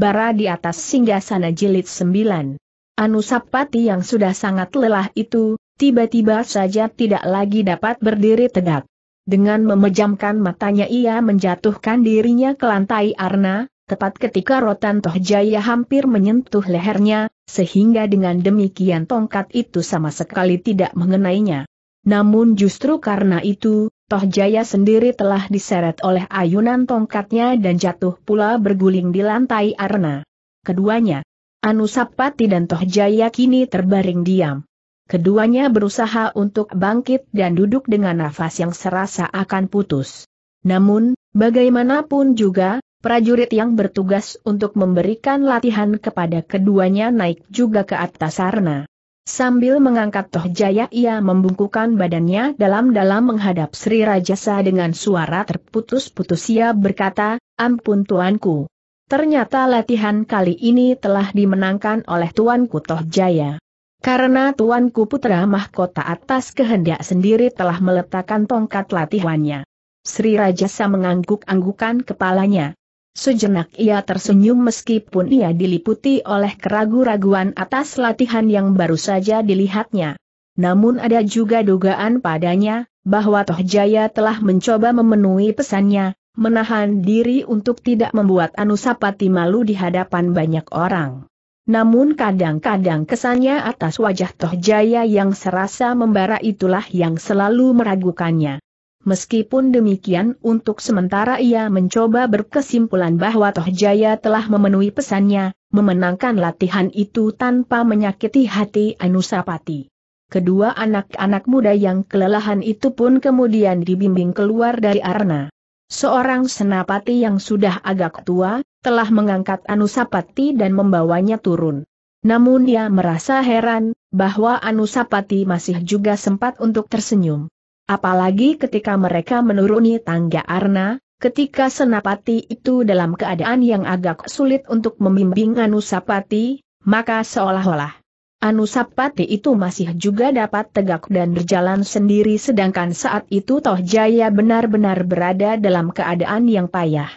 bara di atas singgah singgasana jilid 9. Anusapati yang sudah sangat lelah itu, tiba-tiba saja tidak lagi dapat berdiri tegak. Dengan memejamkan matanya ia menjatuhkan dirinya ke lantai arna, tepat ketika rotan Tohjaya hampir menyentuh lehernya, sehingga dengan demikian tongkat itu sama sekali tidak mengenainya. Namun justru karena itu, Toh Jaya sendiri telah diseret oleh ayunan tongkatnya dan jatuh pula berguling di lantai arena. Keduanya, Anusapati dan Toh Jaya kini terbaring diam. Keduanya berusaha untuk bangkit dan duduk dengan nafas yang serasa akan putus. Namun, bagaimanapun juga, prajurit yang bertugas untuk memberikan latihan kepada keduanya naik juga ke atas arena. Sambil mengangkat toh jaya ia membungkukan badannya dalam-dalam menghadap Sri Rajasa dengan suara terputus-putus ia berkata, ampun tuanku. Ternyata latihan kali ini telah dimenangkan oleh tuanku toh jaya. Karena tuanku putra mahkota atas kehendak sendiri telah meletakkan tongkat latihannya. Sri Rajasa mengangguk-anggukan kepalanya. Sejenak ia tersenyum meskipun ia diliputi oleh keraguan raguan atas latihan yang baru saja dilihatnya. Namun ada juga dugaan padanya, bahwa Toh Jaya telah mencoba memenuhi pesannya, menahan diri untuk tidak membuat Anusapati malu di hadapan banyak orang. Namun kadang-kadang kesannya atas wajah Toh Jaya yang serasa membara itulah yang selalu meragukannya. Meskipun demikian untuk sementara ia mencoba berkesimpulan bahwa Toh Jaya telah memenuhi pesannya, memenangkan latihan itu tanpa menyakiti hati Anusapati. Kedua anak-anak muda yang kelelahan itu pun kemudian dibimbing keluar dari arena. Seorang senapati yang sudah agak tua, telah mengangkat Anusapati dan membawanya turun. Namun ia merasa heran, bahwa Anusapati masih juga sempat untuk tersenyum. Apalagi ketika mereka menuruni tangga Arna, ketika Senapati itu dalam keadaan yang agak sulit untuk membimbing Anusapati, maka seolah-olah Anusapati itu masih juga dapat tegak dan berjalan sendiri sedangkan saat itu Toh Jaya benar-benar berada dalam keadaan yang payah.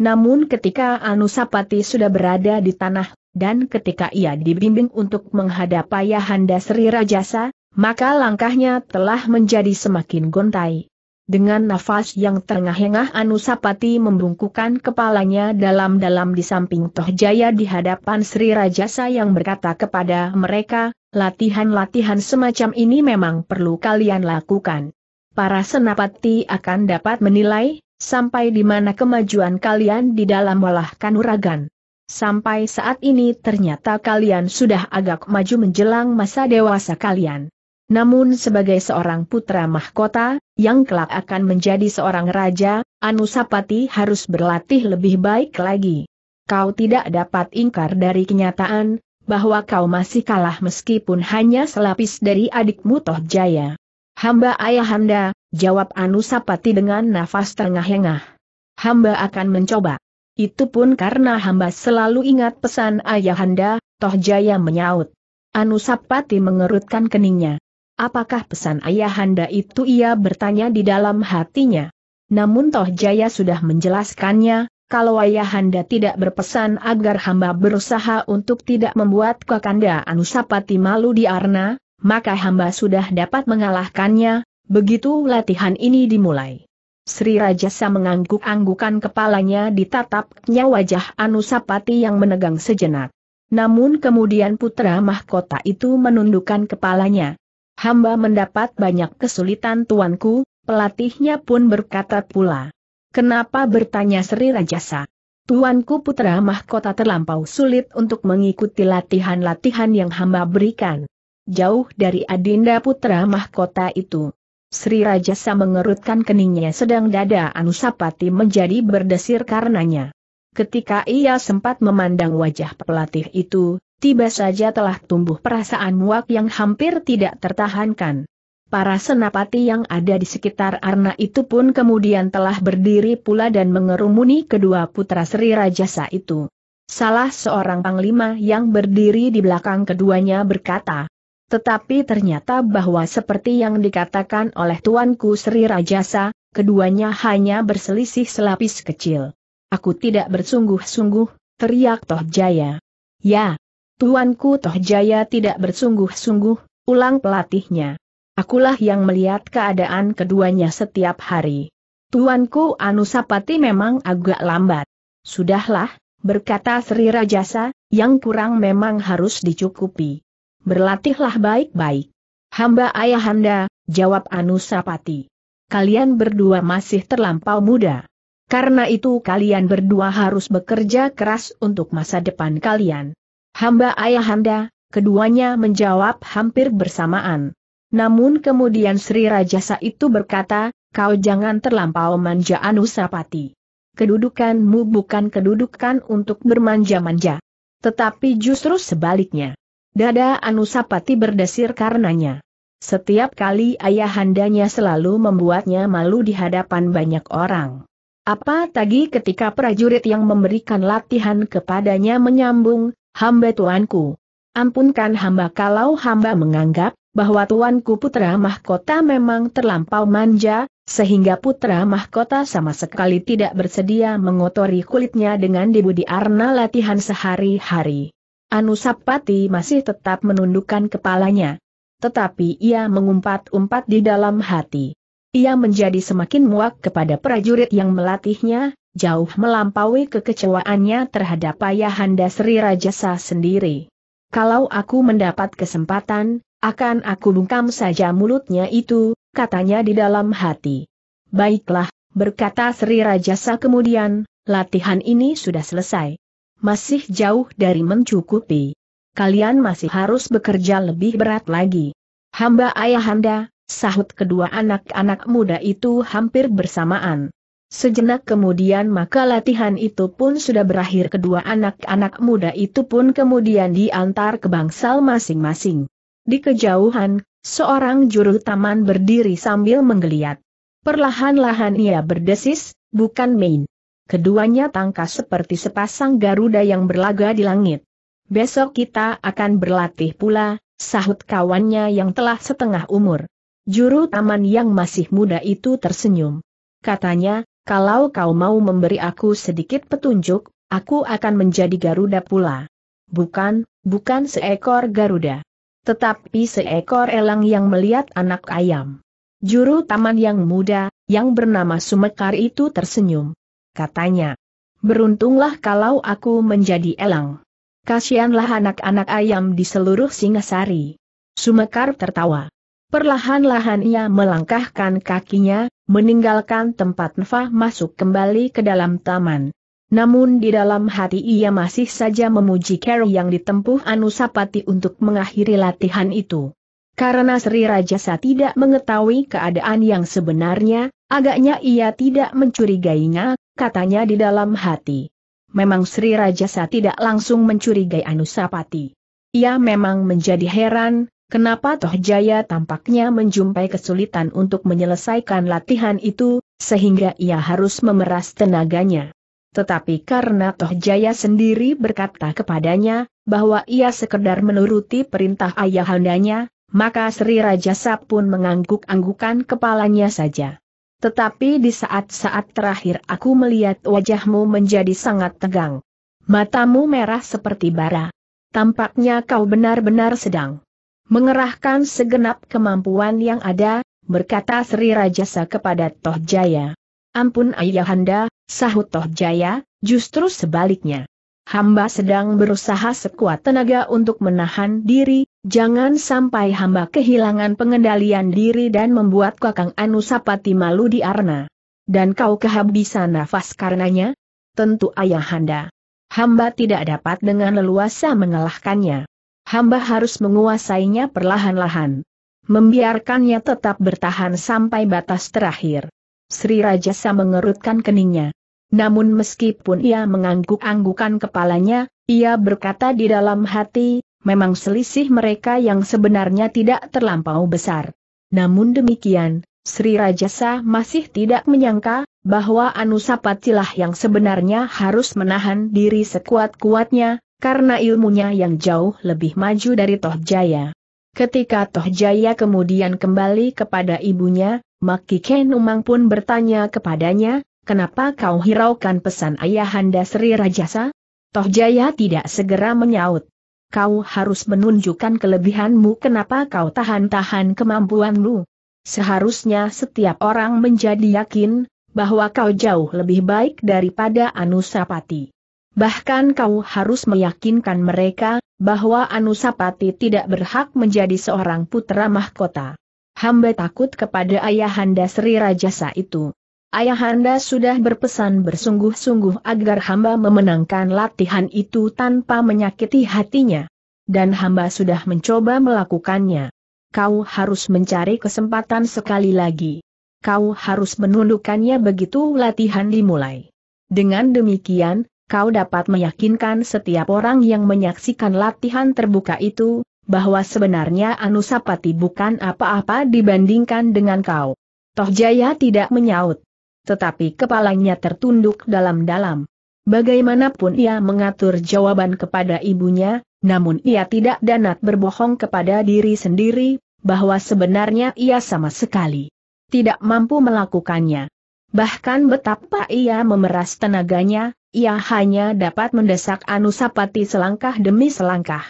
Namun ketika Anusapati sudah berada di tanah, dan ketika ia dibimbing untuk menghadap Ayahanda Sri Rajasa, maka langkahnya telah menjadi semakin gontai. Dengan nafas yang terengah-engah Anusapati membungkukan kepalanya dalam-dalam di samping Tohjaya di hadapan Sri Rajasa yang berkata kepada mereka, latihan-latihan semacam ini memang perlu kalian lakukan. Para senapati akan dapat menilai, sampai di mana kemajuan kalian di dalam walah kanuragan. Sampai saat ini ternyata kalian sudah agak maju menjelang masa dewasa kalian. Namun sebagai seorang putra mahkota, yang kelak akan menjadi seorang raja, Anusapati harus berlatih lebih baik lagi. Kau tidak dapat ingkar dari kenyataan, bahwa kau masih kalah meskipun hanya selapis dari adikmu Toh Jaya. Hamba ayahanda, jawab Anusapati dengan nafas terengah-engah. Hamba akan mencoba. Itu pun karena hamba selalu ingat pesan ayahanda, Toh Jaya menyaut. Anusapati mengerutkan keningnya. Apakah pesan ayahanda itu ia bertanya di dalam hatinya? Namun Toh Jaya sudah menjelaskannya, kalau ayahanda tidak berpesan agar hamba berusaha untuk tidak membuat Kakanda Anusapati malu di Arna, maka hamba sudah dapat mengalahkannya, begitu latihan ini dimulai. Sri Rajasa mengangguk-anggukan kepalanya ditatapnya wajah Anusapati yang menegang sejenak. Namun kemudian putra mahkota itu menundukkan kepalanya. Hamba mendapat banyak kesulitan tuanku, pelatihnya pun berkata pula. Kenapa bertanya Sri Rajasa? Tuanku putra mahkota terlampau sulit untuk mengikuti latihan-latihan yang hamba berikan. Jauh dari adinda putra mahkota itu. Sri Rajasa mengerutkan keningnya sedang dada Anusapati menjadi berdesir karenanya. Ketika ia sempat memandang wajah pelatih itu, tiba saja telah tumbuh perasaan muak yang hampir tidak tertahankan. Para senapati yang ada di sekitar Arna itu pun kemudian telah berdiri pula dan mengerumuni kedua putra Sri Rajasa itu. Salah seorang panglima yang berdiri di belakang keduanya berkata, tetapi ternyata bahwa seperti yang dikatakan oleh tuanku Sri Rajasa, keduanya hanya berselisih selapis kecil. Aku tidak bersungguh-sungguh, teriak Toh Jaya. Ya, Tuanku Jaya tidak bersungguh-sungguh, ulang pelatihnya. Akulah yang melihat keadaan keduanya setiap hari. Tuanku Anusapati memang agak lambat. Sudahlah, berkata Sri Rajasa, yang kurang memang harus dicukupi. Berlatihlah baik-baik. Hamba ayahanda, jawab Anusapati. Kalian berdua masih terlampau muda. Karena itu kalian berdua harus bekerja keras untuk masa depan kalian. Hamba ayahanda, keduanya menjawab hampir bersamaan. Namun kemudian Sri Rajasa itu berkata, kau jangan terlampau manja Anusapati. Kedudukanmu bukan kedudukan untuk bermanja-manja. Tetapi justru sebaliknya. Dada Anusapati berdesir karenanya. Setiap kali ayahandanya selalu membuatnya malu di hadapan banyak orang. Apa tadi ketika prajurit yang memberikan latihan kepadanya menyambung, Hamba tuanku. Ampunkan hamba kalau hamba menganggap bahwa tuanku putra mahkota memang terlampau manja, sehingga putra mahkota sama sekali tidak bersedia mengotori kulitnya dengan dibudi arna latihan sehari-hari. Anusapati masih tetap menundukkan kepalanya. Tetapi ia mengumpat-umpat di dalam hati. Ia menjadi semakin muak kepada prajurit yang melatihnya, jauh melampaui kekecewaannya terhadap Ayahanda Sri Rajasa sendiri. Kalau aku mendapat kesempatan, akan aku bungkam saja mulutnya itu, katanya di dalam hati. Baiklah, berkata Sri Rajasa kemudian, latihan ini sudah selesai. Masih jauh dari mencukupi. Kalian masih harus bekerja lebih berat lagi. Hamba ayahanda, sahut kedua anak-anak muda itu hampir bersamaan. Sejenak kemudian maka latihan itu pun sudah berakhir kedua anak-anak muda itu pun kemudian diantar ke bangsal masing-masing. Di kejauhan, seorang juru taman berdiri sambil menggeliat. Perlahan-lahan ia berdesis, bukan main. Keduanya tangkas seperti sepasang Garuda yang berlaga di langit. Besok kita akan berlatih pula, sahut kawannya yang telah setengah umur. Juru taman yang masih muda itu tersenyum. Katanya, kalau kau mau memberi aku sedikit petunjuk, aku akan menjadi Garuda pula. Bukan, bukan seekor Garuda. Tetapi seekor elang yang melihat anak ayam. Juru taman yang muda, yang bernama Sumekar itu tersenyum. Katanya, beruntunglah kalau aku menjadi elang. Kasihanlah anak-anak ayam di seluruh Singasari. Sumekar tertawa. Perlahan-lahan ia melangkahkan kakinya, meninggalkan tempat Nfah masuk kembali ke dalam taman. Namun di dalam hati ia masih saja memuji Carol yang ditempuh Anusapati untuk mengakhiri latihan itu. Karena Sri Rajasa tidak mengetahui keadaan yang sebenarnya, agaknya ia tidak mencurigainya, katanya di dalam hati. Memang Sri Rajasa tidak langsung mencurigai Anusapati. Ia memang menjadi heran, Kenapa Toh Jaya tampaknya menjumpai kesulitan untuk menyelesaikan latihan itu, sehingga ia harus memeras tenaganya. Tetapi karena Toh Jaya sendiri berkata kepadanya, bahwa ia sekedar menuruti perintah ayahandanya, maka Sri Rajasa pun mengangguk-anggukan kepalanya saja. Tetapi di saat-saat terakhir aku melihat wajahmu menjadi sangat tegang. Matamu merah seperti bara. Tampaknya kau benar-benar sedang Mengerahkan segenap kemampuan yang ada, berkata Sri Rajasa kepada Tohjaya. Ampun ayahanda, sahut Tohjaya. justru sebaliknya. Hamba sedang berusaha sekuat tenaga untuk menahan diri, jangan sampai hamba kehilangan pengendalian diri dan membuat Kakang Anusapati malu di Arna. Dan kau kehabisan nafas karenanya? Tentu ayahanda. Hamba tidak dapat dengan leluasa mengalahkannya hamba harus menguasainya perlahan-lahan. Membiarkannya tetap bertahan sampai batas terakhir. Sri Rajasa mengerutkan keningnya. Namun meskipun ia mengangguk-anggukan kepalanya, ia berkata di dalam hati, memang selisih mereka yang sebenarnya tidak terlampau besar. Namun demikian, Sri Rajasa masih tidak menyangka, bahwa Anusapatilah yang sebenarnya harus menahan diri sekuat-kuatnya, karena ilmunya yang jauh lebih maju dari Toh Jaya. Ketika Toh Jaya kemudian kembali kepada ibunya, Maki Ken pun bertanya kepadanya, kenapa kau hiraukan pesan ayahanda Sri Rajasa? Toh Jaya tidak segera menyaut. Kau harus menunjukkan kelebihanmu kenapa kau tahan-tahan kemampuanmu. Seharusnya setiap orang menjadi yakin, bahwa kau jauh lebih baik daripada Anusapati. Bahkan kau harus meyakinkan mereka, bahwa Anusapati tidak berhak menjadi seorang putra mahkota. Hamba takut kepada ayahanda Sri Rajasa itu. Ayahanda sudah berpesan bersungguh-sungguh agar hamba memenangkan latihan itu tanpa menyakiti hatinya. Dan hamba sudah mencoba melakukannya. Kau harus mencari kesempatan sekali lagi. Kau harus menundukkannya begitu latihan dimulai. Dengan demikian, kau dapat meyakinkan setiap orang yang menyaksikan latihan terbuka itu, bahwa sebenarnya Anusapati bukan apa-apa dibandingkan dengan kau. Toh Jaya tidak menyaut. Tetapi kepalanya tertunduk dalam-dalam. Bagaimanapun ia mengatur jawaban kepada ibunya, namun ia tidak danat berbohong kepada diri sendiri, bahwa sebenarnya ia sama sekali tidak mampu melakukannya. Bahkan betapa ia memeras tenaganya, ia hanya dapat mendesak Anusapati selangkah demi selangkah.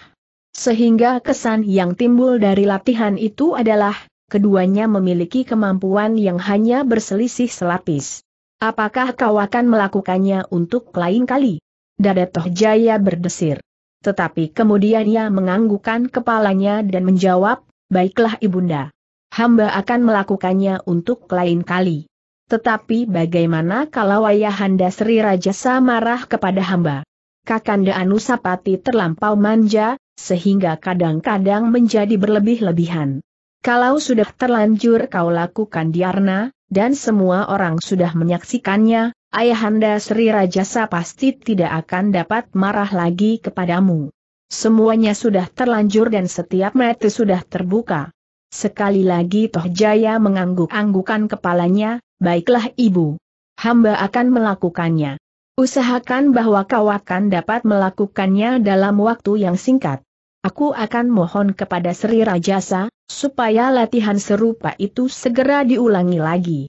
Sehingga kesan yang timbul dari latihan itu adalah, keduanya memiliki kemampuan yang hanya berselisih selapis. Apakah kau akan melakukannya untuk lain kali? Dada Toh Jaya berdesir. Tetapi kemudian ia menganggukkan kepalanya dan menjawab, baiklah ibunda. Hamba akan melakukannya untuk lain kali. Tetapi bagaimana kalau Ayahanda Sri Rajasa marah kepada hamba? Kakanda Anusapati terlampau manja, sehingga kadang-kadang menjadi berlebih-lebihan. Kalau sudah terlanjur kau lakukan diarna, dan semua orang sudah menyaksikannya, Ayahanda Sri Rajasa pasti tidak akan dapat marah lagi kepadamu. Semuanya sudah terlanjur dan setiap mata sudah terbuka. Sekali lagi Toh Jaya mengangguk-anggukan kepalanya, baiklah ibu. Hamba akan melakukannya. Usahakan bahwa kau akan dapat melakukannya dalam waktu yang singkat. Aku akan mohon kepada Sri Rajasa, supaya latihan serupa itu segera diulangi lagi.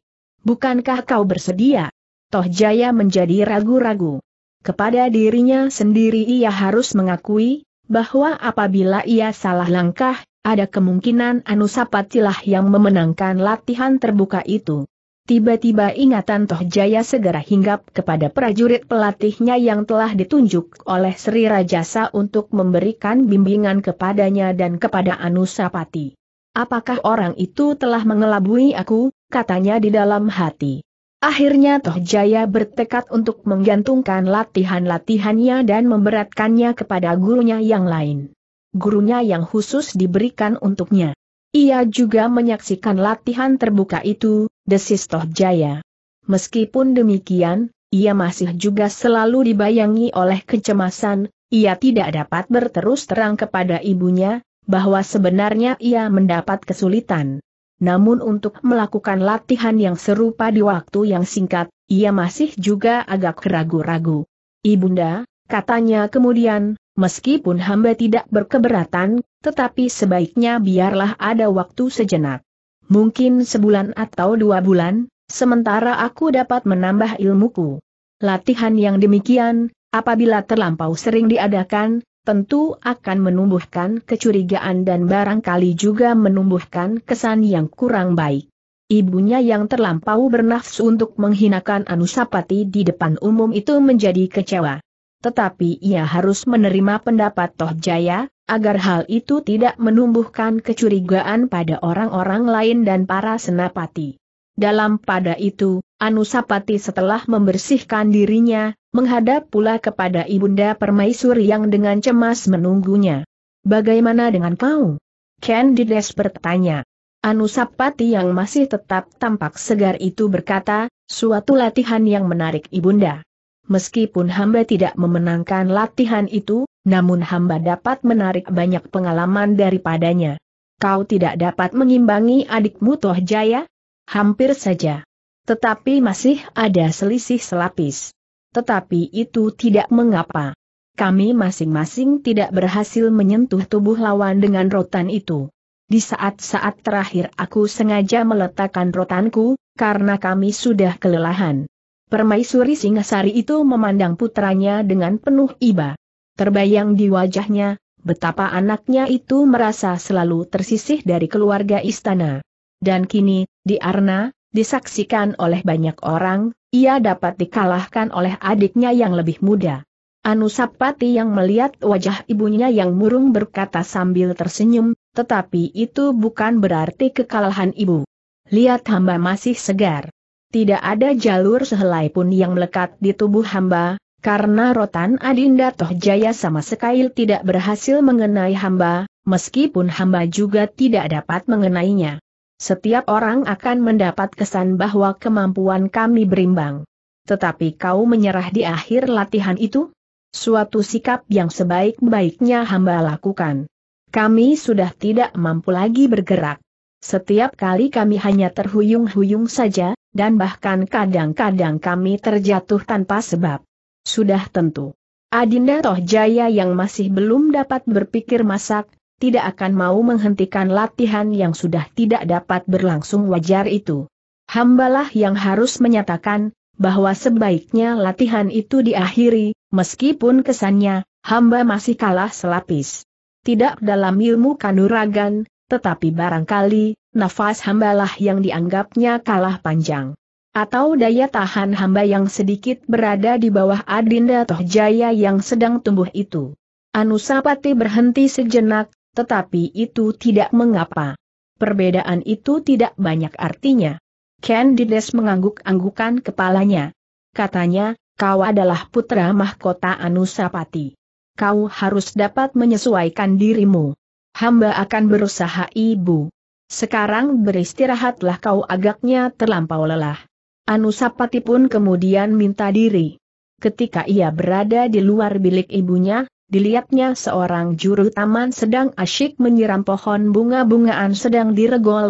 Bukankah kau bersedia? Toh Jaya menjadi ragu-ragu. Kepada dirinya sendiri ia harus mengakui, bahwa apabila ia salah langkah, ada kemungkinan Anusapatilah yang memenangkan latihan terbuka itu. Tiba-tiba ingatan Toh Jaya segera hinggap kepada prajurit pelatihnya yang telah ditunjuk oleh Sri Rajasa untuk memberikan bimbingan kepadanya dan kepada Anusapati. Apakah orang itu telah mengelabui aku, katanya di dalam hati. Akhirnya Toh Jaya bertekad untuk menggantungkan latihan-latihannya dan memberatkannya kepada gurunya yang lain gurunya yang khusus diberikan untuknya. Ia juga menyaksikan latihan terbuka itu, desis Toh Jaya. Meskipun demikian, ia masih juga selalu dibayangi oleh kecemasan, ia tidak dapat berterus terang kepada ibunya, bahwa sebenarnya ia mendapat kesulitan. Namun untuk melakukan latihan yang serupa di waktu yang singkat, ia masih juga agak ragu-ragu. Ibunda, katanya kemudian, Meskipun hamba tidak berkeberatan, tetapi sebaiknya biarlah ada waktu sejenak. Mungkin sebulan atau dua bulan, sementara aku dapat menambah ilmuku. Latihan yang demikian, apabila terlampau sering diadakan, tentu akan menumbuhkan kecurigaan dan barangkali juga menumbuhkan kesan yang kurang baik. Ibunya yang terlampau bernafsu untuk menghinakan Anusapati di depan umum itu menjadi kecewa tetapi ia harus menerima pendapat Toh Jaya, agar hal itu tidak menumbuhkan kecurigaan pada orang-orang lain dan para senapati. Dalam pada itu, Anusapati setelah membersihkan dirinya, menghadap pula kepada Ibunda Permaisuri yang dengan cemas menunggunya. Bagaimana dengan kau? Candides bertanya. Anusapati yang masih tetap tampak segar itu berkata, suatu latihan yang menarik Ibunda meskipun hamba tidak memenangkan latihan itu, namun hamba dapat menarik banyak pengalaman daripadanya. Kau tidak dapat mengimbangi adikmu Toh Jaya? Hampir saja. Tetapi masih ada selisih selapis. Tetapi itu tidak mengapa. Kami masing-masing tidak berhasil menyentuh tubuh lawan dengan rotan itu. Di saat-saat terakhir aku sengaja meletakkan rotanku, karena kami sudah kelelahan. Permaisuri Singasari itu memandang putranya dengan penuh iba. Terbayang di wajahnya, betapa anaknya itu merasa selalu tersisih dari keluarga istana. Dan kini, di Arna, disaksikan oleh banyak orang, ia dapat dikalahkan oleh adiknya yang lebih muda. Anusapati yang melihat wajah ibunya yang murung berkata sambil tersenyum, tetapi itu bukan berarti kekalahan ibu. Lihat hamba masih segar tidak ada jalur sehelai pun yang melekat di tubuh hamba, karena rotan Adinda Toh Jaya sama sekali tidak berhasil mengenai hamba, meskipun hamba juga tidak dapat mengenainya. Setiap orang akan mendapat kesan bahwa kemampuan kami berimbang. Tetapi kau menyerah di akhir latihan itu? Suatu sikap yang sebaik-baiknya hamba lakukan. Kami sudah tidak mampu lagi bergerak. Setiap kali kami hanya terhuyung-huyung saja, dan bahkan kadang-kadang kami terjatuh tanpa sebab. Sudah tentu. Adinda Tohjaya yang masih belum dapat berpikir masak, tidak akan mau menghentikan latihan yang sudah tidak dapat berlangsung wajar itu. Hambalah yang harus menyatakan, bahwa sebaiknya latihan itu diakhiri, meskipun kesannya, hamba masih kalah selapis. Tidak dalam ilmu kanuragan, tetapi barangkali, nafas hambalah yang dianggapnya kalah panjang. Atau daya tahan hamba yang sedikit berada di bawah Adinda Tohjaya yang sedang tumbuh itu. Anusapati berhenti sejenak, tetapi itu tidak mengapa. Perbedaan itu tidak banyak artinya. Candides mengangguk-anggukan kepalanya. Katanya, kau adalah putra mahkota Anusapati. Kau harus dapat menyesuaikan dirimu. Hamba akan berusaha ibu. Sekarang beristirahatlah kau agaknya terlampau lelah. Anusapati pun kemudian minta diri. Ketika ia berada di luar bilik ibunya, dilihatnya seorang juru taman sedang asyik menyiram pohon bunga-bungaan sedang diregol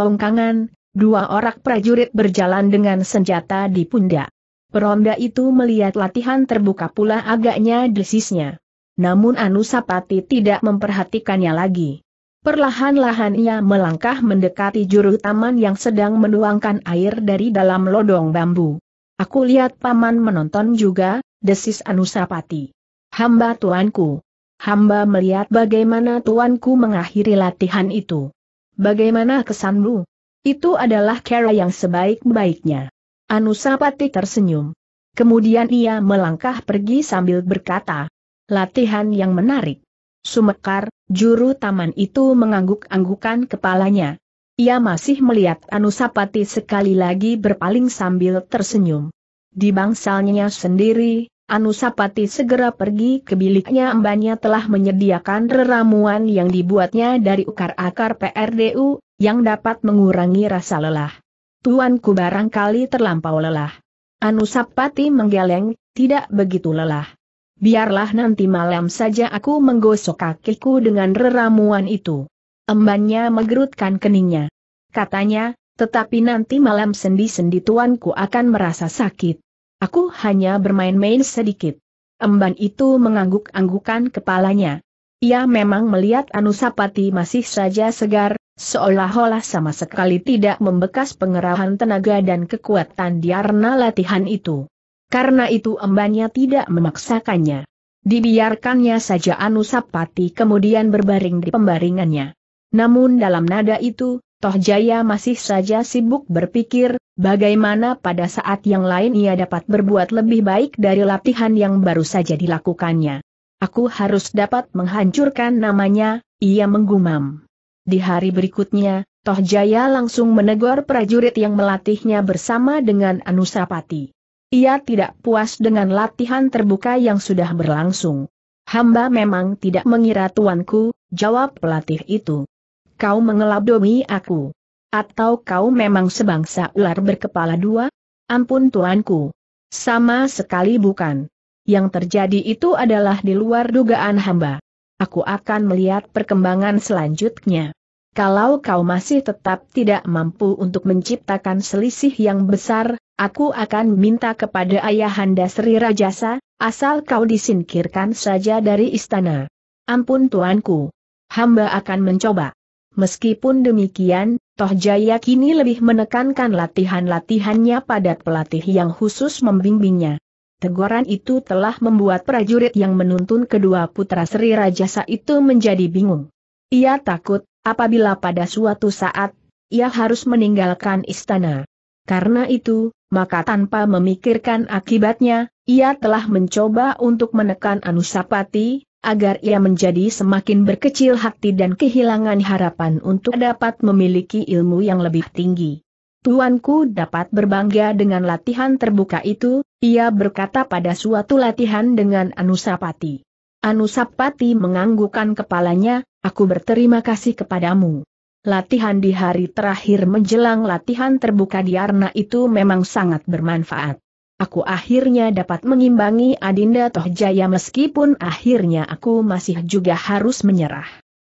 dua orang prajurit berjalan dengan senjata di pundak. Peronda itu melihat latihan terbuka pula agaknya desisnya. Namun Anusapati tidak memperhatikannya lagi. Perlahan-lahan ia melangkah mendekati juru taman yang sedang menuangkan air dari dalam lodong bambu. Aku lihat paman menonton juga, desis Anusapati. Hamba tuanku. Hamba melihat bagaimana tuanku mengakhiri latihan itu. Bagaimana kesanmu? Itu adalah cara yang sebaik-baiknya. Anusapati tersenyum. Kemudian ia melangkah pergi sambil berkata, latihan yang menarik. Sumekar, Juru taman itu mengangguk-anggukan kepalanya. Ia masih melihat Anusapati sekali lagi berpaling sambil tersenyum. Di bangsalnya sendiri, Anusapati segera pergi ke biliknya embannya telah menyediakan reramuan yang dibuatnya dari ukar-akar PRDU, yang dapat mengurangi rasa lelah. Tuanku barangkali terlampau lelah. Anusapati menggeleng, tidak begitu lelah biarlah nanti malam saja aku menggosok kakiku dengan reramuan itu. Embannya menggerutkan keningnya. Katanya, tetapi nanti malam sendi-sendi tuanku akan merasa sakit. Aku hanya bermain-main sedikit. Emban itu mengangguk-anggukan kepalanya. Ia memang melihat Anusapati masih saja segar, seolah-olah sama sekali tidak membekas pengerahan tenaga dan kekuatan diarna latihan itu. Karena itu embannya tidak memaksakannya. Dibiarkannya saja Anusapati kemudian berbaring di pembaringannya. Namun dalam nada itu, Toh Jaya masih saja sibuk berpikir, bagaimana pada saat yang lain ia dapat berbuat lebih baik dari latihan yang baru saja dilakukannya. Aku harus dapat menghancurkan namanya, ia menggumam. Di hari berikutnya, Toh Jaya langsung menegur prajurit yang melatihnya bersama dengan Anusapati. Ia tidak puas dengan latihan terbuka yang sudah berlangsung. Hamba memang tidak mengira tuanku, jawab pelatih itu. Kau mengelabdomi aku. Atau kau memang sebangsa ular berkepala dua? Ampun tuanku. Sama sekali bukan. Yang terjadi itu adalah di luar dugaan hamba. Aku akan melihat perkembangan selanjutnya. Kalau kau masih tetap tidak mampu untuk menciptakan selisih yang besar, Aku akan minta kepada Ayahanda Sri Rajasa, asal kau disingkirkan saja dari istana. Ampun tuanku. Hamba akan mencoba. Meskipun demikian, Toh Jaya kini lebih menekankan latihan-latihannya pada pelatih yang khusus membimbingnya. Teguran itu telah membuat prajurit yang menuntun kedua putra Sri Rajasa itu menjadi bingung. Ia takut, apabila pada suatu saat, ia harus meninggalkan istana. Karena itu, maka tanpa memikirkan akibatnya, ia telah mencoba untuk menekan Anusapati, agar ia menjadi semakin berkecil hati dan kehilangan harapan untuk dapat memiliki ilmu yang lebih tinggi. Tuanku dapat berbangga dengan latihan terbuka itu, ia berkata pada suatu latihan dengan Anusapati. Anusapati menganggukkan kepalanya, aku berterima kasih kepadamu. Latihan di hari terakhir menjelang latihan terbuka di Arna itu memang sangat bermanfaat. Aku akhirnya dapat mengimbangi Adinda Tohjaya meskipun akhirnya aku masih juga harus menyerah.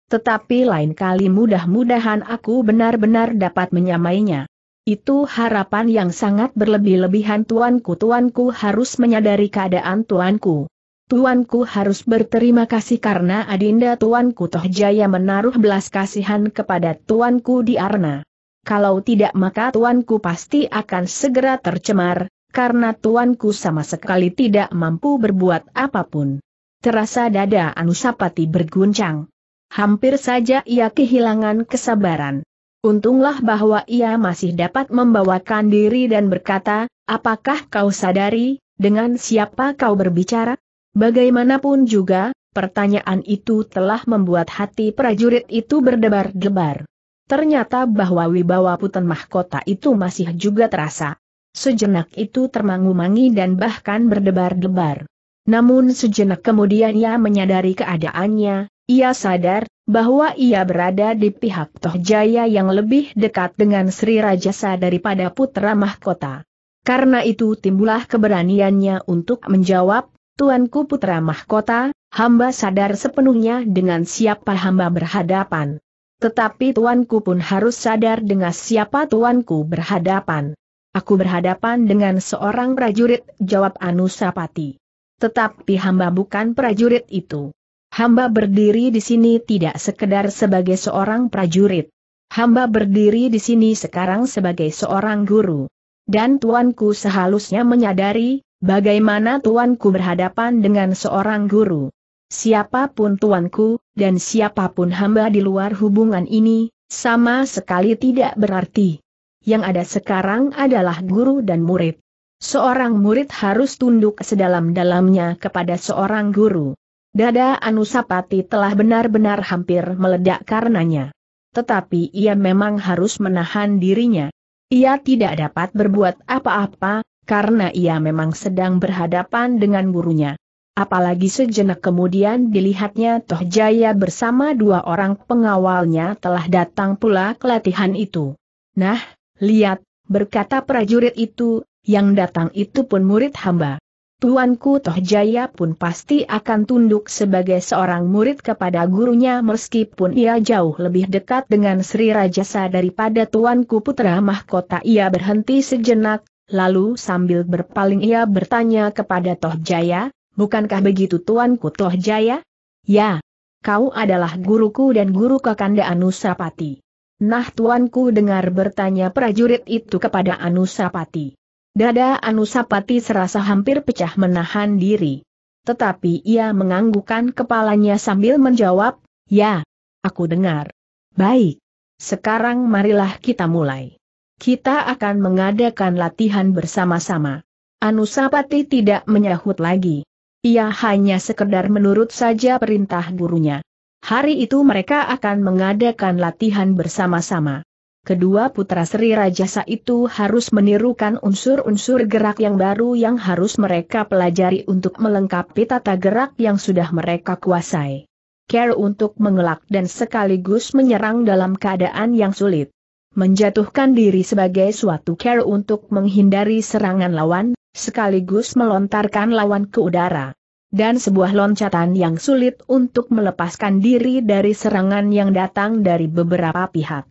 Tetapi lain kali mudah-mudahan aku benar-benar dapat menyamainya. Itu harapan yang sangat berlebih-lebihan tuanku tuanku harus menyadari keadaan tuanku. Tuanku harus berterima kasih karena Adinda Tuanku Toh Jaya menaruh belas kasihan kepada Tuanku di Arna. Kalau tidak maka Tuanku pasti akan segera tercemar, karena Tuanku sama sekali tidak mampu berbuat apapun. Terasa dada Anusapati berguncang. Hampir saja ia kehilangan kesabaran. Untunglah bahwa ia masih dapat membawakan diri dan berkata, apakah kau sadari, dengan siapa kau berbicara? Bagaimanapun juga, pertanyaan itu telah membuat hati prajurit itu berdebar-debar. Ternyata bahwa wibawa puten mahkota itu masih juga terasa. Sejenak itu termangu-mangi dan bahkan berdebar-debar. Namun sejenak kemudian ia menyadari keadaannya, ia sadar bahwa ia berada di pihak Tohjaya yang lebih dekat dengan Sri Rajasa daripada putra mahkota. Karena itu timbullah keberaniannya untuk menjawab, Tuanku Putra Mahkota, hamba sadar sepenuhnya dengan siapa hamba berhadapan. Tetapi tuanku pun harus sadar dengan siapa tuanku berhadapan. Aku berhadapan dengan seorang prajurit, jawab Anusapati. Tetapi hamba bukan prajurit itu. Hamba berdiri di sini tidak sekedar sebagai seorang prajurit. Hamba berdiri di sini sekarang sebagai seorang guru. Dan tuanku sehalusnya menyadari, Bagaimana tuanku berhadapan dengan seorang guru? Siapapun tuanku, dan siapapun hamba di luar hubungan ini, sama sekali tidak berarti. Yang ada sekarang adalah guru dan murid. Seorang murid harus tunduk sedalam-dalamnya kepada seorang guru. Dada Anusapati telah benar-benar hampir meledak karenanya. Tetapi ia memang harus menahan dirinya. Ia tidak dapat berbuat apa-apa, karena ia memang sedang berhadapan dengan gurunya. Apalagi sejenak kemudian dilihatnya Toh Jaya bersama dua orang pengawalnya telah datang pula ke latihan itu. Nah, lihat, berkata prajurit itu, yang datang itu pun murid hamba. Tuanku Toh Jaya pun pasti akan tunduk sebagai seorang murid kepada gurunya meskipun ia jauh lebih dekat dengan Sri Rajasa daripada Tuanku Putra Mahkota ia berhenti sejenak, lalu sambil berpaling ia bertanya kepada Toh Jaya, bukankah begitu tuanku Toh Jaya? Ya, kau adalah guruku dan guru Kakanda Anusapati. Nah tuanku dengar bertanya prajurit itu kepada Anusapati. Dada Anusapati serasa hampir pecah menahan diri. Tetapi ia menganggukkan kepalanya sambil menjawab, ya, aku dengar. Baik. Sekarang marilah kita mulai. Kita akan mengadakan latihan bersama-sama. Anusapati tidak menyahut lagi. Ia hanya sekedar menurut saja perintah gurunya. Hari itu mereka akan mengadakan latihan bersama-sama. Kedua putra Sri Rajasa itu harus menirukan unsur-unsur gerak yang baru yang harus mereka pelajari untuk melengkapi tata gerak yang sudah mereka kuasai. Care untuk mengelak dan sekaligus menyerang dalam keadaan yang sulit menjatuhkan diri sebagai suatu care untuk menghindari serangan lawan, sekaligus melontarkan lawan ke udara. Dan sebuah loncatan yang sulit untuk melepaskan diri dari serangan yang datang dari beberapa pihak.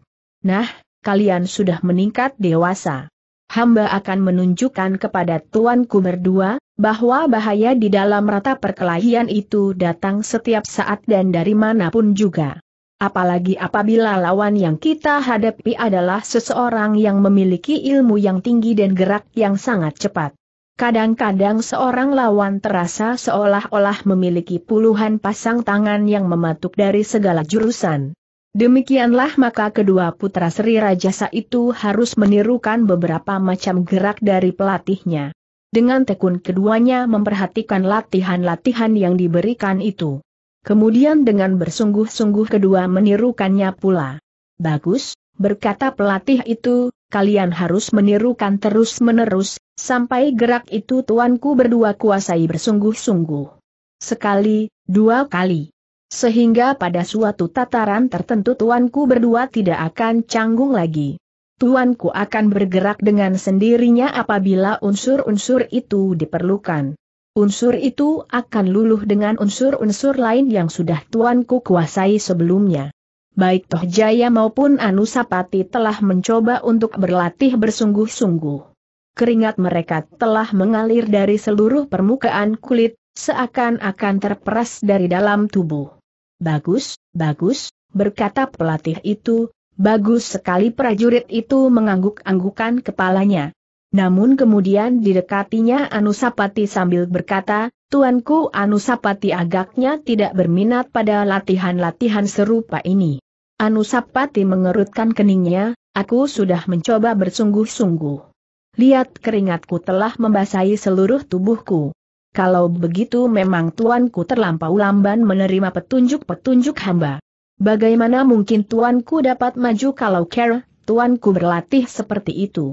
Nah, kalian sudah meningkat dewasa. Hamba akan menunjukkan kepada tuanku berdua, bahwa bahaya di dalam rata perkelahian itu datang setiap saat dan dari manapun juga. Apalagi apabila lawan yang kita hadapi adalah seseorang yang memiliki ilmu yang tinggi dan gerak yang sangat cepat. Kadang-kadang seorang lawan terasa seolah-olah memiliki puluhan pasang tangan yang mematuk dari segala jurusan. Demikianlah maka kedua putra Sri Rajasa itu harus menirukan beberapa macam gerak dari pelatihnya. Dengan tekun keduanya memperhatikan latihan-latihan yang diberikan itu. Kemudian dengan bersungguh-sungguh kedua menirukannya pula. Bagus, berkata pelatih itu, kalian harus menirukan terus-menerus, sampai gerak itu tuanku berdua kuasai bersungguh-sungguh. Sekali, dua kali. Sehingga pada suatu tataran tertentu tuanku berdua tidak akan canggung lagi. Tuanku akan bergerak dengan sendirinya apabila unsur-unsur itu diperlukan. Unsur itu akan luluh dengan unsur-unsur lain yang sudah tuanku kuasai sebelumnya. Baik Toh Jaya maupun Anusapati telah mencoba untuk berlatih bersungguh-sungguh. Keringat mereka telah mengalir dari seluruh permukaan kulit, seakan-akan terperas dari dalam tubuh. Bagus, bagus, berkata pelatih itu, bagus sekali prajurit itu mengangguk-anggukan kepalanya, namun kemudian didekatinya Anusapati sambil berkata, Tuanku Anusapati agaknya tidak berminat pada latihan-latihan serupa ini. Anusapati mengerutkan keningnya, aku sudah mencoba bersungguh-sungguh. Lihat keringatku telah membasahi seluruh tubuhku. Kalau begitu memang tuanku terlampau lamban menerima petunjuk-petunjuk hamba. Bagaimana mungkin tuanku dapat maju kalau care, tuanku berlatih seperti itu?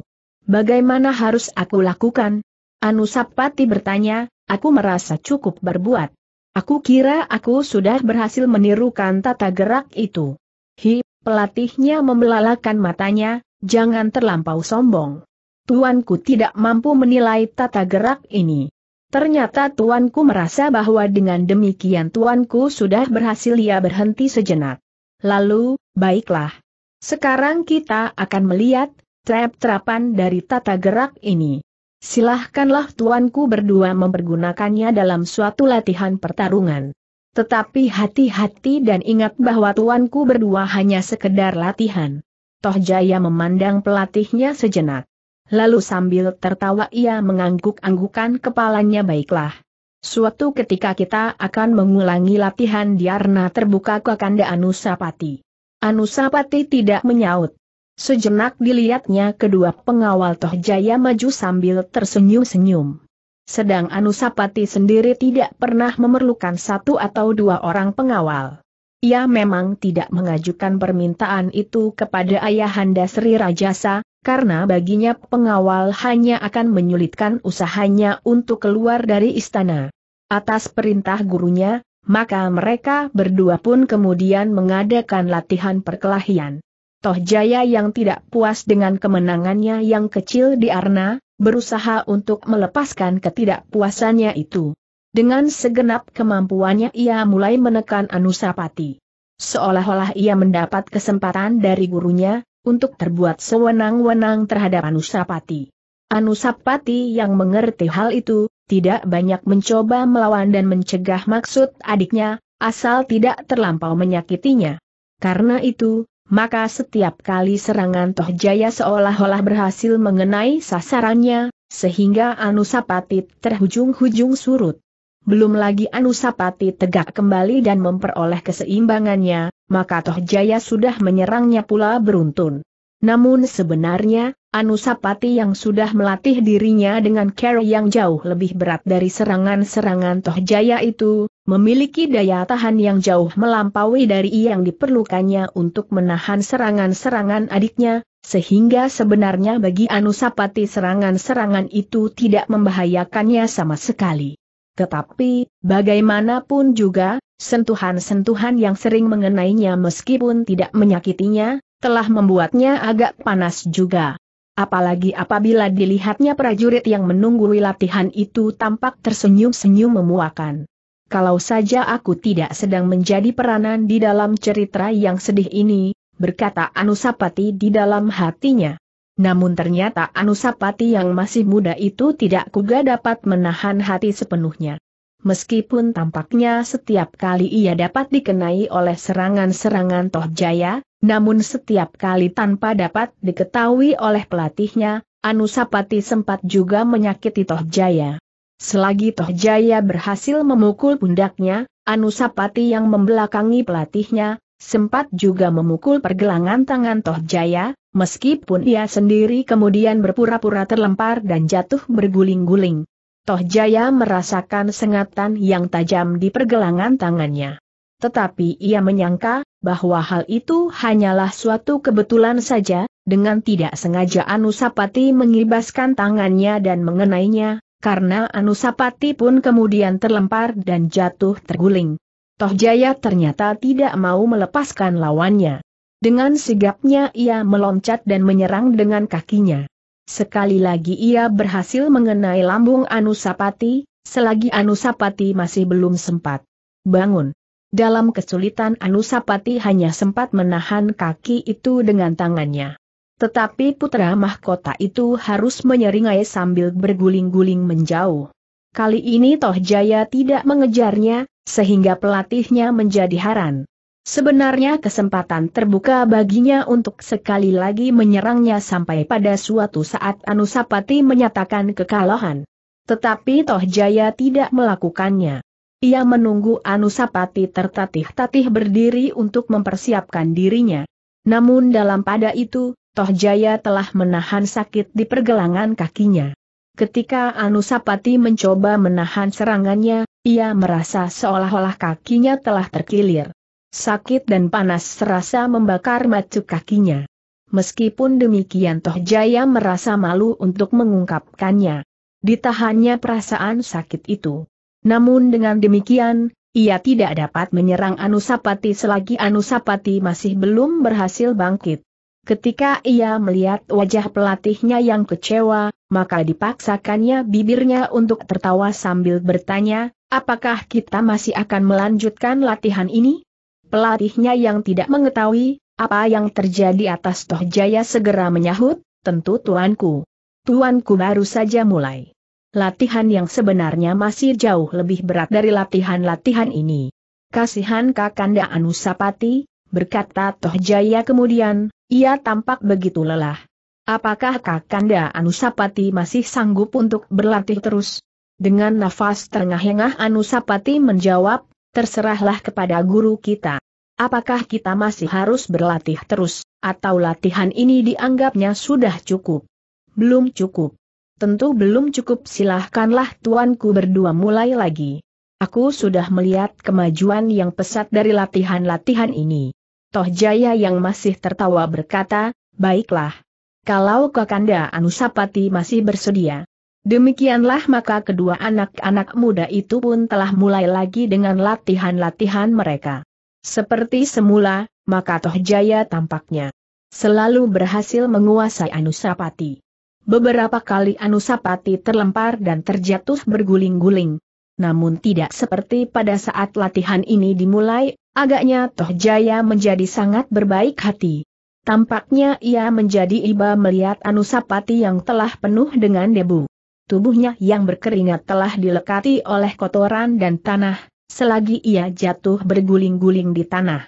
Bagaimana harus aku lakukan? Anusapati bertanya, aku merasa cukup berbuat. Aku kira aku sudah berhasil menirukan tata gerak itu. Hi, pelatihnya membelalakan matanya, jangan terlampau sombong. Tuanku tidak mampu menilai tata gerak ini. Ternyata tuanku merasa bahwa dengan demikian tuanku sudah berhasil ia berhenti sejenak. Lalu, baiklah. Sekarang kita akan melihat trap-trapan dari tata gerak ini. Silahkanlah tuanku berdua mempergunakannya dalam suatu latihan pertarungan. Tetapi hati-hati dan ingat bahwa tuanku berdua hanya sekedar latihan. Toh Jaya memandang pelatihnya sejenak. Lalu sambil tertawa ia mengangguk-anggukan kepalanya baiklah. Suatu ketika kita akan mengulangi latihan Diarna terbuka Kakanda Anusapati. Anusapati tidak menyaut. Sejenak dilihatnya kedua pengawal Toh Jaya maju sambil tersenyum-senyum. Sedang Anusapati sendiri tidak pernah memerlukan satu atau dua orang pengawal. Ia memang tidak mengajukan permintaan itu kepada Ayahanda Sri Rajasa, karena baginya pengawal hanya akan menyulitkan usahanya untuk keluar dari istana. Atas perintah gurunya, maka mereka berdua pun kemudian mengadakan latihan perkelahian. Toh Jaya yang tidak puas dengan kemenangannya yang kecil di Arna, berusaha untuk melepaskan ketidakpuasannya itu. Dengan segenap kemampuannya ia mulai menekan Anusapati. Seolah-olah ia mendapat kesempatan dari gurunya, untuk terbuat sewenang-wenang terhadap Anusapati. Anusapati yang mengerti hal itu, tidak banyak mencoba melawan dan mencegah maksud adiknya, asal tidak terlampau menyakitinya. Karena itu, maka setiap kali serangan Tohjaya seolah-olah berhasil mengenai sasarannya, sehingga Anusapati terhujung-hujung surut. Belum lagi Anusapati tegak kembali dan memperoleh keseimbangannya, maka Tohjaya sudah menyerangnya pula beruntun. Namun sebenarnya, Anusapati yang sudah melatih dirinya dengan cara yang jauh lebih berat dari serangan-serangan Tohjaya itu, memiliki daya tahan yang jauh melampaui dari yang diperlukannya untuk menahan serangan-serangan adiknya, sehingga sebenarnya bagi Anusapati serangan-serangan itu tidak membahayakannya sama sekali. Tetapi, bagaimanapun juga, sentuhan-sentuhan yang sering mengenainya meskipun tidak menyakitinya, telah membuatnya agak panas juga. Apalagi apabila dilihatnya prajurit yang menunggu latihan itu tampak tersenyum-senyum memuakan kalau saja aku tidak sedang menjadi peranan di dalam cerita yang sedih ini, berkata Anusapati di dalam hatinya. Namun ternyata Anusapati yang masih muda itu tidak kuga dapat menahan hati sepenuhnya. Meskipun tampaknya setiap kali ia dapat dikenai oleh serangan-serangan Tohjaya, namun setiap kali tanpa dapat diketahui oleh pelatihnya, Anusapati sempat juga menyakiti Tohjaya. Selagi Toh Jaya berhasil memukul pundaknya, Anusapati yang membelakangi pelatihnya, sempat juga memukul pergelangan tangan Toh Jaya, meskipun ia sendiri kemudian berpura-pura terlempar dan jatuh berguling-guling. Toh Jaya merasakan sengatan yang tajam di pergelangan tangannya. Tetapi ia menyangka, bahwa hal itu hanyalah suatu kebetulan saja, dengan tidak sengaja Anusapati mengibaskan tangannya dan mengenainya, karena Anusapati pun kemudian terlempar dan jatuh terguling. Tohjaya ternyata tidak mau melepaskan lawannya. Dengan sigapnya ia meloncat dan menyerang dengan kakinya. Sekali lagi ia berhasil mengenai lambung Anusapati, selagi Anusapati masih belum sempat bangun. Dalam kesulitan Anusapati hanya sempat menahan kaki itu dengan tangannya. Tetapi putra mahkota itu harus menyeringai sambil berguling-guling menjauh. Kali ini Toh Jaya tidak mengejarnya, sehingga pelatihnya menjadi haran. Sebenarnya kesempatan terbuka baginya untuk sekali lagi menyerangnya sampai pada suatu saat Anusapati menyatakan kekalahan. Tetapi Toh Jaya tidak melakukannya. Ia menunggu Anusapati tertatih-tatih berdiri untuk mempersiapkan dirinya. Namun dalam pada itu, Tohjaya telah menahan sakit di pergelangan kakinya. Ketika Anusapati mencoba menahan serangannya, ia merasa seolah-olah kakinya telah terkilir. Sakit dan panas serasa membakar matu kakinya. Meskipun demikian Tohjaya merasa malu untuk mengungkapkannya. Ditahannya perasaan sakit itu. Namun dengan demikian, ia tidak dapat menyerang Anusapati selagi Anusapati masih belum berhasil bangkit. Ketika ia melihat wajah pelatihnya yang kecewa, maka dipaksakannya bibirnya untuk tertawa sambil bertanya, apakah kita masih akan melanjutkan latihan ini? Pelatihnya yang tidak mengetahui, apa yang terjadi atas Toh Jaya segera menyahut, tentu tuanku. Tuanku baru saja mulai. Latihan yang sebenarnya masih jauh lebih berat dari latihan-latihan ini. Kasihan Kakanda Anusapati, berkata Toh Jaya kemudian, ia tampak begitu lelah. Apakah Kakanda Anusapati masih sanggup untuk berlatih terus? Dengan nafas terengah-engah Anusapati menjawab, terserahlah kepada guru kita. Apakah kita masih harus berlatih terus, atau latihan ini dianggapnya sudah cukup? Belum cukup. Tentu belum cukup silahkanlah tuanku berdua mulai lagi. Aku sudah melihat kemajuan yang pesat dari latihan-latihan ini. Toh Jaya yang masih tertawa berkata, baiklah. Kalau Kakanda Anusapati masih bersedia. Demikianlah maka kedua anak-anak muda itu pun telah mulai lagi dengan latihan-latihan mereka. Seperti semula, maka Toh Jaya tampaknya selalu berhasil menguasai Anusapati. Beberapa kali Anusapati terlempar dan terjatuh berguling-guling. Namun tidak seperti pada saat latihan ini dimulai, Agaknya Toh Jaya menjadi sangat berbaik hati. Tampaknya ia menjadi iba melihat Anusapati yang telah penuh dengan debu. Tubuhnya yang berkeringat telah dilekati oleh kotoran dan tanah, selagi ia jatuh berguling-guling di tanah.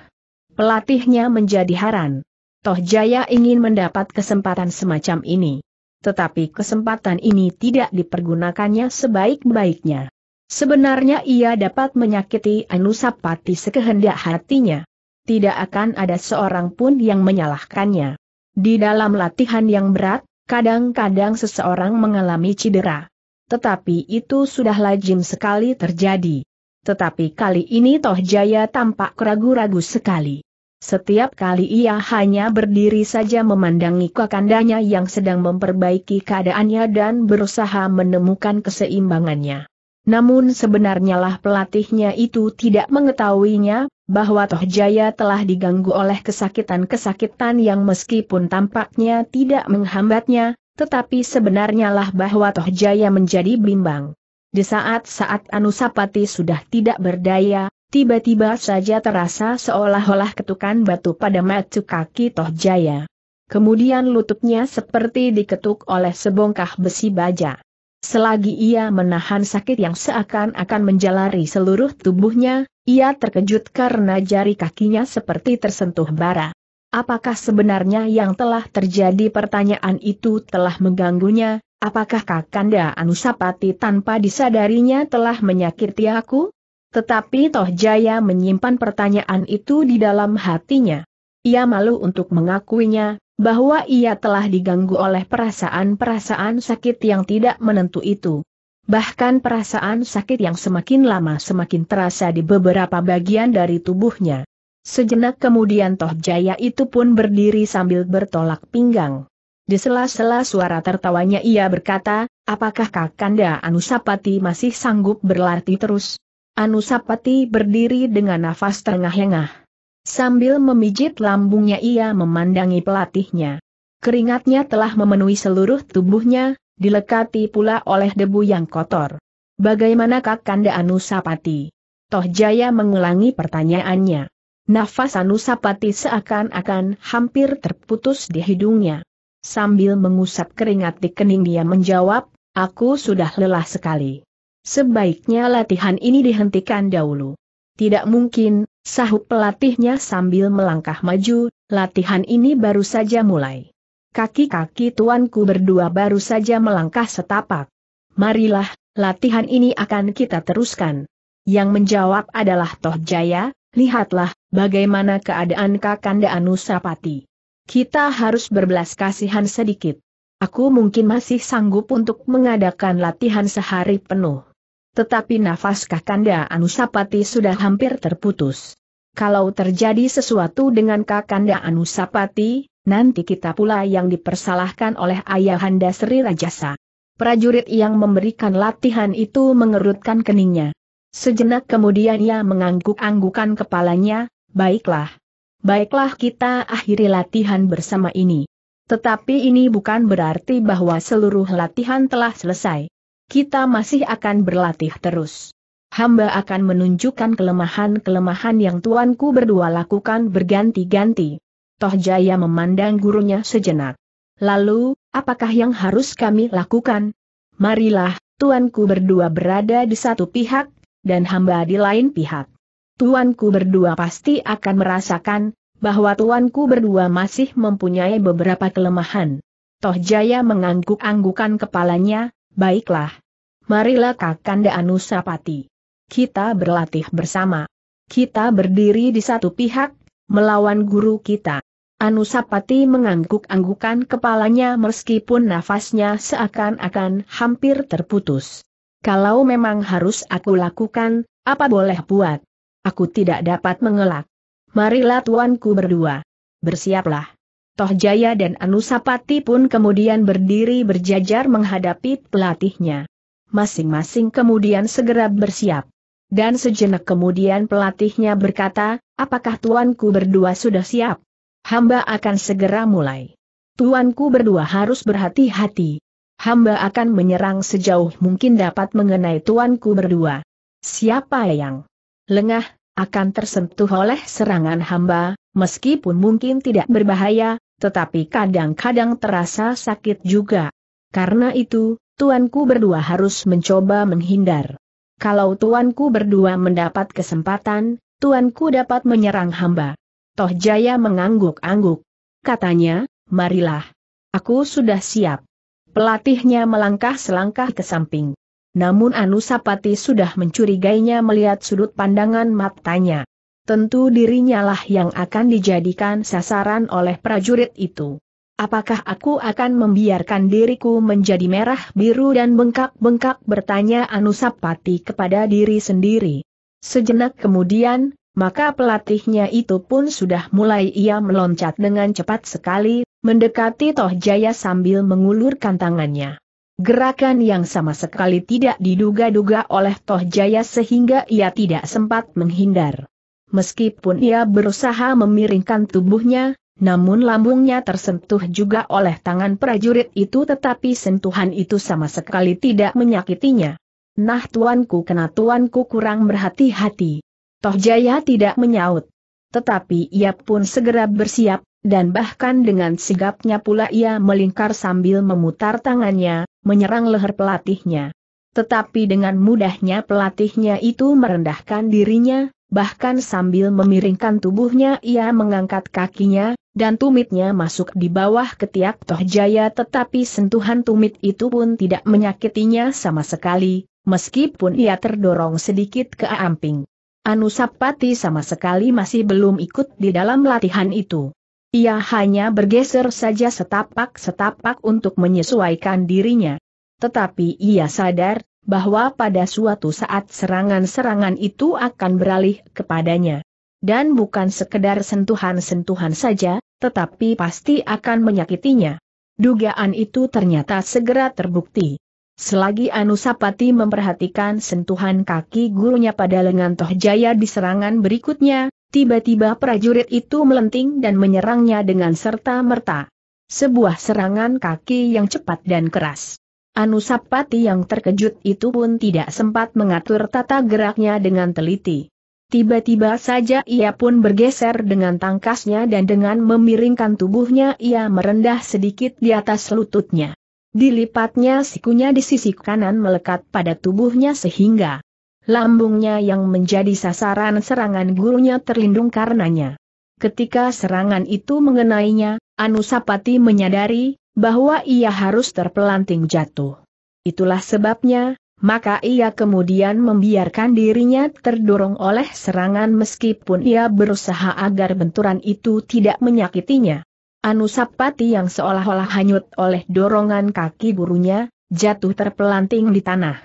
Pelatihnya menjadi haran. Toh Jaya ingin mendapat kesempatan semacam ini. Tetapi kesempatan ini tidak dipergunakannya sebaik-baiknya. Sebenarnya ia dapat menyakiti Anusapati sekehendak hatinya. Tidak akan ada seorang pun yang menyalahkannya. Di dalam latihan yang berat, kadang-kadang seseorang mengalami cedera. Tetapi itu sudah lazim sekali terjadi. Tetapi kali ini Toh Jaya tampak ragu-ragu sekali. Setiap kali ia hanya berdiri saja memandangi kakandanya yang sedang memperbaiki keadaannya dan berusaha menemukan keseimbangannya. Namun sebenarnya lah pelatihnya itu tidak mengetahuinya, bahwa Toh Jaya telah diganggu oleh kesakitan-kesakitan yang meskipun tampaknya tidak menghambatnya, tetapi sebenarnya lah bahwa Toh Jaya menjadi bimbang. Di saat-saat Anusapati sudah tidak berdaya, tiba-tiba saja terasa seolah-olah ketukan batu pada matu kaki Toh Jaya. Kemudian lututnya seperti diketuk oleh sebongkah besi baja. Selagi ia menahan sakit yang seakan-akan menjalari seluruh tubuhnya, ia terkejut karena jari kakinya seperti tersentuh bara. Apakah sebenarnya yang telah terjadi pertanyaan itu telah mengganggunya, apakah Kakanda Anusapati tanpa disadarinya telah menyakiti aku? Tetapi Toh Jaya menyimpan pertanyaan itu di dalam hatinya. Ia malu untuk mengakuinya, bahwa ia telah diganggu oleh perasaan-perasaan sakit yang tidak menentu itu. Bahkan perasaan sakit yang semakin lama semakin terasa di beberapa bagian dari tubuhnya. Sejenak kemudian Toh Jaya itu pun berdiri sambil bertolak pinggang. Di sela-sela suara tertawanya ia berkata, apakah Kakanda Anusapati masih sanggup berlatih terus? Anusapati berdiri dengan nafas terengah-engah. Sambil memijit lambungnya ia memandangi pelatihnya. Keringatnya telah memenuhi seluruh tubuhnya, dilekati pula oleh debu yang kotor. Bagaimana Kakanda Anusapati? Toh Jaya mengulangi pertanyaannya. Nafas Anusapati seakan-akan hampir terputus di hidungnya. Sambil mengusap keringat di kening dia menjawab, aku sudah lelah sekali. Sebaiknya latihan ini dihentikan dahulu. Tidak mungkin, sahut pelatihnya sambil melangkah maju, latihan ini baru saja mulai. Kaki-kaki tuanku berdua baru saja melangkah setapak. Marilah, latihan ini akan kita teruskan. Yang menjawab adalah Toh Jaya, lihatlah, bagaimana keadaan Kakanda Anusapati. Kita harus berbelas kasihan sedikit. Aku mungkin masih sanggup untuk mengadakan latihan sehari penuh. Tetapi nafas Kakanda Anusapati sudah hampir terputus. Kalau terjadi sesuatu dengan Kakanda Anusapati, nanti kita pula yang dipersalahkan oleh Ayahanda Sri Rajasa. Prajurit yang memberikan latihan itu mengerutkan keningnya. Sejenak kemudian ia mengangguk-anggukan kepalanya, baiklah. Baiklah kita akhiri latihan bersama ini. Tetapi ini bukan berarti bahwa seluruh latihan telah selesai kita masih akan berlatih terus. Hamba akan menunjukkan kelemahan-kelemahan yang tuanku berdua lakukan berganti-ganti. Toh Jaya memandang gurunya sejenak. Lalu, apakah yang harus kami lakukan? Marilah, tuanku berdua berada di satu pihak, dan hamba di lain pihak. Tuanku berdua pasti akan merasakan, bahwa tuanku berdua masih mempunyai beberapa kelemahan. Toh Jaya mengangguk-anggukan kepalanya, baiklah, marilah Kakanda Anusapati. Kita berlatih bersama. Kita berdiri di satu pihak, melawan guru kita. Anusapati mengangguk-anggukan kepalanya meskipun nafasnya seakan-akan hampir terputus. Kalau memang harus aku lakukan, apa boleh buat? Aku tidak dapat mengelak. Marilah tuanku berdua. Bersiaplah. Toh Jaya dan Anusapati pun kemudian berdiri berjajar menghadapi pelatihnya masing-masing kemudian segera bersiap. Dan sejenak kemudian pelatihnya berkata, apakah tuanku berdua sudah siap? Hamba akan segera mulai. Tuanku berdua harus berhati-hati. Hamba akan menyerang sejauh mungkin dapat mengenai tuanku berdua. Siapa yang lengah, akan tersentuh oleh serangan hamba, meskipun mungkin tidak berbahaya, tetapi kadang-kadang terasa sakit juga. Karena itu, tuanku berdua harus mencoba menghindar. Kalau tuanku berdua mendapat kesempatan, tuanku dapat menyerang hamba. Toh Jaya mengangguk-angguk. Katanya, marilah. Aku sudah siap. Pelatihnya melangkah selangkah ke samping. Namun Anusapati sudah mencurigainya melihat sudut pandangan matanya. Tentu dirinya lah yang akan dijadikan sasaran oleh prajurit itu. Apakah aku akan membiarkan diriku menjadi merah biru dan bengkak-bengkak bertanya Anusapati kepada diri sendiri. Sejenak kemudian, maka pelatihnya itu pun sudah mulai ia meloncat dengan cepat sekali, mendekati Toh Jaya sambil mengulurkan tangannya. Gerakan yang sama sekali tidak diduga-duga oleh Toh Jaya sehingga ia tidak sempat menghindar. Meskipun ia berusaha memiringkan tubuhnya, namun lambungnya tersentuh juga oleh tangan prajurit itu tetapi sentuhan itu sama sekali tidak menyakitinya. Nah tuanku kena tuanku kurang berhati-hati. Toh Jaya tidak menyaut. Tetapi ia pun segera bersiap, dan bahkan dengan sigapnya pula ia melingkar sambil memutar tangannya, menyerang leher pelatihnya. Tetapi dengan mudahnya pelatihnya itu merendahkan dirinya, bahkan sambil memiringkan tubuhnya ia mengangkat kakinya, dan tumitnya masuk di bawah ketiak Toh Jaya tetapi sentuhan tumit itu pun tidak menyakitinya sama sekali, meskipun ia terdorong sedikit ke amping. Anusapati sama sekali masih belum ikut di dalam latihan itu. Ia hanya bergeser saja setapak-setapak untuk menyesuaikan dirinya. Tetapi ia sadar bahwa pada suatu saat serangan-serangan itu akan beralih kepadanya dan bukan sekedar sentuhan-sentuhan saja, tetapi pasti akan menyakitinya. Dugaan itu ternyata segera terbukti. Selagi Anusapati memperhatikan sentuhan kaki gurunya pada lengan Toh Jaya di serangan berikutnya, tiba-tiba prajurit itu melenting dan menyerangnya dengan serta-merta. Sebuah serangan kaki yang cepat dan keras. Anusapati yang terkejut itu pun tidak sempat mengatur tata geraknya dengan teliti. Tiba-tiba saja ia pun bergeser dengan tangkasnya dan dengan memiringkan tubuhnya ia merendah sedikit di atas lututnya. Dilipatnya sikunya di sisi kanan melekat pada tubuhnya sehingga lambungnya yang menjadi sasaran serangan gurunya terlindung karenanya. Ketika serangan itu mengenainya, Anusapati menyadari bahwa ia harus terpelanting jatuh. Itulah sebabnya, maka ia kemudian membiarkan dirinya terdorong oleh serangan meskipun ia berusaha agar benturan itu tidak menyakitinya. Anusapati yang seolah-olah hanyut oleh dorongan kaki gurunya, jatuh terpelanting di tanah.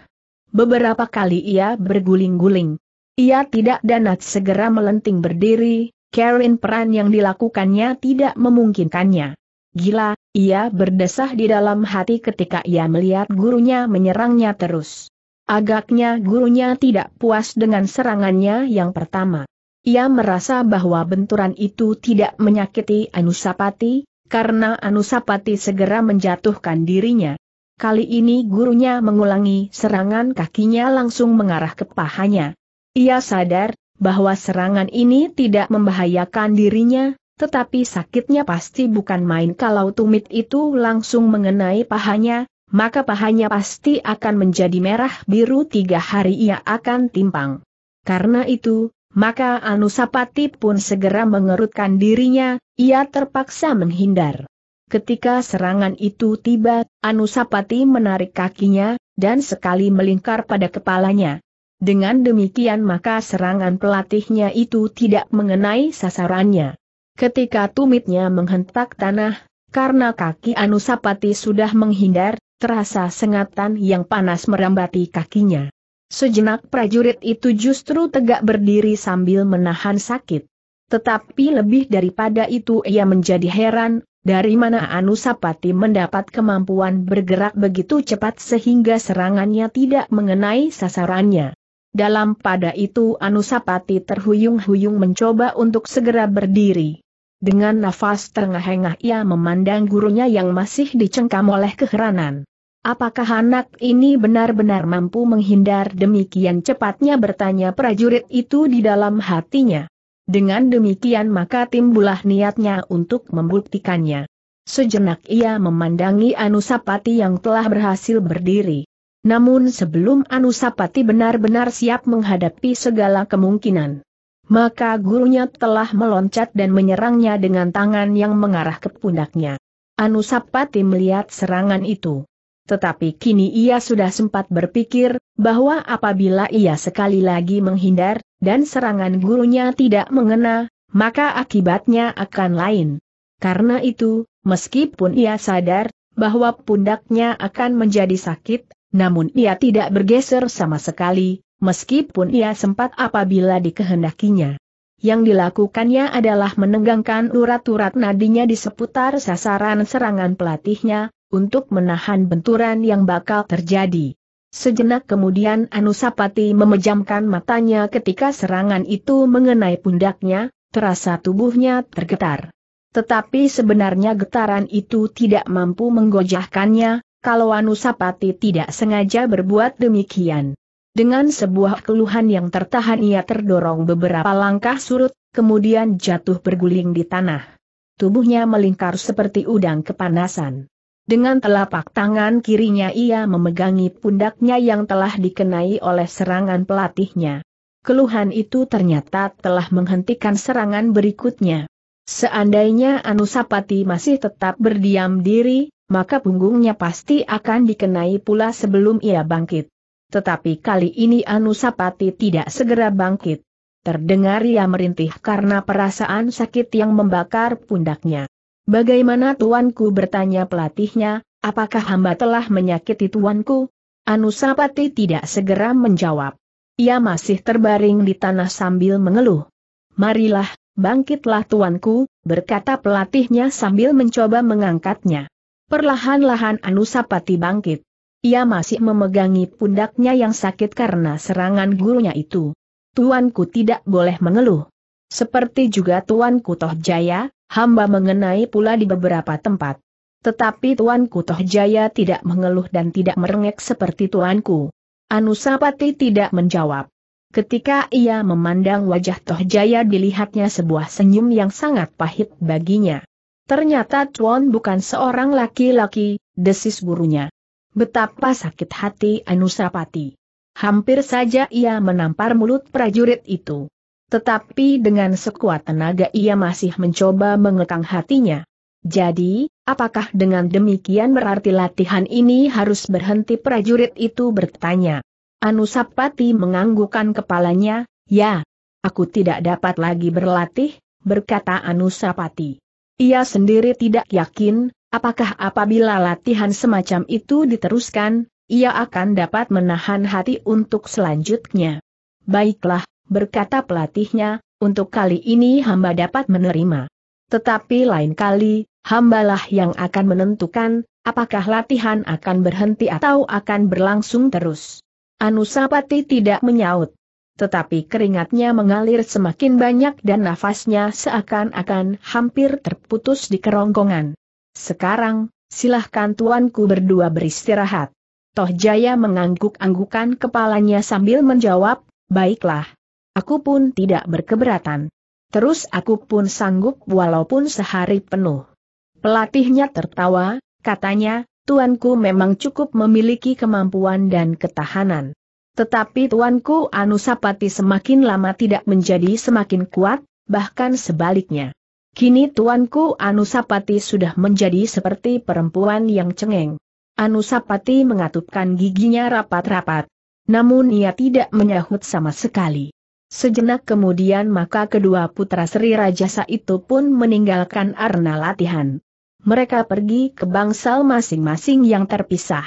Beberapa kali ia berguling-guling. Ia tidak danat segera melenting berdiri, Karen peran yang dilakukannya tidak memungkinkannya. Gila, ia berdesah di dalam hati ketika ia melihat gurunya menyerangnya terus. Agaknya gurunya tidak puas dengan serangannya yang pertama. Ia merasa bahwa benturan itu tidak menyakiti Anusapati, karena Anusapati segera menjatuhkan dirinya. Kali ini gurunya mengulangi serangan kakinya langsung mengarah ke pahanya. Ia sadar bahwa serangan ini tidak membahayakan dirinya, tetapi sakitnya pasti bukan main kalau tumit itu langsung mengenai pahanya, maka pahanya pasti akan menjadi merah biru tiga hari ia akan timpang. Karena itu, maka Anusapati pun segera mengerutkan dirinya, ia terpaksa menghindar. Ketika serangan itu tiba, Anusapati menarik kakinya, dan sekali melingkar pada kepalanya. Dengan demikian maka serangan pelatihnya itu tidak mengenai sasarannya. Ketika tumitnya menghentak tanah, karena kaki Anusapati sudah menghindar, terasa sengatan yang panas merambati kakinya. Sejenak prajurit itu justru tegak berdiri sambil menahan sakit. Tetapi lebih daripada itu ia menjadi heran, dari mana Anusapati mendapat kemampuan bergerak begitu cepat sehingga serangannya tidak mengenai sasarannya. Dalam pada itu Anusapati terhuyung-huyung mencoba untuk segera berdiri. Dengan nafas terengah-engah ia memandang gurunya yang masih dicengkam oleh keheranan. Apakah anak ini benar-benar mampu menghindar demikian cepatnya bertanya prajurit itu di dalam hatinya. Dengan demikian maka timbulah niatnya untuk membuktikannya. Sejenak ia memandangi Anusapati yang telah berhasil berdiri. Namun sebelum Anusapati benar-benar siap menghadapi segala kemungkinan, maka gurunya telah meloncat dan menyerangnya dengan tangan yang mengarah ke pundaknya. Anusapati melihat serangan itu. Tetapi kini ia sudah sempat berpikir, bahwa apabila ia sekali lagi menghindar, dan serangan gurunya tidak mengena, maka akibatnya akan lain. Karena itu, meskipun ia sadar, bahwa pundaknya akan menjadi sakit, namun ia tidak bergeser sama sekali, meskipun ia sempat apabila dikehendakinya. Yang dilakukannya adalah menenggangkan urat-urat nadinya di seputar sasaran serangan pelatihnya, untuk menahan benturan yang bakal terjadi. Sejenak kemudian Anusapati memejamkan matanya ketika serangan itu mengenai pundaknya, terasa tubuhnya tergetar. Tetapi sebenarnya getaran itu tidak mampu menggojahkannya, kalau Anusapati tidak sengaja berbuat demikian. Dengan sebuah keluhan yang tertahan ia terdorong beberapa langkah surut, kemudian jatuh berguling di tanah. Tubuhnya melingkar seperti udang kepanasan. Dengan telapak tangan kirinya ia memegangi pundaknya yang telah dikenai oleh serangan pelatihnya. Keluhan itu ternyata telah menghentikan serangan berikutnya. Seandainya Anusapati masih tetap berdiam diri, maka punggungnya pasti akan dikenai pula sebelum ia bangkit. Tetapi kali ini Anusapati tidak segera bangkit. Terdengar ia merintih karena perasaan sakit yang membakar pundaknya. Bagaimana tuanku bertanya pelatihnya, apakah hamba telah menyakiti tuanku? Anusapati tidak segera menjawab. Ia masih terbaring di tanah sambil mengeluh. Marilah, bangkitlah tuanku, berkata pelatihnya sambil mencoba mengangkatnya. Perlahan-lahan Anusapati bangkit. Ia masih memegangi pundaknya yang sakit karena serangan gurunya itu. Tuanku tidak boleh mengeluh. Seperti juga Tuanku Tohjaya, hamba mengenai pula di beberapa tempat. Tetapi Tuanku Tohjaya tidak mengeluh dan tidak merengek seperti Tuanku. Anusapati tidak menjawab. Ketika ia memandang wajah Tohjaya, dilihatnya sebuah senyum yang sangat pahit baginya. Ternyata Tuan bukan seorang laki-laki, desis gurunya. Betapa sakit hati Anusapati. Hampir saja ia menampar mulut prajurit itu. Tetapi dengan sekuat tenaga ia masih mencoba mengekang hatinya. Jadi, apakah dengan demikian berarti latihan ini harus berhenti prajurit itu bertanya. Anusapati menganggukkan kepalanya, ya, aku tidak dapat lagi berlatih, berkata Anusapati. Ia sendiri tidak yakin, Apakah apabila latihan semacam itu diteruskan, ia akan dapat menahan hati untuk selanjutnya? Baiklah, berkata pelatihnya, untuk kali ini hamba dapat menerima. Tetapi lain kali, hambalah yang akan menentukan, apakah latihan akan berhenti atau akan berlangsung terus. Anusapati tidak menyaut. Tetapi keringatnya mengalir semakin banyak dan nafasnya seakan-akan hampir terputus di kerongkongan. Sekarang, silahkan tuanku berdua beristirahat. Toh Jaya mengangguk-anggukan kepalanya sambil menjawab, baiklah. Aku pun tidak berkeberatan. Terus aku pun sanggup walaupun sehari penuh. Pelatihnya tertawa, katanya, tuanku memang cukup memiliki kemampuan dan ketahanan. Tetapi tuanku Anusapati semakin lama tidak menjadi semakin kuat, bahkan sebaliknya. Kini tuanku Anusapati sudah menjadi seperti perempuan yang cengeng. Anusapati mengatupkan giginya rapat-rapat. Namun ia tidak menyahut sama sekali. Sejenak kemudian maka kedua putra Sri Rajasa itu pun meninggalkan arena latihan. Mereka pergi ke bangsal masing-masing yang terpisah.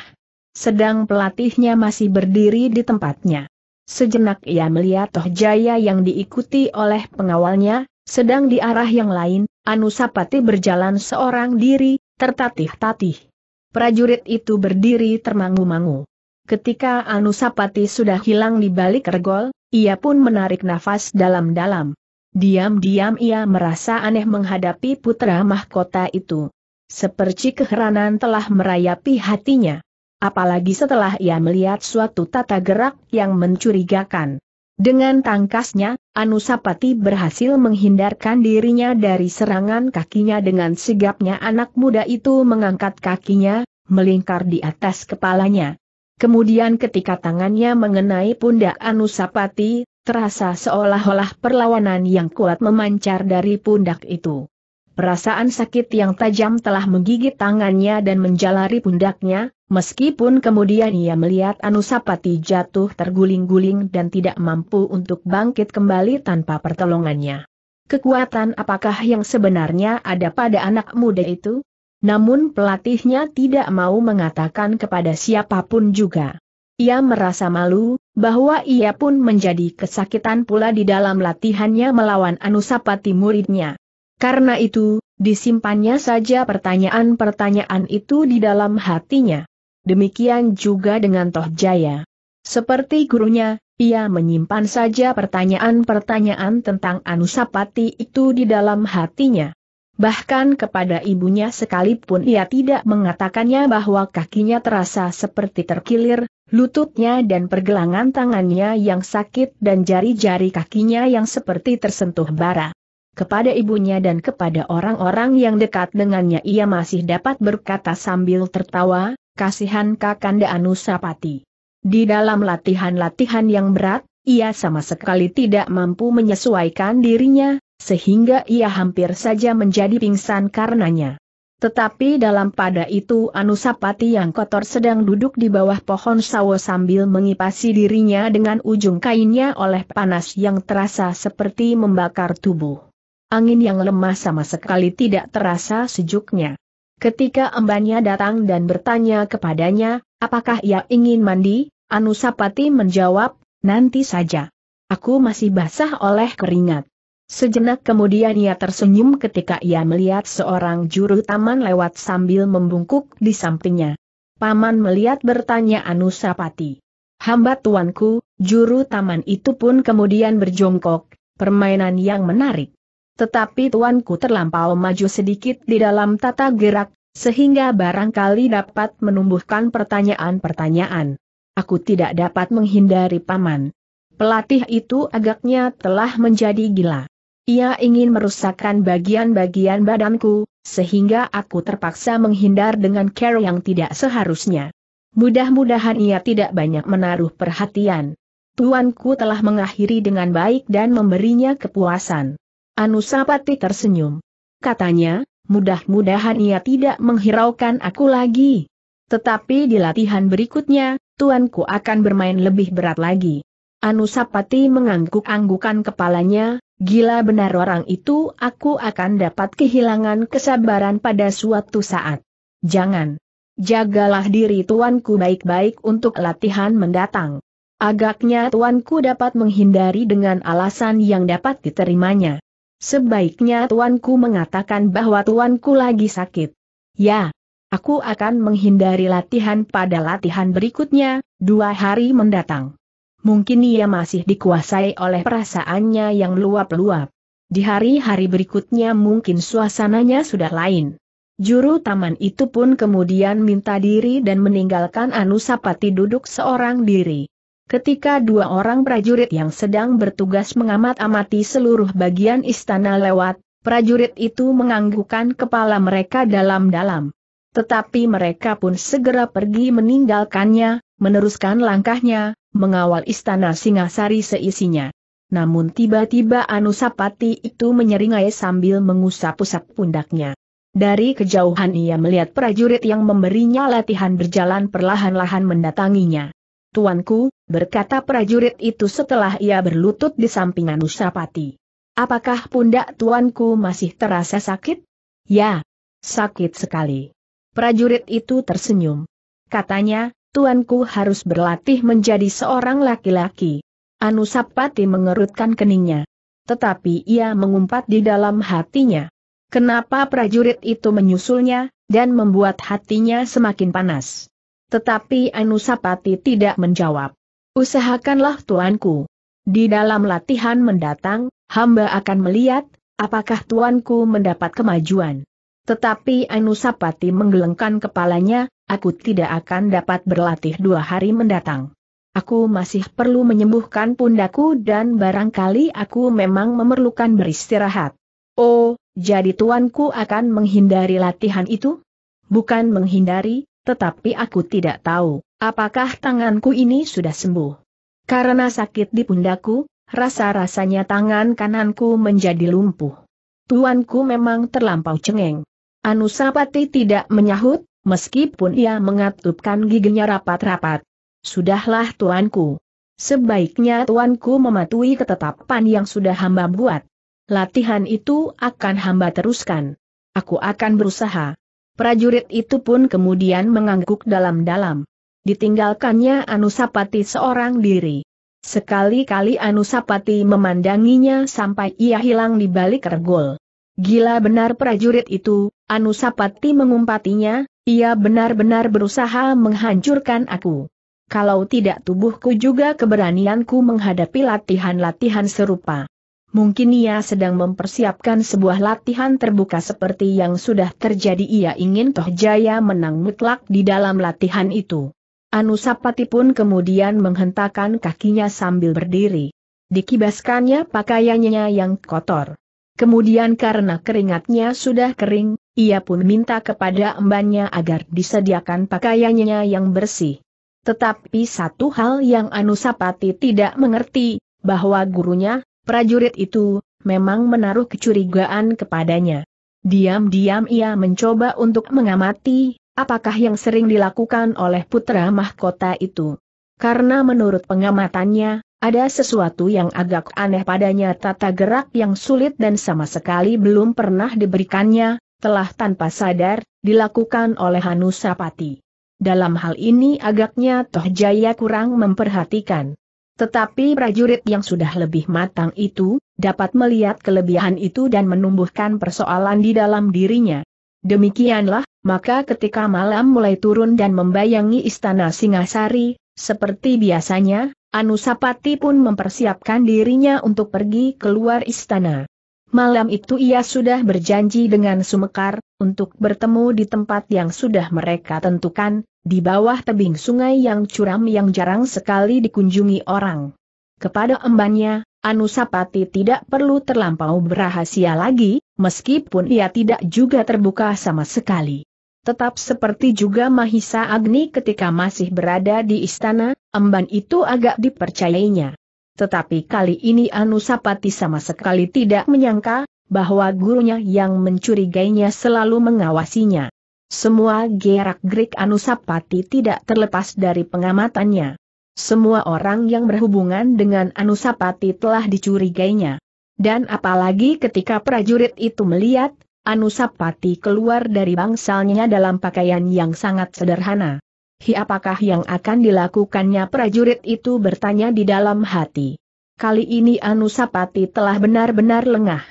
Sedang pelatihnya masih berdiri di tempatnya. Sejenak ia melihat Toh Jaya yang diikuti oleh pengawalnya, sedang di arah yang lain, Anusapati berjalan seorang diri, tertatih-tatih. Prajurit itu berdiri termangu-mangu. Ketika Anusapati sudah hilang di balik regol, ia pun menarik nafas dalam-dalam. Diam-diam ia merasa aneh menghadapi putra mahkota itu. Seperti keheranan telah merayapi hatinya. Apalagi setelah ia melihat suatu tata gerak yang mencurigakan. Dengan tangkasnya, Anusapati berhasil menghindarkan dirinya dari serangan kakinya dengan sigapnya anak muda itu mengangkat kakinya, melingkar di atas kepalanya. Kemudian ketika tangannya mengenai pundak Anusapati, terasa seolah-olah perlawanan yang kuat memancar dari pundak itu. Perasaan sakit yang tajam telah menggigit tangannya dan menjalari pundaknya, Meskipun kemudian ia melihat Anusapati jatuh terguling-guling dan tidak mampu untuk bangkit kembali tanpa pertolongannya. Kekuatan apakah yang sebenarnya ada pada anak muda itu? Namun pelatihnya tidak mau mengatakan kepada siapapun juga. Ia merasa malu, bahwa ia pun menjadi kesakitan pula di dalam latihannya melawan Anusapati muridnya. Karena itu, disimpannya saja pertanyaan-pertanyaan itu di dalam hatinya demikian juga dengan Toh Jaya. Seperti gurunya, ia menyimpan saja pertanyaan-pertanyaan tentang Anusapati itu di dalam hatinya. Bahkan kepada ibunya sekalipun ia tidak mengatakannya bahwa kakinya terasa seperti terkilir, lututnya dan pergelangan tangannya yang sakit dan jari-jari kakinya yang seperti tersentuh bara. Kepada ibunya dan kepada orang-orang yang dekat dengannya ia masih dapat berkata sambil tertawa, kasihan Kakanda Anusapati. Di dalam latihan-latihan yang berat, ia sama sekali tidak mampu menyesuaikan dirinya, sehingga ia hampir saja menjadi pingsan karenanya. Tetapi dalam pada itu Anusapati yang kotor sedang duduk di bawah pohon sawo sambil mengipasi dirinya dengan ujung kainnya oleh panas yang terasa seperti membakar tubuh. Angin yang lemah sama sekali tidak terasa sejuknya. Ketika embannya datang dan bertanya kepadanya, apakah ia ingin mandi, Anusapati menjawab, nanti saja. Aku masih basah oleh keringat. Sejenak kemudian ia tersenyum ketika ia melihat seorang juru taman lewat sambil membungkuk di sampingnya. Paman melihat bertanya Anusapati. Hamba tuanku, juru taman itu pun kemudian berjongkok, permainan yang menarik. Tetapi tuanku terlampau maju sedikit di dalam tata gerak, sehingga barangkali dapat menumbuhkan pertanyaan-pertanyaan. Aku tidak dapat menghindari paman. Pelatih itu agaknya telah menjadi gila. Ia ingin merusakkan bagian-bagian badanku, sehingga aku terpaksa menghindar dengan care yang tidak seharusnya. Mudah-mudahan ia tidak banyak menaruh perhatian. Tuanku telah mengakhiri dengan baik dan memberinya kepuasan. Anusapati tersenyum. Katanya, mudah-mudahan ia tidak menghiraukan aku lagi. Tetapi di latihan berikutnya, tuanku akan bermain lebih berat lagi. Anusapati mengangguk-anggukan kepalanya, gila benar orang itu aku akan dapat kehilangan kesabaran pada suatu saat. Jangan. Jagalah diri tuanku baik-baik untuk latihan mendatang. Agaknya tuanku dapat menghindari dengan alasan yang dapat diterimanya. Sebaiknya tuanku mengatakan bahwa tuanku lagi sakit. Ya, aku akan menghindari latihan pada latihan berikutnya, dua hari mendatang. Mungkin ia masih dikuasai oleh perasaannya yang luap-luap. Di hari-hari berikutnya mungkin suasananya sudah lain. Juru taman itu pun kemudian minta diri dan meninggalkan Anusapati duduk seorang diri. Ketika dua orang prajurit yang sedang bertugas mengamat-amati seluruh bagian istana lewat, prajurit itu menganggukkan kepala mereka dalam-dalam. Tetapi mereka pun segera pergi meninggalkannya, meneruskan langkahnya, mengawal istana Singasari seisinya. Namun tiba-tiba Anusapati itu menyeringai sambil mengusap-usap pundaknya. Dari kejauhan ia melihat prajurit yang memberinya latihan berjalan perlahan-lahan mendatanginya. Tuanku, berkata prajurit itu setelah ia berlutut di samping Anusapati. Apakah pundak tuanku masih terasa sakit? Ya, sakit sekali. Prajurit itu tersenyum. Katanya, tuanku harus berlatih menjadi seorang laki-laki. Anusapati mengerutkan keningnya. Tetapi ia mengumpat di dalam hatinya. Kenapa prajurit itu menyusulnya, dan membuat hatinya semakin panas. Tetapi Anusapati tidak menjawab. Usahakanlah tuanku. Di dalam latihan mendatang, hamba akan melihat, apakah tuanku mendapat kemajuan. Tetapi Anusapati menggelengkan kepalanya, aku tidak akan dapat berlatih dua hari mendatang. Aku masih perlu menyembuhkan pundaku dan barangkali aku memang memerlukan beristirahat. Oh, jadi tuanku akan menghindari latihan itu? Bukan menghindari, tetapi aku tidak tahu, apakah tanganku ini sudah sembuh. Karena sakit di pundaku, rasa-rasanya tangan kananku menjadi lumpuh. Tuanku memang terlampau cengeng. Anusapati tidak menyahut, meskipun ia mengatupkan giginya rapat-rapat. Sudahlah tuanku. Sebaiknya tuanku mematuhi ketetapan yang sudah hamba buat. Latihan itu akan hamba teruskan. Aku akan berusaha. Prajurit itu pun kemudian mengangguk dalam-dalam. Ditinggalkannya Anusapati seorang diri. Sekali-kali Anusapati memandanginya sampai ia hilang di balik regol. Gila benar prajurit itu, Anusapati mengumpatinya, ia benar-benar berusaha menghancurkan aku. Kalau tidak tubuhku juga keberanianku menghadapi latihan-latihan serupa mungkin ia sedang mempersiapkan sebuah latihan terbuka seperti yang sudah terjadi ia ingin Toh Jaya menang mutlak di dalam latihan itu. Anusapati pun kemudian menghentakkan kakinya sambil berdiri. Dikibaskannya pakaiannya yang kotor. Kemudian karena keringatnya sudah kering, ia pun minta kepada embannya agar disediakan pakaiannya yang bersih. Tetapi satu hal yang Anusapati tidak mengerti, bahwa gurunya, Prajurit itu, memang menaruh kecurigaan kepadanya. Diam-diam ia mencoba untuk mengamati, apakah yang sering dilakukan oleh putra mahkota itu. Karena menurut pengamatannya, ada sesuatu yang agak aneh padanya tata gerak yang sulit dan sama sekali belum pernah diberikannya, telah tanpa sadar, dilakukan oleh Hanusapati. Dalam hal ini agaknya Toh Jaya kurang memperhatikan. Tetapi prajurit yang sudah lebih matang itu, dapat melihat kelebihan itu dan menumbuhkan persoalan di dalam dirinya. Demikianlah, maka ketika malam mulai turun dan membayangi istana Singasari, seperti biasanya, Anusapati pun mempersiapkan dirinya untuk pergi keluar istana. Malam itu ia sudah berjanji dengan Sumekar, untuk bertemu di tempat yang sudah mereka tentukan, di bawah tebing sungai yang curam yang jarang sekali dikunjungi orang. Kepada embannya, Anusapati tidak perlu terlampau berahasia lagi, meskipun ia tidak juga terbuka sama sekali. Tetap seperti juga Mahisa Agni ketika masih berada di istana, emban itu agak dipercayainya. Tetapi kali ini Anusapati sama sekali tidak menyangka, bahwa gurunya yang mencurigainya selalu mengawasinya. Semua gerak-gerik Anusapati tidak terlepas dari pengamatannya. Semua orang yang berhubungan dengan Anusapati telah dicurigainya. Dan apalagi ketika prajurit itu melihat, Anusapati keluar dari bangsalnya dalam pakaian yang sangat sederhana. Hi apakah yang akan dilakukannya prajurit itu bertanya di dalam hati. Kali ini Anusapati telah benar-benar lengah.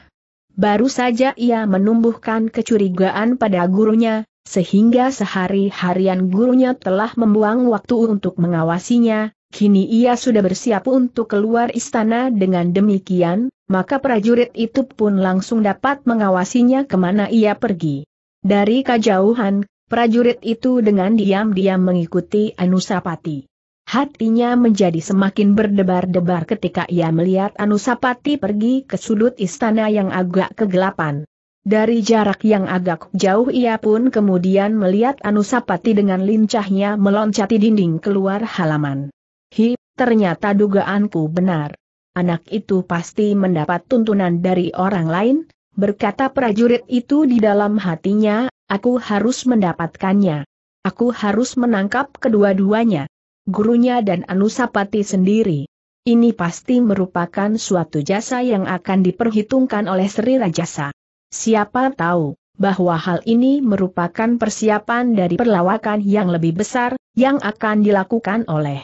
Baru saja ia menumbuhkan kecurigaan pada gurunya, sehingga sehari-harian gurunya telah membuang waktu untuk mengawasinya, kini ia sudah bersiap untuk keluar istana dengan demikian, maka prajurit itu pun langsung dapat mengawasinya kemana ia pergi. Dari kejauhan, Prajurit itu dengan diam-diam mengikuti Anusapati. Hatinya menjadi semakin berdebar-debar ketika ia melihat Anusapati pergi ke sudut istana yang agak kegelapan. Dari jarak yang agak jauh ia pun kemudian melihat Anusapati dengan lincahnya meloncati dinding keluar halaman. Hi, ternyata dugaanku benar. Anak itu pasti mendapat tuntunan dari orang lain, berkata prajurit itu di dalam hatinya, Aku harus mendapatkannya. Aku harus menangkap kedua-duanya. Gurunya dan Anusapati sendiri. Ini pasti merupakan suatu jasa yang akan diperhitungkan oleh Sri Rajasa. Siapa tahu, bahwa hal ini merupakan persiapan dari perlawakan yang lebih besar, yang akan dilakukan oleh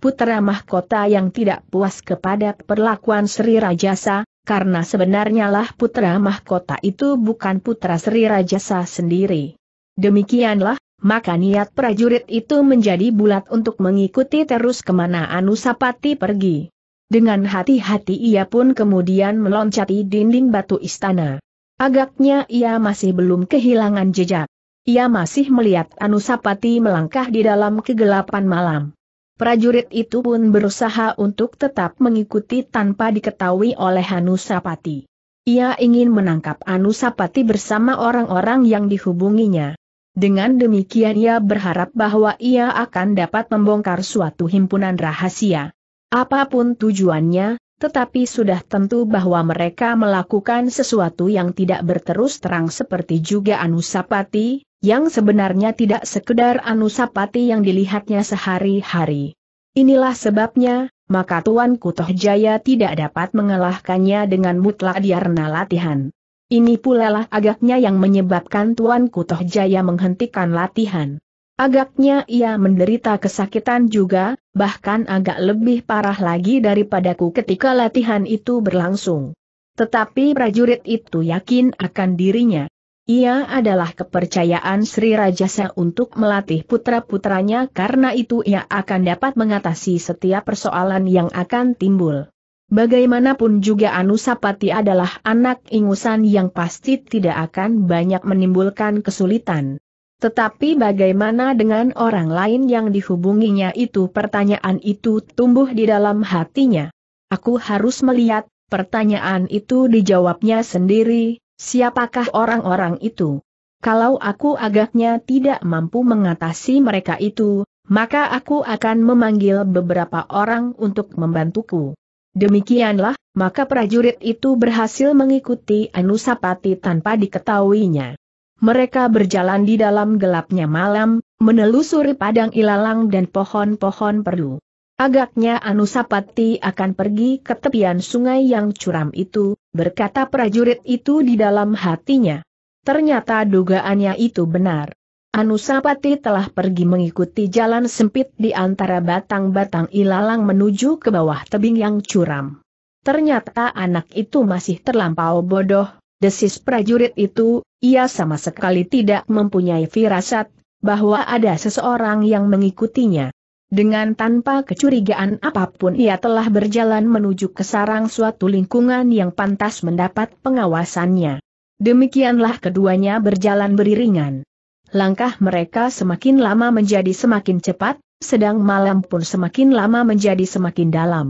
putra Mahkota yang tidak puas kepada perlakuan Sri Rajasa, karena sebenarnya lah putra mahkota itu bukan putra Sri Rajasa sendiri. Demikianlah, maka niat prajurit itu menjadi bulat untuk mengikuti terus kemana Anusapati pergi. Dengan hati-hati ia pun kemudian meloncati dinding batu istana. Agaknya ia masih belum kehilangan jejak. Ia masih melihat Anusapati melangkah di dalam kegelapan malam. Prajurit itu pun berusaha untuk tetap mengikuti tanpa diketahui oleh Anusapati. Ia ingin menangkap Anusapati bersama orang-orang yang dihubunginya. Dengan demikian ia berharap bahwa ia akan dapat membongkar suatu himpunan rahasia. Apapun tujuannya, tetapi sudah tentu bahwa mereka melakukan sesuatu yang tidak berterus terang seperti juga Anusapati, yang sebenarnya tidak sekedar Anusapati yang dilihatnya sehari-hari. Inilah sebabnya, maka Tuan Kutoh Jaya tidak dapat mengalahkannya dengan mutlak diarna latihan. Ini pula lah agaknya yang menyebabkan Tuan Kutoh Jaya menghentikan latihan. Agaknya ia menderita kesakitan juga, bahkan agak lebih parah lagi daripadaku ketika latihan itu berlangsung. Tetapi prajurit itu yakin akan dirinya. Ia adalah kepercayaan Sri Rajasa untuk melatih putra-putranya karena itu ia akan dapat mengatasi setiap persoalan yang akan timbul. Bagaimanapun juga Anusapati adalah anak ingusan yang pasti tidak akan banyak menimbulkan kesulitan. Tetapi bagaimana dengan orang lain yang dihubunginya itu pertanyaan itu tumbuh di dalam hatinya. Aku harus melihat, pertanyaan itu dijawabnya sendiri, Siapakah orang-orang itu? Kalau aku agaknya tidak mampu mengatasi mereka itu, maka aku akan memanggil beberapa orang untuk membantuku. Demikianlah, maka prajurit itu berhasil mengikuti Anusapati tanpa diketahuinya. Mereka berjalan di dalam gelapnya malam, menelusuri padang ilalang dan pohon-pohon perlu. Agaknya Anusapati akan pergi ke tepian sungai yang curam itu, berkata prajurit itu di dalam hatinya. Ternyata dugaannya itu benar. Anusapati telah pergi mengikuti jalan sempit di antara batang-batang ilalang menuju ke bawah tebing yang curam. Ternyata anak itu masih terlampau bodoh, desis prajurit itu, ia sama sekali tidak mempunyai firasat, bahwa ada seseorang yang mengikutinya. Dengan tanpa kecurigaan apapun ia telah berjalan menuju ke sarang suatu lingkungan yang pantas mendapat pengawasannya. Demikianlah keduanya berjalan beriringan. Langkah mereka semakin lama menjadi semakin cepat, sedang malam pun semakin lama menjadi semakin dalam.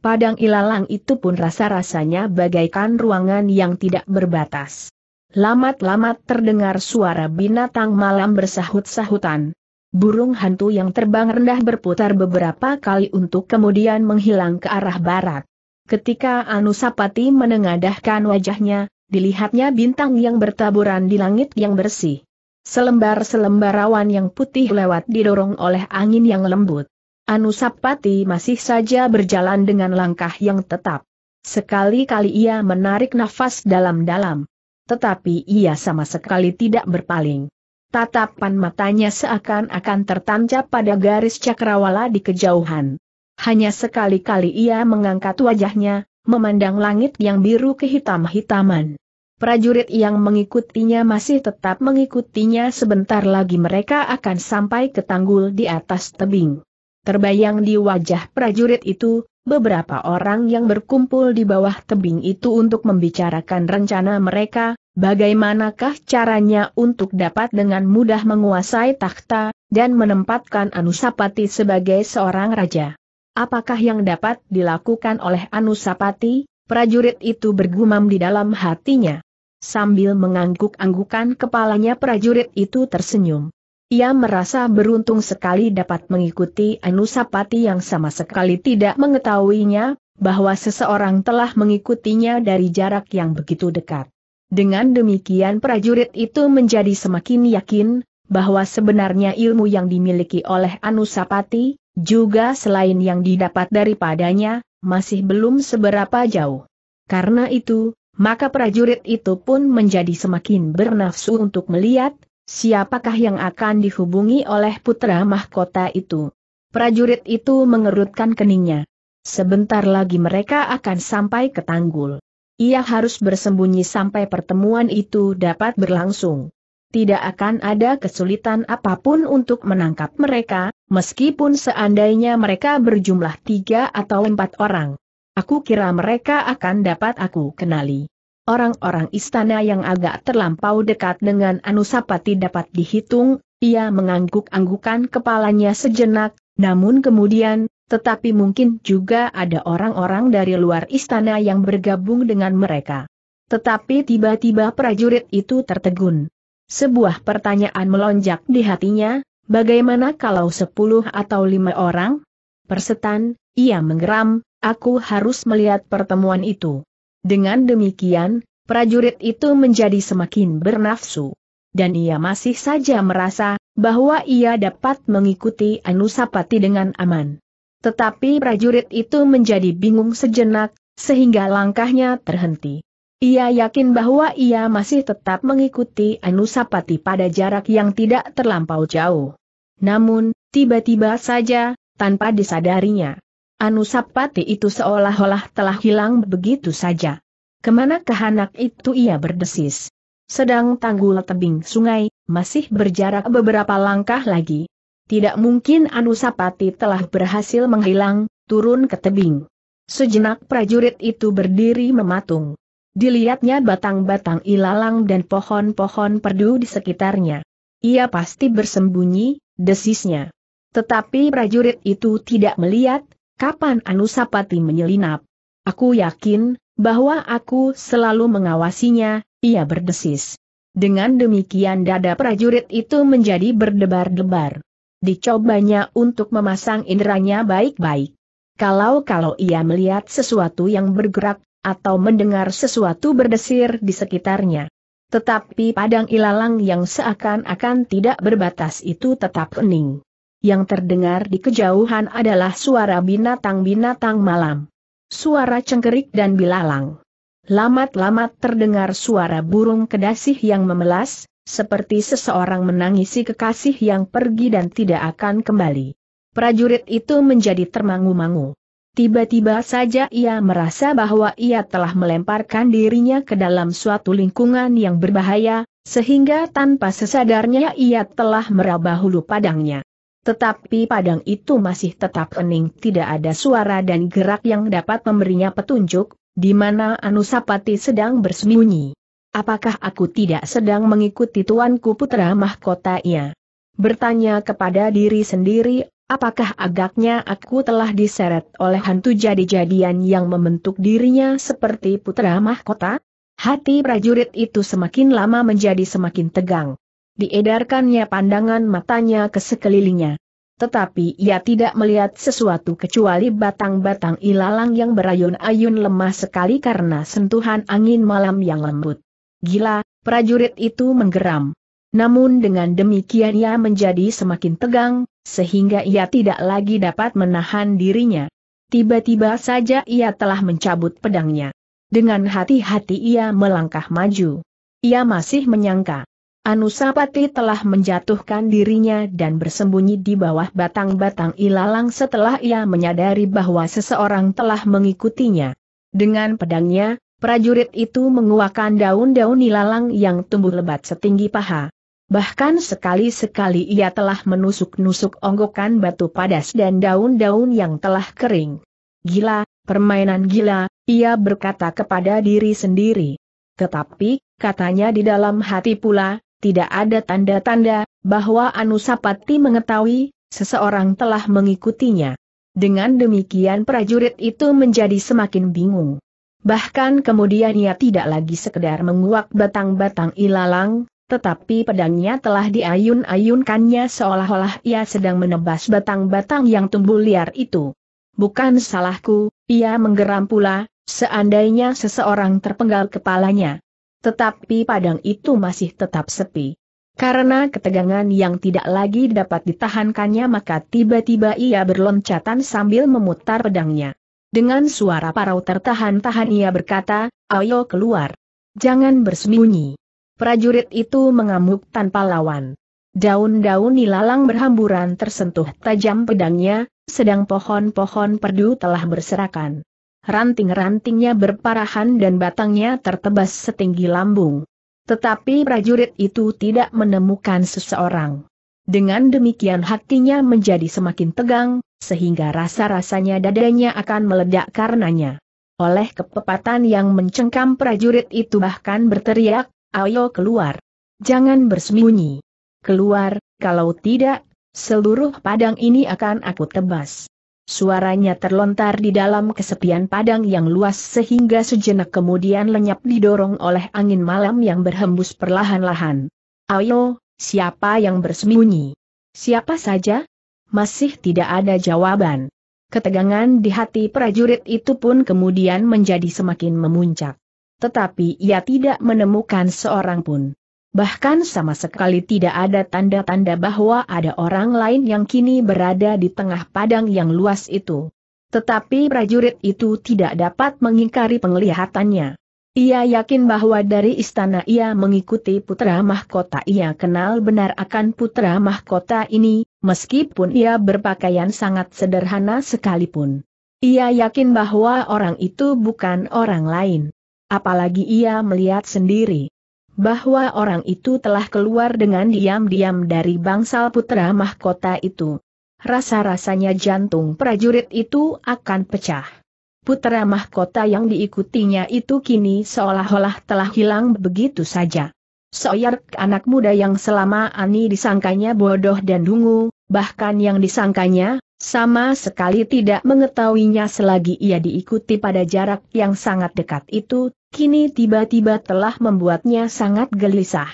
Padang ilalang itu pun rasa-rasanya bagaikan ruangan yang tidak berbatas. Lamat-lamat terdengar suara binatang malam bersahut-sahutan, burung hantu yang terbang rendah berputar beberapa kali untuk kemudian menghilang ke arah barat. Ketika Anusapati menengadahkan wajahnya, dilihatnya bintang yang bertaburan di langit yang bersih. Selembar-selembar awan yang putih lewat didorong oleh angin yang lembut. Anusapati masih saja berjalan dengan langkah yang tetap. Sekali-kali ia menarik nafas dalam-dalam. Tetapi ia sama sekali tidak berpaling. Tatapan matanya seakan-akan tertancap pada garis cakrawala di kejauhan. Hanya sekali-kali ia mengangkat wajahnya, memandang langit yang biru kehitam-hitaman. Prajurit yang mengikutinya masih tetap mengikutinya sebentar lagi mereka akan sampai ke tanggul di atas tebing. Terbayang di wajah prajurit itu, beberapa orang yang berkumpul di bawah tebing itu untuk membicarakan rencana mereka, bagaimanakah caranya untuk dapat dengan mudah menguasai takhta, dan menempatkan Anusapati sebagai seorang raja. Apakah yang dapat dilakukan oleh Anusapati? Prajurit itu bergumam di dalam hatinya. Sambil mengangguk-anggukan kepalanya prajurit itu tersenyum. Ia merasa beruntung sekali dapat mengikuti Anusapati yang sama sekali tidak mengetahuinya, bahwa seseorang telah mengikutinya dari jarak yang begitu dekat. Dengan demikian prajurit itu menjadi semakin yakin, bahwa sebenarnya ilmu yang dimiliki oleh Anusapati, juga selain yang didapat daripadanya, masih belum seberapa jauh. Karena itu, maka prajurit itu pun menjadi semakin bernafsu untuk melihat, siapakah yang akan dihubungi oleh putra mahkota itu. Prajurit itu mengerutkan keningnya. Sebentar lagi mereka akan sampai ke tanggul. Ia harus bersembunyi sampai pertemuan itu dapat berlangsung. Tidak akan ada kesulitan apapun untuk menangkap mereka, meskipun seandainya mereka berjumlah tiga atau empat orang. Aku kira mereka akan dapat aku kenali. Orang-orang istana yang agak terlampau dekat dengan Anusapati dapat dihitung, ia mengangguk-anggukan kepalanya sejenak, namun kemudian, tetapi mungkin juga ada orang-orang dari luar istana yang bergabung dengan mereka. Tetapi tiba-tiba prajurit itu tertegun. Sebuah pertanyaan melonjak di hatinya, bagaimana kalau sepuluh atau lima orang? Persetan, ia menggeram, aku harus melihat pertemuan itu. Dengan demikian, prajurit itu menjadi semakin bernafsu. Dan ia masih saja merasa bahwa ia dapat mengikuti Anusapati dengan aman. Tetapi prajurit itu menjadi bingung sejenak, sehingga langkahnya terhenti. Ia yakin bahwa ia masih tetap mengikuti Anusapati pada jarak yang tidak terlampau jauh. Namun, tiba-tiba saja, tanpa disadarinya, Anusapati itu seolah-olah telah hilang begitu saja. Kemana kehanak itu ia berdesis? Sedang tanggul tebing sungai, masih berjarak beberapa langkah lagi, tidak mungkin Anusapati telah berhasil menghilang, turun ke tebing. Sejenak prajurit itu berdiri mematung. Dilihatnya batang-batang ilalang dan pohon-pohon perdu di sekitarnya. Ia pasti bersembunyi, desisnya. Tetapi prajurit itu tidak melihat, kapan Anusapati menyelinap. Aku yakin, bahwa aku selalu mengawasinya, ia berdesis. Dengan demikian dada prajurit itu menjadi berdebar-debar dicobanya untuk memasang inderanya baik-baik. Kalau-kalau ia melihat sesuatu yang bergerak, atau mendengar sesuatu berdesir di sekitarnya. Tetapi padang ilalang yang seakan-akan tidak berbatas itu tetap hening. Yang terdengar di kejauhan adalah suara binatang-binatang malam. Suara cengkerik dan bilalang. Lamat-lamat terdengar suara burung kedasih yang memelas, seperti seseorang menangisi kekasih yang pergi dan tidak akan kembali. Prajurit itu menjadi termangu-mangu. Tiba-tiba saja ia merasa bahwa ia telah melemparkan dirinya ke dalam suatu lingkungan yang berbahaya, sehingga tanpa sesadarnya ia telah meraba hulu padangnya. Tetapi padang itu masih tetap hening, tidak ada suara dan gerak yang dapat memberinya petunjuk, di mana Anusapati sedang bersembunyi. Apakah aku tidak sedang mengikuti tuanku putra mahkota ia? Bertanya kepada diri sendiri, apakah agaknya aku telah diseret oleh hantu jadi-jadian yang membentuk dirinya seperti putra mahkota? Hati prajurit itu semakin lama menjadi semakin tegang. Diedarkannya pandangan matanya ke sekelilingnya. Tetapi ia tidak melihat sesuatu kecuali batang-batang ilalang yang berayun-ayun lemah sekali karena sentuhan angin malam yang lembut. Gila, prajurit itu menggeram. Namun dengan demikian ia menjadi semakin tegang, sehingga ia tidak lagi dapat menahan dirinya. Tiba-tiba saja ia telah mencabut pedangnya. Dengan hati-hati ia melangkah maju. Ia masih menyangka. Anusapati telah menjatuhkan dirinya dan bersembunyi di bawah batang-batang ilalang setelah ia menyadari bahwa seseorang telah mengikutinya. Dengan pedangnya, prajurit itu menguakan daun-daun nilalang yang tumbuh lebat setinggi paha. Bahkan sekali-sekali ia telah menusuk-nusuk onggokan batu padas dan daun-daun yang telah kering. Gila, permainan gila, ia berkata kepada diri sendiri. Tetapi, katanya di dalam hati pula, tidak ada tanda-tanda, bahwa Anusapati mengetahui, seseorang telah mengikutinya. Dengan demikian prajurit itu menjadi semakin bingung. Bahkan kemudian ia tidak lagi sekedar menguak batang-batang ilalang, tetapi pedangnya telah diayun-ayunkannya seolah-olah ia sedang menebas batang-batang yang tumbuh liar itu. Bukan salahku, ia menggeram pula, seandainya seseorang terpenggal kepalanya. Tetapi padang itu masih tetap sepi. Karena ketegangan yang tidak lagi dapat ditahankannya maka tiba-tiba ia berloncatan sambil memutar pedangnya. Dengan suara parau tertahan-tahan ia berkata, ayo keluar. Jangan bersembunyi. Prajurit itu mengamuk tanpa lawan. Daun-daun nilalang berhamburan tersentuh tajam pedangnya, sedang pohon-pohon perdu telah berserakan. Ranting-rantingnya berparahan dan batangnya tertebas setinggi lambung. Tetapi prajurit itu tidak menemukan seseorang. Dengan demikian hatinya menjadi semakin tegang, sehingga rasa-rasanya dadanya akan meledak karenanya. Oleh kepepatan yang mencengkam prajurit itu bahkan berteriak, ayo keluar. Jangan bersembunyi. Keluar, kalau tidak, seluruh padang ini akan aku tebas. Suaranya terlontar di dalam kesepian padang yang luas sehingga sejenak kemudian lenyap didorong oleh angin malam yang berhembus perlahan-lahan. Ayo, Siapa yang bersembunyi? Siapa saja? Masih tidak ada jawaban. Ketegangan di hati prajurit itu pun kemudian menjadi semakin memuncak. Tetapi ia tidak menemukan seorang pun. Bahkan sama sekali tidak ada tanda-tanda bahwa ada orang lain yang kini berada di tengah padang yang luas itu. Tetapi prajurit itu tidak dapat mengingkari penglihatannya. Ia yakin bahwa dari istana ia mengikuti putra mahkota ia kenal benar akan putra mahkota ini, meskipun ia berpakaian sangat sederhana sekalipun. Ia yakin bahwa orang itu bukan orang lain. Apalagi ia melihat sendiri bahwa orang itu telah keluar dengan diam-diam dari bangsal putra mahkota itu. Rasa-rasanya jantung prajurit itu akan pecah putera mahkota yang diikutinya itu kini seolah-olah telah hilang begitu saja. Soyark anak muda yang selama ini disangkanya bodoh dan dungu, bahkan yang disangkanya, sama sekali tidak mengetahuinya selagi ia diikuti pada jarak yang sangat dekat itu, kini tiba-tiba telah membuatnya sangat gelisah.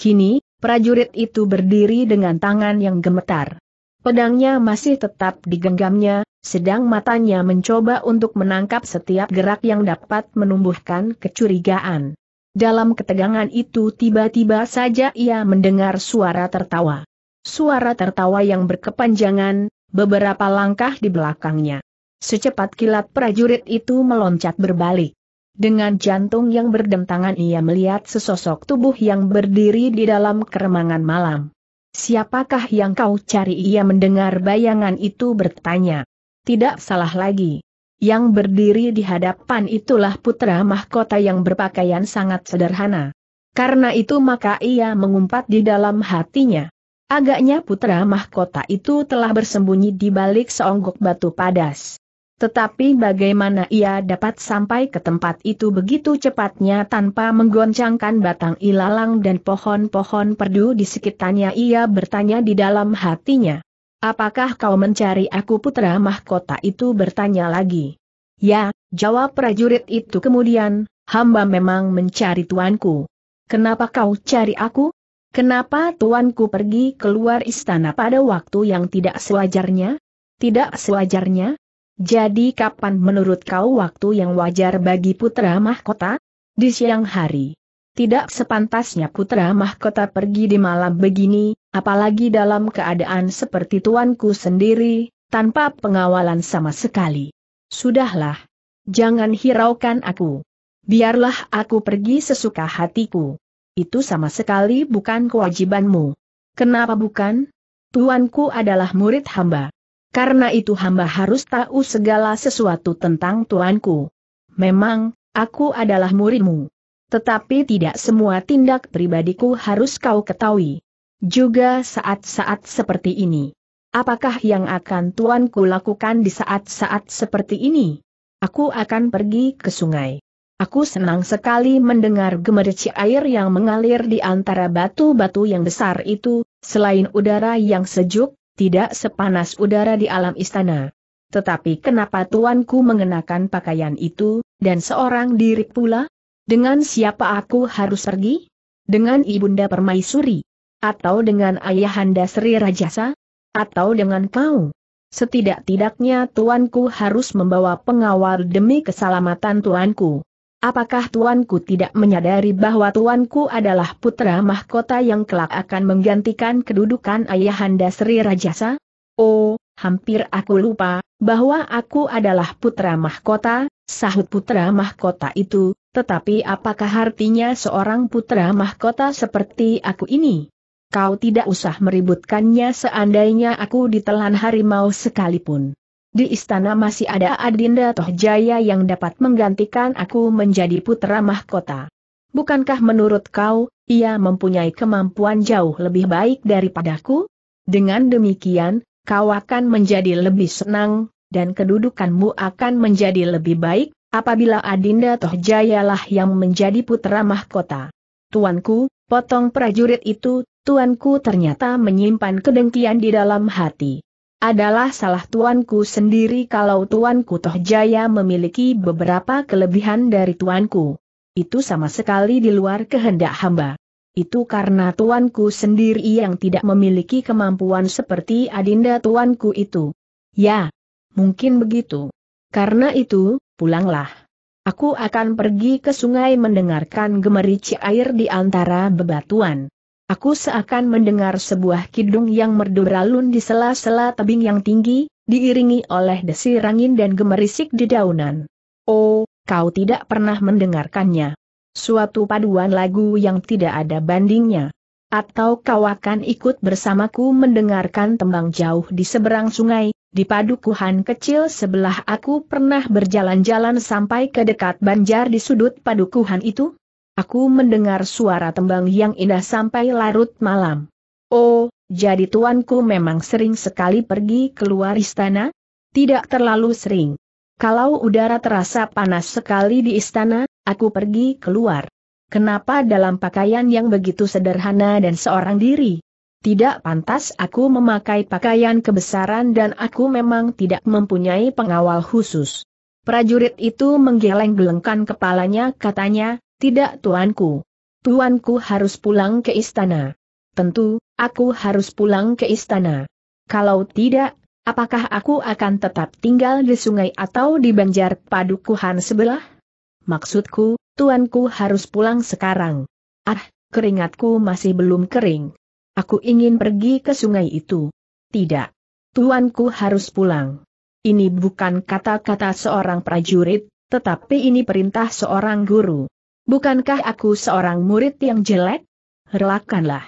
Kini, prajurit itu berdiri dengan tangan yang gemetar. Pedangnya masih tetap digenggamnya, sedang matanya mencoba untuk menangkap setiap gerak yang dapat menumbuhkan kecurigaan. Dalam ketegangan itu tiba-tiba saja ia mendengar suara tertawa. Suara tertawa yang berkepanjangan, beberapa langkah di belakangnya. Secepat kilat prajurit itu meloncat berbalik. Dengan jantung yang berdentangan ia melihat sesosok tubuh yang berdiri di dalam keremangan malam. Siapakah yang kau cari ia mendengar bayangan itu bertanya. Tidak salah lagi. Yang berdiri di hadapan itulah putra mahkota yang berpakaian sangat sederhana. Karena itu maka ia mengumpat di dalam hatinya. Agaknya putra mahkota itu telah bersembunyi di balik seonggok batu padas. Tetapi bagaimana ia dapat sampai ke tempat itu begitu cepatnya tanpa menggoncangkan batang ilalang dan pohon-pohon perdu di sekitarnya ia bertanya di dalam hatinya. Apakah kau mencari aku putra mahkota itu bertanya lagi. Ya, jawab prajurit itu kemudian, hamba memang mencari tuanku. Kenapa kau cari aku? Kenapa tuanku pergi keluar istana pada waktu yang tidak sewajarnya? Tidak sewajarnya? Jadi kapan menurut kau waktu yang wajar bagi putra mahkota? Di siang hari. Tidak sepantasnya putra mahkota pergi di malam begini, apalagi dalam keadaan seperti tuanku sendiri, tanpa pengawalan sama sekali. Sudahlah. Jangan hiraukan aku. Biarlah aku pergi sesuka hatiku. Itu sama sekali bukan kewajibanmu. Kenapa bukan? Tuanku adalah murid hamba. Karena itu hamba harus tahu segala sesuatu tentang tuanku. Memang, aku adalah muridmu. Tetapi tidak semua tindak pribadiku harus kau ketahui. Juga saat-saat seperti ini. Apakah yang akan tuanku lakukan di saat-saat seperti ini? Aku akan pergi ke sungai. Aku senang sekali mendengar gemericik air yang mengalir di antara batu-batu yang besar itu, selain udara yang sejuk, tidak sepanas udara di alam istana. Tetapi kenapa tuanku mengenakan pakaian itu, dan seorang diri pula? Dengan siapa aku harus pergi? Dengan ibunda permaisuri? Atau dengan ayahanda Sri Rajasa? Atau dengan kau? Setidak-tidaknya tuanku harus membawa pengawal demi keselamatan tuanku. Apakah tuanku tidak menyadari bahwa tuanku adalah putra mahkota yang kelak akan menggantikan kedudukan ayahanda Sri Rajasa? Oh, hampir aku lupa, bahwa aku adalah putra mahkota, sahut putra mahkota itu, tetapi apakah artinya seorang putra mahkota seperti aku ini? Kau tidak usah meributkannya seandainya aku ditelan harimau sekalipun. Di istana masih ada Adinda Tohjaya yang dapat menggantikan aku menjadi putra mahkota. Bukankah menurut kau, ia mempunyai kemampuan jauh lebih baik daripadaku? Dengan demikian, kau akan menjadi lebih senang, dan kedudukanmu akan menjadi lebih baik, apabila Adinda Tohjayalah yang menjadi putra mahkota. Tuanku, potong prajurit itu, tuanku ternyata menyimpan kedengkian di dalam hati. Adalah salah tuanku sendiri kalau tuanku toh jaya memiliki beberapa kelebihan dari tuanku. Itu sama sekali di luar kehendak hamba. Itu karena tuanku sendiri yang tidak memiliki kemampuan seperti adinda tuanku itu. Ya, mungkin begitu. Karena itu, pulanglah. Aku akan pergi ke sungai mendengarkan gemerici air di antara bebatuan. Aku seakan mendengar sebuah kidung yang merdu beralun di sela-sela tebing yang tinggi, diiringi oleh desir angin dan gemerisik di daunan. Oh, kau tidak pernah mendengarkannya. Suatu paduan lagu yang tidak ada bandingnya. Atau kau akan ikut bersamaku mendengarkan tembang jauh di seberang sungai, di padukuhan kecil sebelah aku pernah berjalan-jalan sampai ke dekat banjar di sudut padukuhan itu? Aku mendengar suara tembang yang indah sampai larut malam. Oh, jadi tuanku memang sering sekali pergi keluar istana? Tidak terlalu sering. Kalau udara terasa panas sekali di istana, aku pergi keluar. Kenapa dalam pakaian yang begitu sederhana dan seorang diri? Tidak pantas aku memakai pakaian kebesaran dan aku memang tidak mempunyai pengawal khusus. Prajurit itu menggeleng-gelengkan kepalanya katanya, tidak tuanku. Tuanku harus pulang ke istana. Tentu, aku harus pulang ke istana. Kalau tidak, apakah aku akan tetap tinggal di sungai atau di banjar padukuhan sebelah? Maksudku, tuanku harus pulang sekarang. Ah, keringatku masih belum kering. Aku ingin pergi ke sungai itu. Tidak. Tuanku harus pulang. Ini bukan kata-kata seorang prajurit, tetapi ini perintah seorang guru. Bukankah aku seorang murid yang jelek? Relakanlah.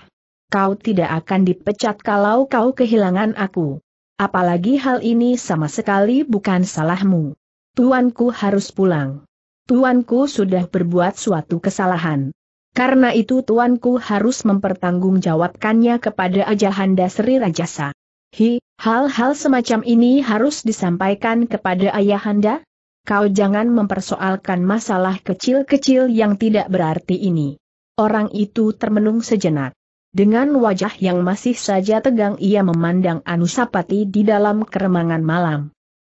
Kau tidak akan dipecat kalau kau kehilangan aku. Apalagi hal ini sama sekali bukan salahmu. Tuanku harus pulang. Tuanku sudah berbuat suatu kesalahan. Karena itu tuanku harus mempertanggungjawabkannya kepada Ajahanda Sri Rajasa. Hi, hal-hal semacam ini harus disampaikan kepada Ayahanda? kau jangan mempersoalkan masalah kecil-kecil yang tidak berarti ini. Orang itu termenung sejenak. Dengan wajah yang masih saja tegang ia memandang Anusapati di dalam keremangan malam.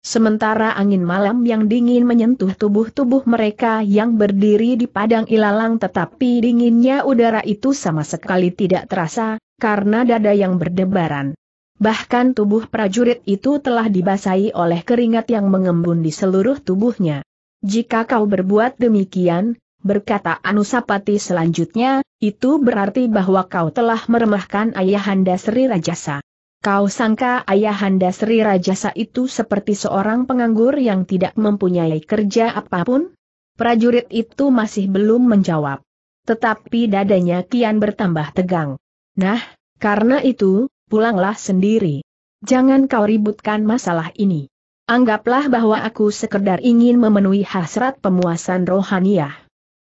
Sementara angin malam yang dingin menyentuh tubuh-tubuh mereka yang berdiri di padang ilalang tetapi dinginnya udara itu sama sekali tidak terasa, karena dada yang berdebaran. Bahkan tubuh prajurit itu telah dibasahi oleh keringat yang mengembun di seluruh tubuhnya. Jika kau berbuat demikian, berkata Anusapati selanjutnya, itu berarti bahwa kau telah meremahkan Ayahanda Sri Rajasa. Kau sangka Ayahanda Sri Rajasa itu seperti seorang penganggur yang tidak mempunyai kerja apapun? Prajurit itu masih belum menjawab. Tetapi dadanya kian bertambah tegang. Nah, karena itu, pulanglah sendiri. Jangan kau ributkan masalah ini. Anggaplah bahwa aku sekedar ingin memenuhi hasrat pemuasan rohaniah.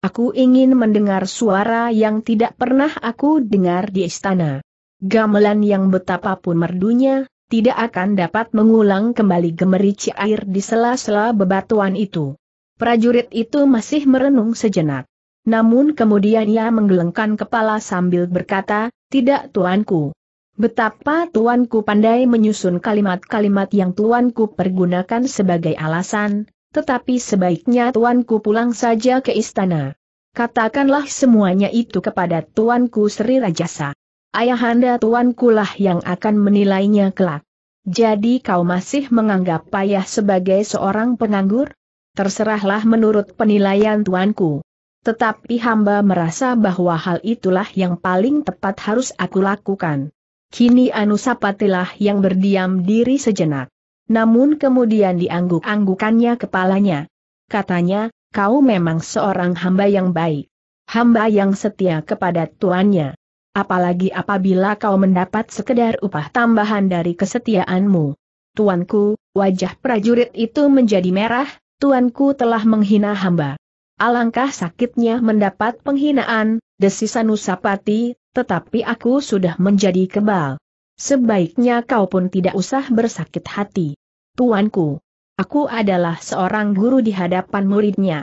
Aku ingin mendengar suara yang tidak pernah aku dengar di istana. Gamelan yang betapapun merdunya, tidak akan dapat mengulang kembali gemerici air di sela-sela bebatuan itu. Prajurit itu masih merenung sejenak. Namun kemudian ia menggelengkan kepala sambil berkata, tidak tuanku. Betapa tuanku pandai menyusun kalimat-kalimat yang tuanku pergunakan sebagai alasan, tetapi sebaiknya tuanku pulang saja ke istana. Katakanlah semuanya itu kepada tuanku Sri Rajasa. Ayahanda tuankulah yang akan menilainya kelak. Jadi kau masih menganggap payah sebagai seorang penganggur? Terserahlah menurut penilaian tuanku. Tetapi hamba merasa bahwa hal itulah yang paling tepat harus aku lakukan. Kini Anusapatilah yang berdiam diri sejenak. Namun kemudian diangguk-anggukannya kepalanya. Katanya, kau memang seorang hamba yang baik. Hamba yang setia kepada tuannya. Apalagi apabila kau mendapat sekedar upah tambahan dari kesetiaanmu. Tuanku, wajah prajurit itu menjadi merah, tuanku telah menghina hamba. Alangkah sakitnya mendapat penghinaan, desisan Nusapati, tetapi aku sudah menjadi kebal. Sebaiknya kau pun tidak usah bersakit hati. Tuanku, aku adalah seorang guru di hadapan muridnya.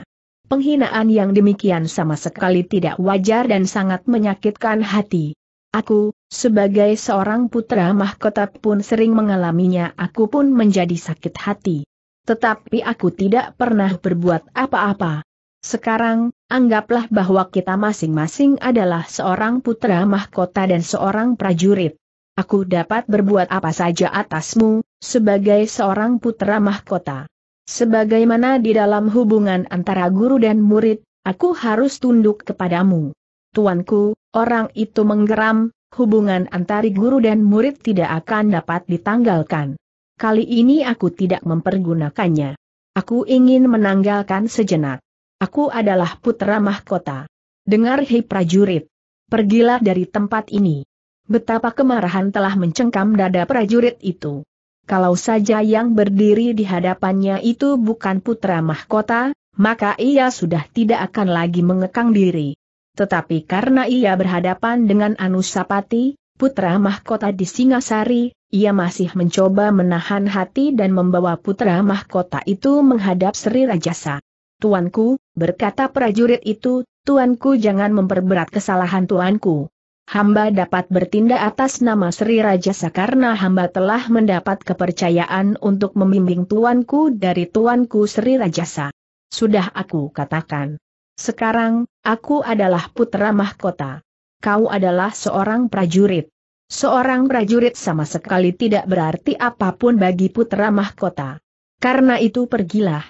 Penghinaan yang demikian sama sekali tidak wajar dan sangat menyakitkan hati. Aku, sebagai seorang putra mahkota pun sering mengalaminya aku pun menjadi sakit hati. Tetapi aku tidak pernah berbuat apa-apa. Sekarang, anggaplah bahwa kita masing-masing adalah seorang putra mahkota dan seorang prajurit. Aku dapat berbuat apa saja atasmu, sebagai seorang putra mahkota. Sebagaimana di dalam hubungan antara guru dan murid, aku harus tunduk kepadamu. Tuanku, orang itu menggeram, hubungan antari guru dan murid tidak akan dapat ditanggalkan. Kali ini aku tidak mempergunakannya. Aku ingin menanggalkan sejenak. Aku adalah putra mahkota. Dengar hei prajurit. Pergilah dari tempat ini. Betapa kemarahan telah mencengkam dada prajurit itu. Kalau saja yang berdiri di hadapannya itu bukan putra mahkota, maka ia sudah tidak akan lagi mengekang diri. Tetapi karena ia berhadapan dengan Anusapati, putra mahkota di Singasari, ia masih mencoba menahan hati dan membawa putra mahkota itu menghadap Sri Rajasa. Tuanku, berkata prajurit itu, Tuanku jangan memperberat kesalahan Tuanku. Hamba dapat bertindak atas nama Sri Rajasa karena hamba telah mendapat kepercayaan untuk membimbing Tuanku dari Tuanku Sri Rajasa. Sudah aku katakan. Sekarang, aku adalah putra mahkota. Kau adalah seorang prajurit. Seorang prajurit sama sekali tidak berarti apapun bagi putra mahkota. Karena itu pergilah.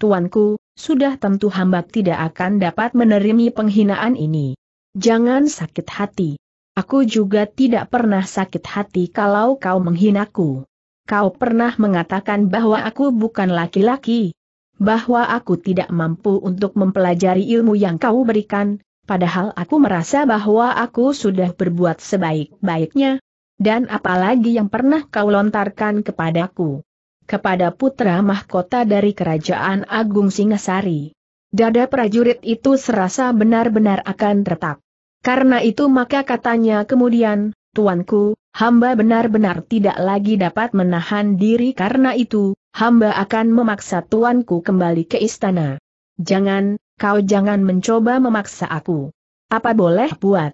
Tuanku, sudah tentu hamba tidak akan dapat menerima penghinaan ini. Jangan sakit hati. Aku juga tidak pernah sakit hati kalau kau menghinaku. Kau pernah mengatakan bahwa aku bukan laki-laki, bahwa aku tidak mampu untuk mempelajari ilmu yang kau berikan, padahal aku merasa bahwa aku sudah berbuat sebaik-baiknya. Dan apalagi yang pernah kau lontarkan kepadaku kepada putra mahkota dari kerajaan Agung Singasari. Dada prajurit itu serasa benar-benar akan retak. Karena itu maka katanya kemudian, Tuanku, hamba benar-benar tidak lagi dapat menahan diri karena itu, hamba akan memaksa Tuanku kembali ke istana. Jangan, kau jangan mencoba memaksa aku. Apa boleh buat?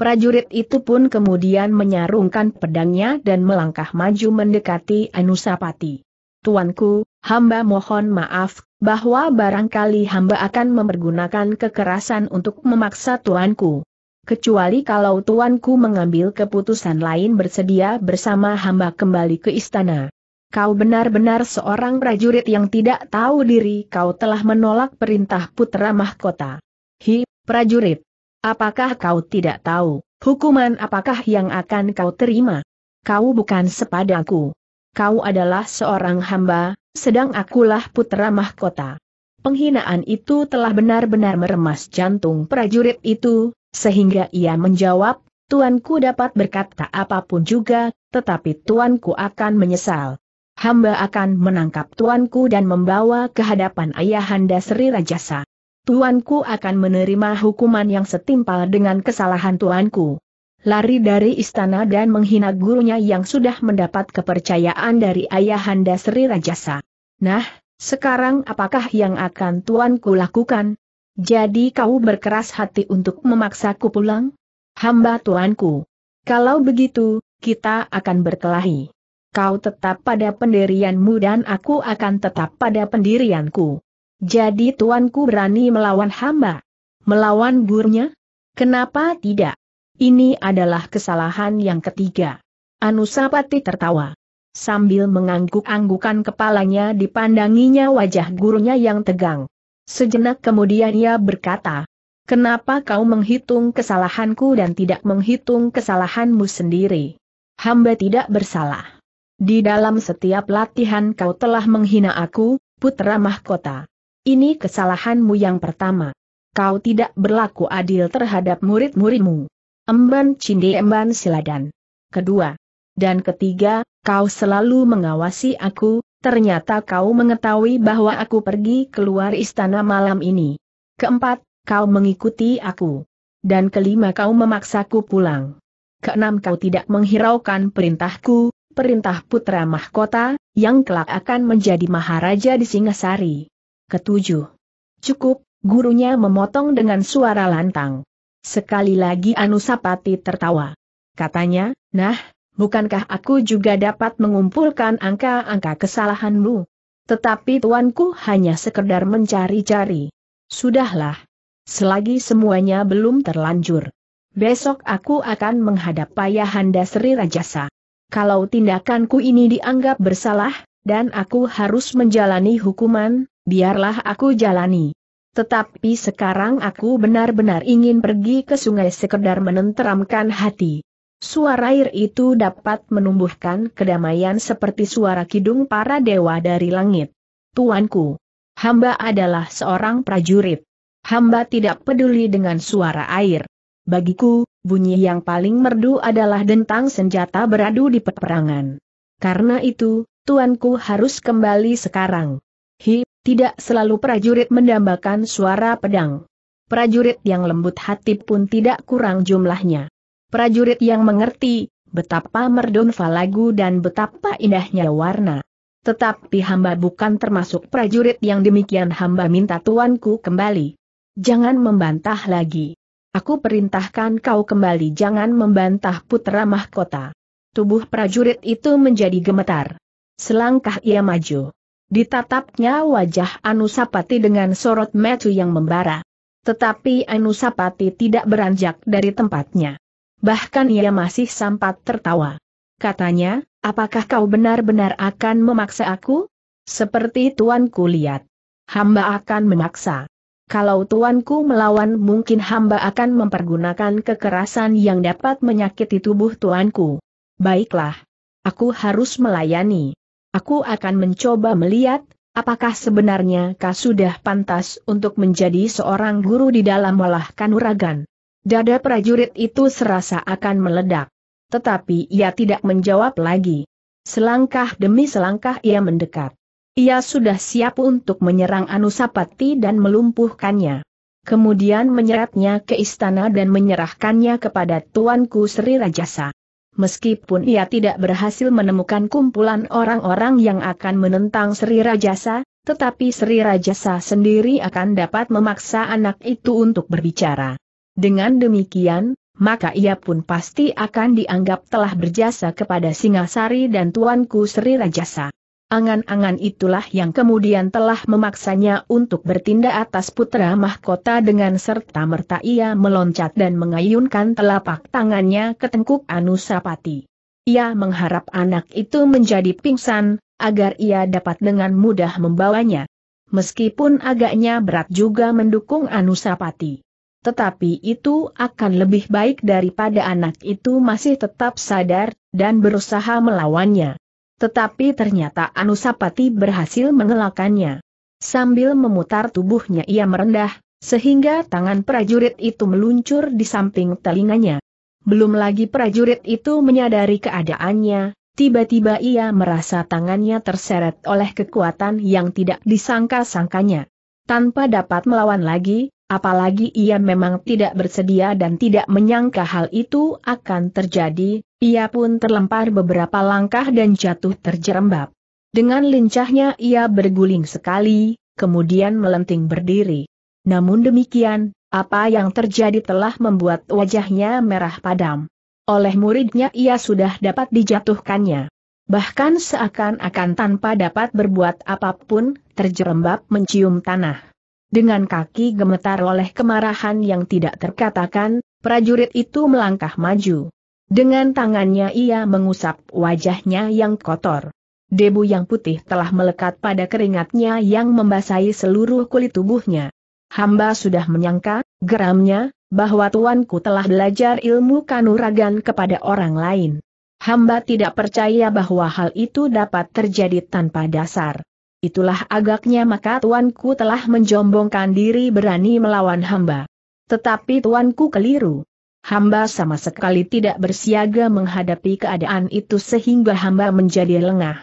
Prajurit itu pun kemudian menyarungkan pedangnya dan melangkah maju mendekati Anusapati. Tuanku, hamba mohon maaf, bahwa barangkali hamba akan mempergunakan kekerasan untuk memaksa tuanku. Kecuali kalau tuanku mengambil keputusan lain bersedia bersama hamba kembali ke istana. Kau benar-benar seorang prajurit yang tidak tahu diri kau telah menolak perintah putra mahkota. Hi, prajurit. Apakah kau tidak tahu, hukuman apakah yang akan kau terima? Kau bukan sepadaku kau adalah seorang hamba, sedang akulah putra mahkota. Penghinaan itu telah benar-benar meremas jantung prajurit itu, sehingga ia menjawab, Tuanku dapat berkata apapun juga, tetapi Tuanku akan menyesal. Hamba akan menangkap Tuanku dan membawa ke hadapan Ayahanda Sri Rajasa. Tuanku akan menerima hukuman yang setimpal dengan kesalahan Tuanku lari dari istana dan menghina gurunya yang sudah mendapat kepercayaan dari ayahanda Sri Rajasa. Nah, sekarang apakah yang akan tuanku lakukan? Jadi kau berkeras hati untuk memaksaku pulang? Hamba tuanku. Kalau begitu, kita akan berkelahi. Kau tetap pada pendirianmu dan aku akan tetap pada pendirianku. Jadi tuanku berani melawan hamba? Melawan gurunya? Kenapa tidak? Ini adalah kesalahan yang ketiga. Anusapati tertawa. Sambil mengangguk-anggukan kepalanya dipandanginya wajah gurunya yang tegang. Sejenak kemudian ia berkata, Kenapa kau menghitung kesalahanku dan tidak menghitung kesalahanmu sendiri? Hamba tidak bersalah. Di dalam setiap latihan kau telah menghina aku, putra mahkota. Ini kesalahanmu yang pertama. Kau tidak berlaku adil terhadap murid-muridmu. Emban Cinde Emban Siladan. Kedua. Dan ketiga, kau selalu mengawasi aku, ternyata kau mengetahui bahwa aku pergi keluar istana malam ini. Keempat, kau mengikuti aku. Dan kelima kau memaksaku pulang. Keenam kau tidak menghiraukan perintahku, perintah putra mahkota, yang kelak akan menjadi maharaja di Singasari. Ketujuh. Cukup, gurunya memotong dengan suara lantang. Sekali lagi Anusapati tertawa. Katanya, nah, bukankah aku juga dapat mengumpulkan angka-angka kesalahanmu? Tetapi tuanku hanya sekedar mencari-cari. Sudahlah. Selagi semuanya belum terlanjur. Besok aku akan menghadap Payahanda Sri Rajasa. Kalau tindakanku ini dianggap bersalah, dan aku harus menjalani hukuman, biarlah aku jalani. Tetapi sekarang aku benar-benar ingin pergi ke sungai sekedar menenteramkan hati. Suara air itu dapat menumbuhkan kedamaian seperti suara kidung para dewa dari langit. Tuanku, hamba adalah seorang prajurit. Hamba tidak peduli dengan suara air. Bagiku, bunyi yang paling merdu adalah dentang senjata beradu di peperangan. Karena itu, tuanku harus kembali sekarang. Hi, tidak selalu prajurit mendambakan suara pedang. Prajurit yang lembut hati pun tidak kurang jumlahnya. Prajurit yang mengerti, betapa merdun lagu dan betapa indahnya warna. Tetapi hamba bukan termasuk prajurit yang demikian hamba minta tuanku kembali. Jangan membantah lagi. Aku perintahkan kau kembali jangan membantah putra mahkota. Tubuh prajurit itu menjadi gemetar. Selangkah ia maju. Ditatapnya wajah Anusapati dengan sorot metu yang membara. Tetapi Anusapati tidak beranjak dari tempatnya. Bahkan ia masih sempat tertawa. Katanya, apakah kau benar-benar akan memaksa aku? Seperti tuanku lihat. Hamba akan memaksa. Kalau tuanku melawan mungkin hamba akan mempergunakan kekerasan yang dapat menyakiti tubuh tuanku. Baiklah. Aku harus melayani. Aku akan mencoba melihat, apakah sebenarnya kau sudah pantas untuk menjadi seorang guru di dalam olah kanuragan. Dada prajurit itu serasa akan meledak. Tetapi ia tidak menjawab lagi. Selangkah demi selangkah ia mendekat. Ia sudah siap untuk menyerang Anusapati dan melumpuhkannya. Kemudian menyeretnya ke istana dan menyerahkannya kepada Tuanku Sri Rajasa. Meskipun ia tidak berhasil menemukan kumpulan orang-orang yang akan menentang Sri Rajasa, tetapi Sri Rajasa sendiri akan dapat memaksa anak itu untuk berbicara. Dengan demikian, maka ia pun pasti akan dianggap telah berjasa kepada Singasari dan tuanku Sri Rajasa. Angan-angan itulah yang kemudian telah memaksanya untuk bertindak atas putra mahkota dengan serta-merta ia meloncat dan mengayunkan telapak tangannya ke tengkuk Anusapati. Ia mengharap anak itu menjadi pingsan, agar ia dapat dengan mudah membawanya. Meskipun agaknya berat juga mendukung Anusapati. Tetapi itu akan lebih baik daripada anak itu masih tetap sadar, dan berusaha melawannya. Tetapi ternyata Anusapati berhasil mengelakannya. Sambil memutar tubuhnya ia merendah, sehingga tangan prajurit itu meluncur di samping telinganya. Belum lagi prajurit itu menyadari keadaannya, tiba-tiba ia merasa tangannya terseret oleh kekuatan yang tidak disangka-sangkanya. Tanpa dapat melawan lagi, Apalagi ia memang tidak bersedia dan tidak menyangka hal itu akan terjadi, ia pun terlempar beberapa langkah dan jatuh terjerembab. Dengan lincahnya ia berguling sekali, kemudian melenting berdiri. Namun demikian, apa yang terjadi telah membuat wajahnya merah padam. Oleh muridnya ia sudah dapat dijatuhkannya. Bahkan seakan-akan tanpa dapat berbuat apapun, terjerembab mencium tanah. Dengan kaki gemetar oleh kemarahan yang tidak terkatakan, prajurit itu melangkah maju. Dengan tangannya ia mengusap wajahnya yang kotor. Debu yang putih telah melekat pada keringatnya yang membasahi seluruh kulit tubuhnya. Hamba sudah menyangka, geramnya, bahwa tuanku telah belajar ilmu kanuragan kepada orang lain. Hamba tidak percaya bahwa hal itu dapat terjadi tanpa dasar. Itulah agaknya maka tuanku telah menjombongkan diri berani melawan hamba. Tetapi tuanku keliru. Hamba sama sekali tidak bersiaga menghadapi keadaan itu sehingga hamba menjadi lengah.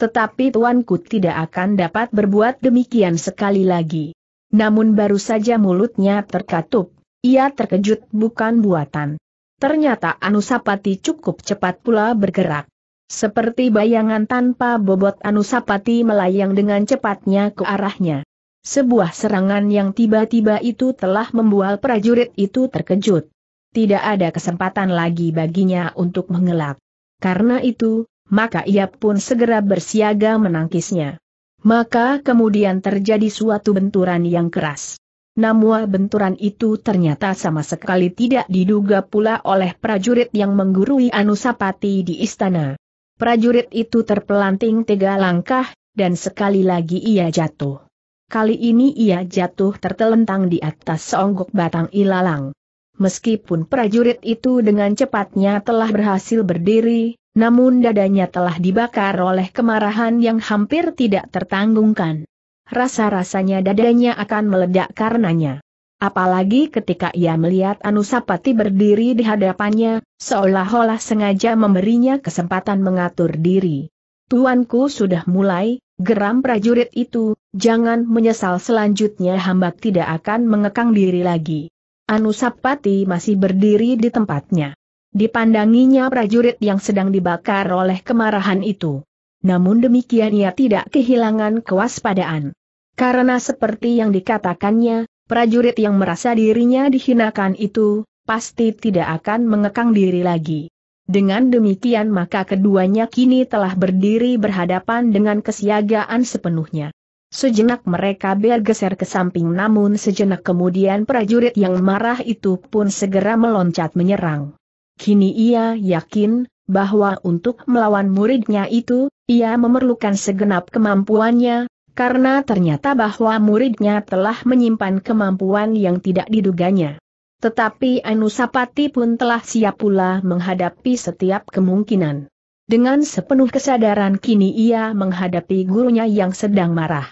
Tetapi tuanku tidak akan dapat berbuat demikian sekali lagi. Namun baru saja mulutnya terkatup, ia terkejut bukan buatan. Ternyata Anusapati cukup cepat pula bergerak. Seperti bayangan tanpa bobot Anusapati melayang dengan cepatnya ke arahnya. Sebuah serangan yang tiba-tiba itu telah membual prajurit itu terkejut. Tidak ada kesempatan lagi baginya untuk mengelak. Karena itu, maka ia pun segera bersiaga menangkisnya. Maka kemudian terjadi suatu benturan yang keras. Namun benturan itu ternyata sama sekali tidak diduga pula oleh prajurit yang menggurui Anusapati di istana. Prajurit itu terpelanting tiga langkah, dan sekali lagi ia jatuh. Kali ini ia jatuh tertelentang di atas seonggok batang ilalang. Meskipun prajurit itu dengan cepatnya telah berhasil berdiri, namun dadanya telah dibakar oleh kemarahan yang hampir tidak tertanggungkan. Rasa-rasanya dadanya akan meledak karenanya apalagi ketika ia melihat Anusapati berdiri di hadapannya, seolah-olah sengaja memberinya kesempatan mengatur diri. Tuanku sudah mulai, geram prajurit itu, jangan menyesal selanjutnya hamba tidak akan mengekang diri lagi. Anusapati masih berdiri di tempatnya. Dipandanginya prajurit yang sedang dibakar oleh kemarahan itu. Namun demikian ia tidak kehilangan kewaspadaan. Karena seperti yang dikatakannya, Prajurit yang merasa dirinya dihinakan itu, pasti tidak akan mengekang diri lagi. Dengan demikian maka keduanya kini telah berdiri berhadapan dengan kesiagaan sepenuhnya. Sejenak mereka bergeser ke samping namun sejenak kemudian prajurit yang marah itu pun segera meloncat menyerang. Kini ia yakin, bahwa untuk melawan muridnya itu, ia memerlukan segenap kemampuannya, karena ternyata bahwa muridnya telah menyimpan kemampuan yang tidak diduganya. Tetapi Anusapati pun telah siap pula menghadapi setiap kemungkinan. Dengan sepenuh kesadaran kini ia menghadapi gurunya yang sedang marah.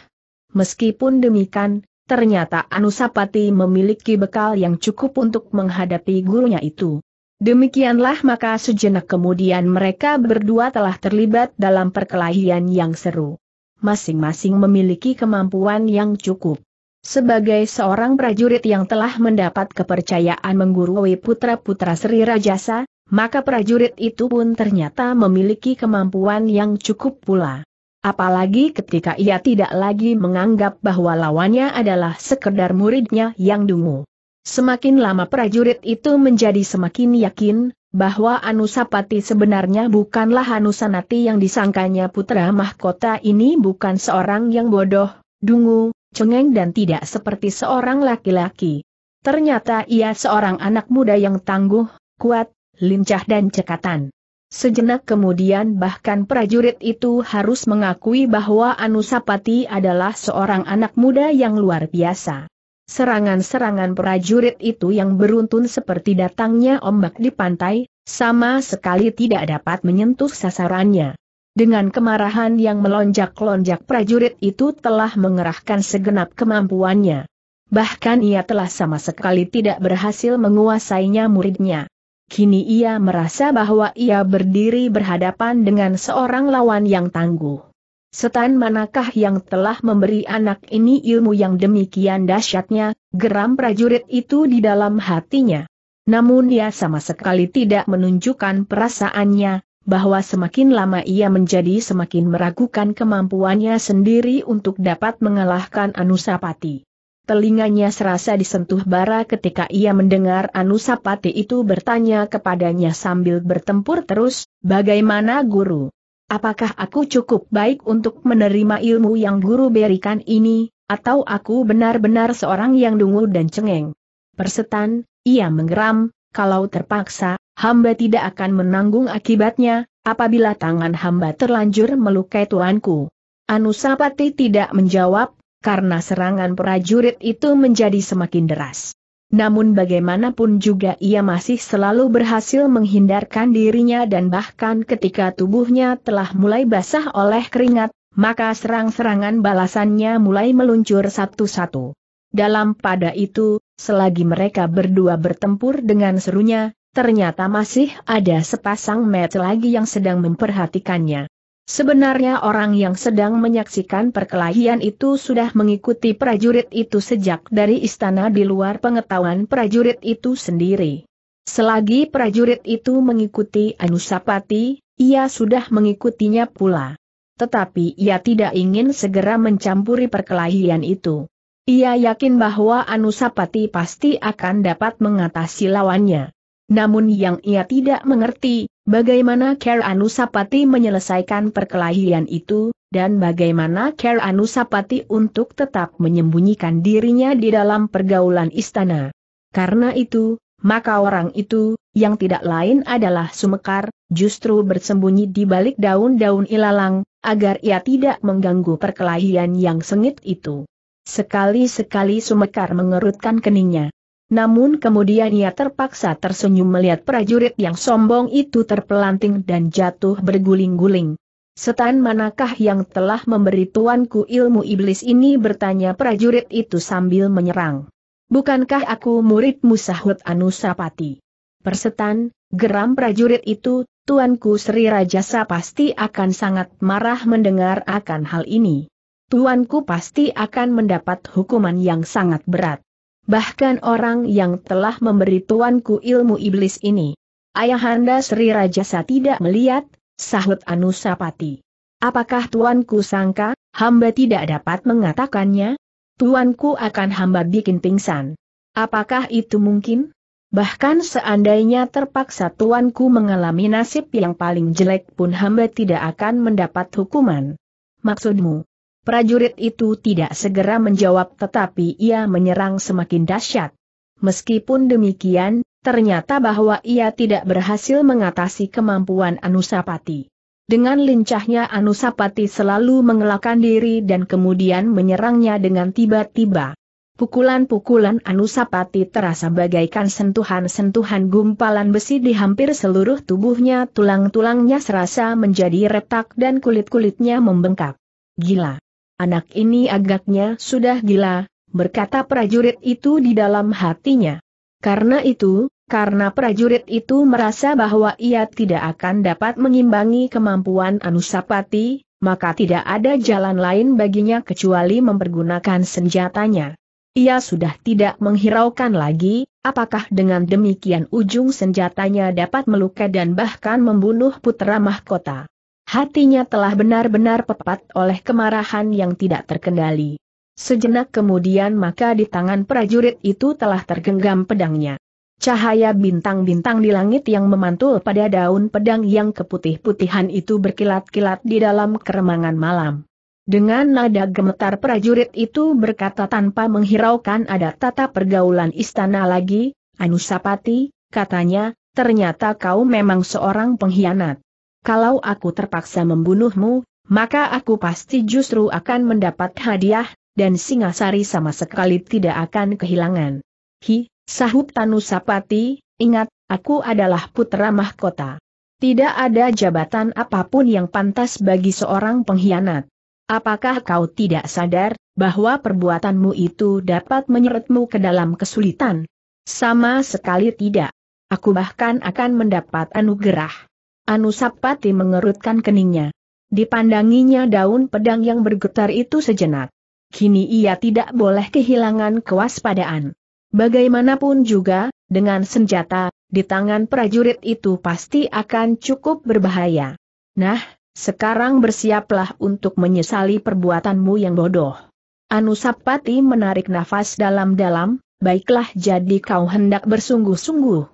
Meskipun demikian, ternyata Anusapati memiliki bekal yang cukup untuk menghadapi gurunya itu. Demikianlah maka sejenak kemudian mereka berdua telah terlibat dalam perkelahian yang seru masing-masing memiliki kemampuan yang cukup. Sebagai seorang prajurit yang telah mendapat kepercayaan menggurui putra-putra Sri Rajasa, maka prajurit itu pun ternyata memiliki kemampuan yang cukup pula. Apalagi ketika ia tidak lagi menganggap bahwa lawannya adalah sekedar muridnya yang dungu. Semakin lama prajurit itu menjadi semakin yakin, bahwa Anusapati sebenarnya bukanlah Anusanati yang disangkanya putra mahkota ini bukan seorang yang bodoh, dungu, cengeng dan tidak seperti seorang laki-laki. Ternyata ia seorang anak muda yang tangguh, kuat, lincah dan cekatan. Sejenak kemudian bahkan prajurit itu harus mengakui bahwa Anusapati adalah seorang anak muda yang luar biasa. Serangan-serangan prajurit itu yang beruntun seperti datangnya ombak di pantai, sama sekali tidak dapat menyentuh sasarannya. Dengan kemarahan yang melonjak-lonjak prajurit itu telah mengerahkan segenap kemampuannya. Bahkan ia telah sama sekali tidak berhasil menguasainya muridnya. Kini ia merasa bahwa ia berdiri berhadapan dengan seorang lawan yang tangguh. Setan manakah yang telah memberi anak ini ilmu yang demikian dahsyatnya, geram prajurit itu di dalam hatinya. Namun ia sama sekali tidak menunjukkan perasaannya, bahwa semakin lama ia menjadi semakin meragukan kemampuannya sendiri untuk dapat mengalahkan Anusapati. Telinganya serasa disentuh bara ketika ia mendengar Anusapati itu bertanya kepadanya sambil bertempur terus, bagaimana guru? apakah aku cukup baik untuk menerima ilmu yang guru berikan ini, atau aku benar-benar seorang yang dungu dan cengeng? Persetan, ia menggeram, kalau terpaksa, hamba tidak akan menanggung akibatnya, apabila tangan hamba terlanjur melukai tuanku. Anusapati tidak menjawab, karena serangan prajurit itu menjadi semakin deras. Namun bagaimanapun juga ia masih selalu berhasil menghindarkan dirinya dan bahkan ketika tubuhnya telah mulai basah oleh keringat, maka serang-serangan balasannya mulai meluncur satu-satu. Dalam pada itu, selagi mereka berdua bertempur dengan serunya, ternyata masih ada sepasang mata lagi yang sedang memperhatikannya. Sebenarnya orang yang sedang menyaksikan perkelahian itu sudah mengikuti prajurit itu sejak dari istana di luar pengetahuan prajurit itu sendiri. Selagi prajurit itu mengikuti Anusapati, ia sudah mengikutinya pula. Tetapi ia tidak ingin segera mencampuri perkelahian itu. Ia yakin bahwa Anusapati pasti akan dapat mengatasi lawannya. Namun yang ia tidak mengerti, bagaimana Ker Anusapati menyelesaikan perkelahian itu, dan bagaimana Ker Anusapati untuk tetap menyembunyikan dirinya di dalam pergaulan istana. Karena itu, maka orang itu, yang tidak lain adalah Sumekar, justru bersembunyi di balik daun-daun ilalang, agar ia tidak mengganggu perkelahian yang sengit itu. Sekali-sekali Sumekar mengerutkan keningnya. Namun kemudian ia terpaksa tersenyum melihat prajurit yang sombong itu terpelanting dan jatuh berguling-guling. Setan manakah yang telah memberi tuanku ilmu iblis ini bertanya prajurit itu sambil menyerang. Bukankah aku murid sahut Anusapati? Persetan, geram prajurit itu, tuanku Sri Rajasa pasti akan sangat marah mendengar akan hal ini. Tuanku pasti akan mendapat hukuman yang sangat berat bahkan orang yang telah memberi tuanku ilmu iblis ini. Ayahanda Sri Rajasa tidak melihat, sahut Anusapati. Apakah tuanku sangka, hamba tidak dapat mengatakannya? Tuanku akan hamba bikin pingsan. Apakah itu mungkin? Bahkan seandainya terpaksa tuanku mengalami nasib yang paling jelek pun hamba tidak akan mendapat hukuman. Maksudmu, Prajurit itu tidak segera menjawab tetapi ia menyerang semakin dahsyat. Meskipun demikian, ternyata bahwa ia tidak berhasil mengatasi kemampuan Anusapati. Dengan lincahnya Anusapati selalu mengelakkan diri dan kemudian menyerangnya dengan tiba-tiba. Pukulan-pukulan Anusapati terasa bagaikan sentuhan-sentuhan gumpalan besi di hampir seluruh tubuhnya tulang-tulangnya serasa menjadi retak dan kulit-kulitnya membengkak. Gila! anak ini agaknya sudah gila, berkata prajurit itu di dalam hatinya. Karena itu, karena prajurit itu merasa bahwa ia tidak akan dapat mengimbangi kemampuan Anusapati, maka tidak ada jalan lain baginya kecuali mempergunakan senjatanya. Ia sudah tidak menghiraukan lagi, apakah dengan demikian ujung senjatanya dapat melukai dan bahkan membunuh putra mahkota. Hatinya telah benar-benar pepat oleh kemarahan yang tidak terkendali. Sejenak kemudian maka di tangan prajurit itu telah tergenggam pedangnya. Cahaya bintang-bintang di langit yang memantul pada daun pedang yang keputih-putihan itu berkilat-kilat di dalam keremangan malam. Dengan nada gemetar prajurit itu berkata tanpa menghiraukan ada tata pergaulan istana lagi, Anusapati, katanya, ternyata kau memang seorang pengkhianat kalau aku terpaksa membunuhmu, maka aku pasti justru akan mendapat hadiah, dan Singasari sama sekali tidak akan kehilangan. Hi, sahut Tanusapati, ingat, aku adalah putra mahkota. Tidak ada jabatan apapun yang pantas bagi seorang pengkhianat. Apakah kau tidak sadar bahwa perbuatanmu itu dapat menyeretmu ke dalam kesulitan? Sama sekali tidak. Aku bahkan akan mendapat anugerah. Anusapati mengerutkan keningnya. Dipandanginya daun pedang yang bergetar itu sejenak. Kini ia tidak boleh kehilangan kewaspadaan. Bagaimanapun juga, dengan senjata, di tangan prajurit itu pasti akan cukup berbahaya. Nah, sekarang bersiaplah untuk menyesali perbuatanmu yang bodoh. Anusapati menarik nafas dalam-dalam, baiklah jadi kau hendak bersungguh-sungguh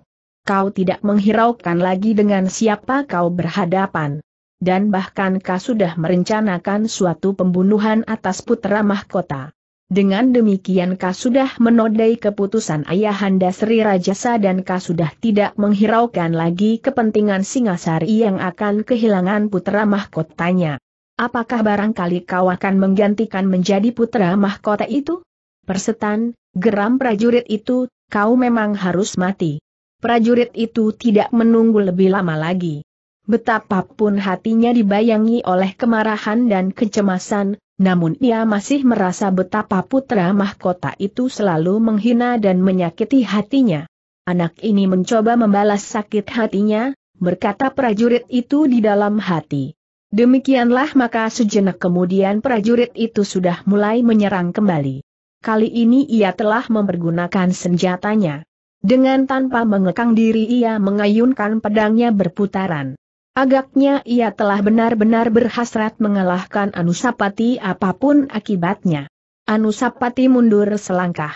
kau tidak menghiraukan lagi dengan siapa kau berhadapan. Dan bahkan kau sudah merencanakan suatu pembunuhan atas putra mahkota. Dengan demikian kau sudah menodai keputusan ayahanda Sri Rajasa dan kau sudah tidak menghiraukan lagi kepentingan Singasari yang akan kehilangan putra mahkotanya. Apakah barangkali kau akan menggantikan menjadi putra mahkota itu? Persetan, geram prajurit itu, kau memang harus mati prajurit itu tidak menunggu lebih lama lagi. Betapapun hatinya dibayangi oleh kemarahan dan kecemasan, namun ia masih merasa betapa putra mahkota itu selalu menghina dan menyakiti hatinya. Anak ini mencoba membalas sakit hatinya, berkata prajurit itu di dalam hati. Demikianlah maka sejenak kemudian prajurit itu sudah mulai menyerang kembali. Kali ini ia telah mempergunakan senjatanya. Dengan tanpa mengekang diri ia mengayunkan pedangnya berputaran. Agaknya ia telah benar-benar berhasrat mengalahkan Anusapati apapun akibatnya. Anusapati mundur selangkah.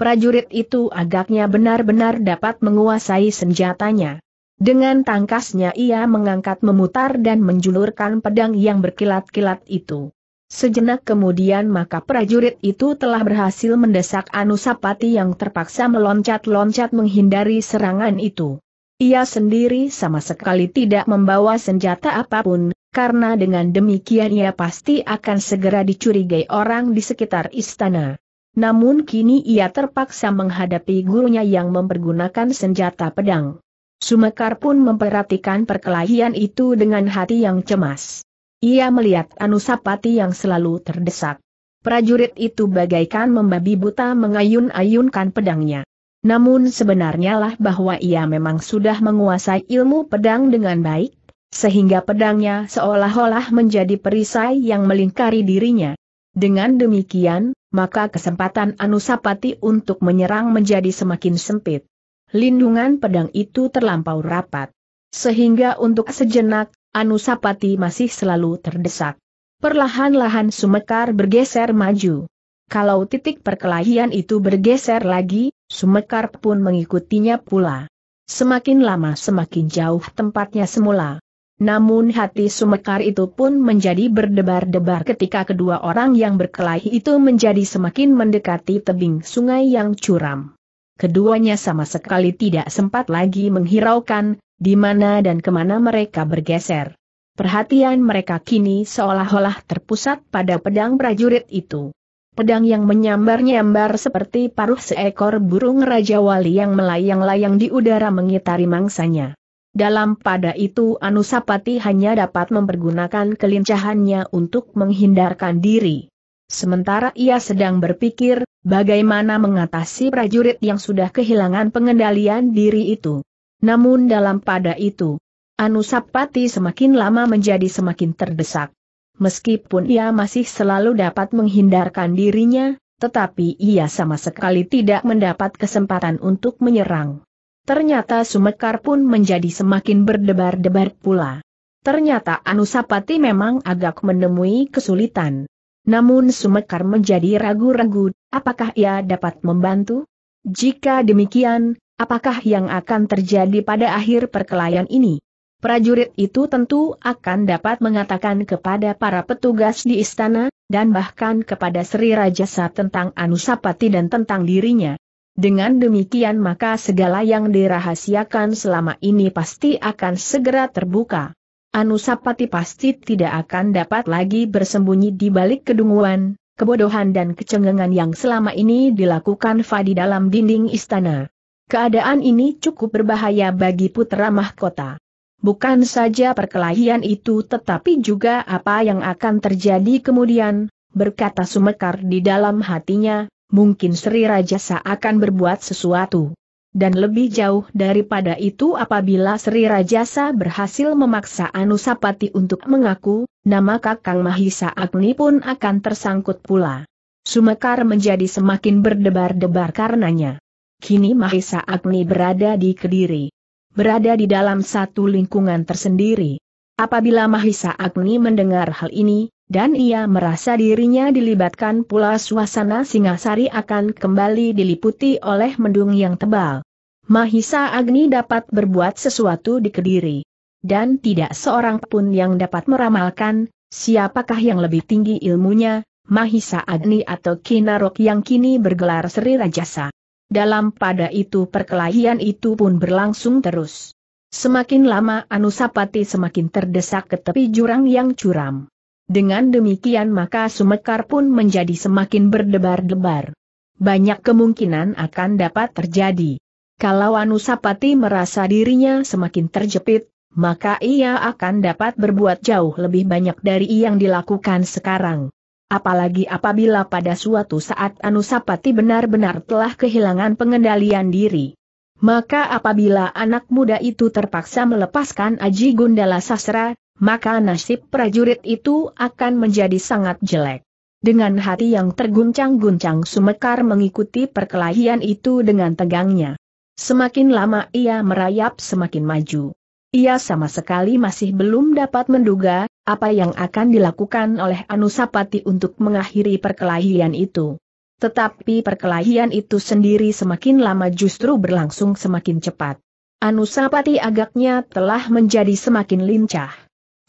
Prajurit itu agaknya benar-benar dapat menguasai senjatanya. Dengan tangkasnya ia mengangkat memutar dan menjulurkan pedang yang berkilat-kilat itu. Sejenak kemudian maka prajurit itu telah berhasil mendesak Anusapati yang terpaksa meloncat-loncat menghindari serangan itu. Ia sendiri sama sekali tidak membawa senjata apapun, karena dengan demikian ia pasti akan segera dicurigai orang di sekitar istana. Namun kini ia terpaksa menghadapi gurunya yang mempergunakan senjata pedang. Sumekar pun memperhatikan perkelahian itu dengan hati yang cemas. Ia melihat Anusapati yang selalu terdesak. Prajurit itu bagaikan membabi buta mengayun-ayunkan pedangnya. Namun sebenarnya lah bahwa ia memang sudah menguasai ilmu pedang dengan baik, sehingga pedangnya seolah-olah menjadi perisai yang melingkari dirinya. Dengan demikian, maka kesempatan Anusapati untuk menyerang menjadi semakin sempit. Lindungan pedang itu terlampau rapat. Sehingga untuk sejenak, Anusapati masih selalu terdesak. Perlahan-lahan Sumekar bergeser maju. Kalau titik perkelahian itu bergeser lagi, Sumekar pun mengikutinya pula. Semakin lama semakin jauh tempatnya semula. Namun hati Sumekar itu pun menjadi berdebar-debar ketika kedua orang yang berkelahi itu menjadi semakin mendekati tebing sungai yang curam. Keduanya sama sekali tidak sempat lagi menghiraukan, di mana dan kemana mereka bergeser. Perhatian mereka kini seolah-olah terpusat pada pedang prajurit itu. Pedang yang menyambar-nyambar seperti paruh seekor burung Raja Wali yang melayang-layang di udara mengitari mangsanya. Dalam pada itu Anusapati hanya dapat mempergunakan kelincahannya untuk menghindarkan diri. Sementara ia sedang berpikir, bagaimana mengatasi prajurit yang sudah kehilangan pengendalian diri itu. Namun dalam pada itu, Anusapati semakin lama menjadi semakin terdesak. Meskipun ia masih selalu dapat menghindarkan dirinya, tetapi ia sama sekali tidak mendapat kesempatan untuk menyerang. Ternyata Sumekar pun menjadi semakin berdebar-debar pula. Ternyata Anusapati memang agak menemui kesulitan. Namun Sumekar menjadi ragu-ragu, apakah ia dapat membantu? Jika demikian, Apakah yang akan terjadi pada akhir perkelahian ini? Prajurit itu tentu akan dapat mengatakan kepada para petugas di istana, dan bahkan kepada Sri Rajasa tentang Anusapati dan tentang dirinya. Dengan demikian maka segala yang dirahasiakan selama ini pasti akan segera terbuka. Anusapati pasti tidak akan dapat lagi bersembunyi di balik kedunguan, kebodohan dan kecengengan yang selama ini dilakukan Fadi dalam dinding istana. Keadaan ini cukup berbahaya bagi putra mahkota. Bukan saja perkelahian itu tetapi juga apa yang akan terjadi kemudian, berkata Sumekar di dalam hatinya, mungkin Sri Rajasa akan berbuat sesuatu. Dan lebih jauh daripada itu apabila Sri Rajasa berhasil memaksa Anusapati untuk mengaku, nama Kakang Mahisa Agni pun akan tersangkut pula. Sumekar menjadi semakin berdebar-debar karenanya kini Mahesa Agni berada di Kediri. Berada di dalam satu lingkungan tersendiri. Apabila Mahisa Agni mendengar hal ini, dan ia merasa dirinya dilibatkan pula suasana Singasari akan kembali diliputi oleh mendung yang tebal. Mahisa Agni dapat berbuat sesuatu di Kediri. Dan tidak seorang pun yang dapat meramalkan, siapakah yang lebih tinggi ilmunya, Mahisa Agni atau Kinarok yang kini bergelar Sri Rajasa. Dalam pada itu perkelahian itu pun berlangsung terus. Semakin lama Anusapati semakin terdesak ke tepi jurang yang curam. Dengan demikian maka Sumekar pun menjadi semakin berdebar-debar. Banyak kemungkinan akan dapat terjadi. Kalau Anusapati merasa dirinya semakin terjepit, maka ia akan dapat berbuat jauh lebih banyak dari yang dilakukan sekarang. Apalagi apabila pada suatu saat Anusapati benar-benar telah kehilangan pengendalian diri. Maka apabila anak muda itu terpaksa melepaskan Aji Gundala Sasra, maka nasib prajurit itu akan menjadi sangat jelek. Dengan hati yang terguncang-guncang Sumekar mengikuti perkelahian itu dengan tegangnya. Semakin lama ia merayap semakin maju. Ia sama sekali masih belum dapat menduga, apa yang akan dilakukan oleh Anusapati untuk mengakhiri perkelahian itu. Tetapi perkelahian itu sendiri semakin lama justru berlangsung semakin cepat. Anusapati agaknya telah menjadi semakin lincah.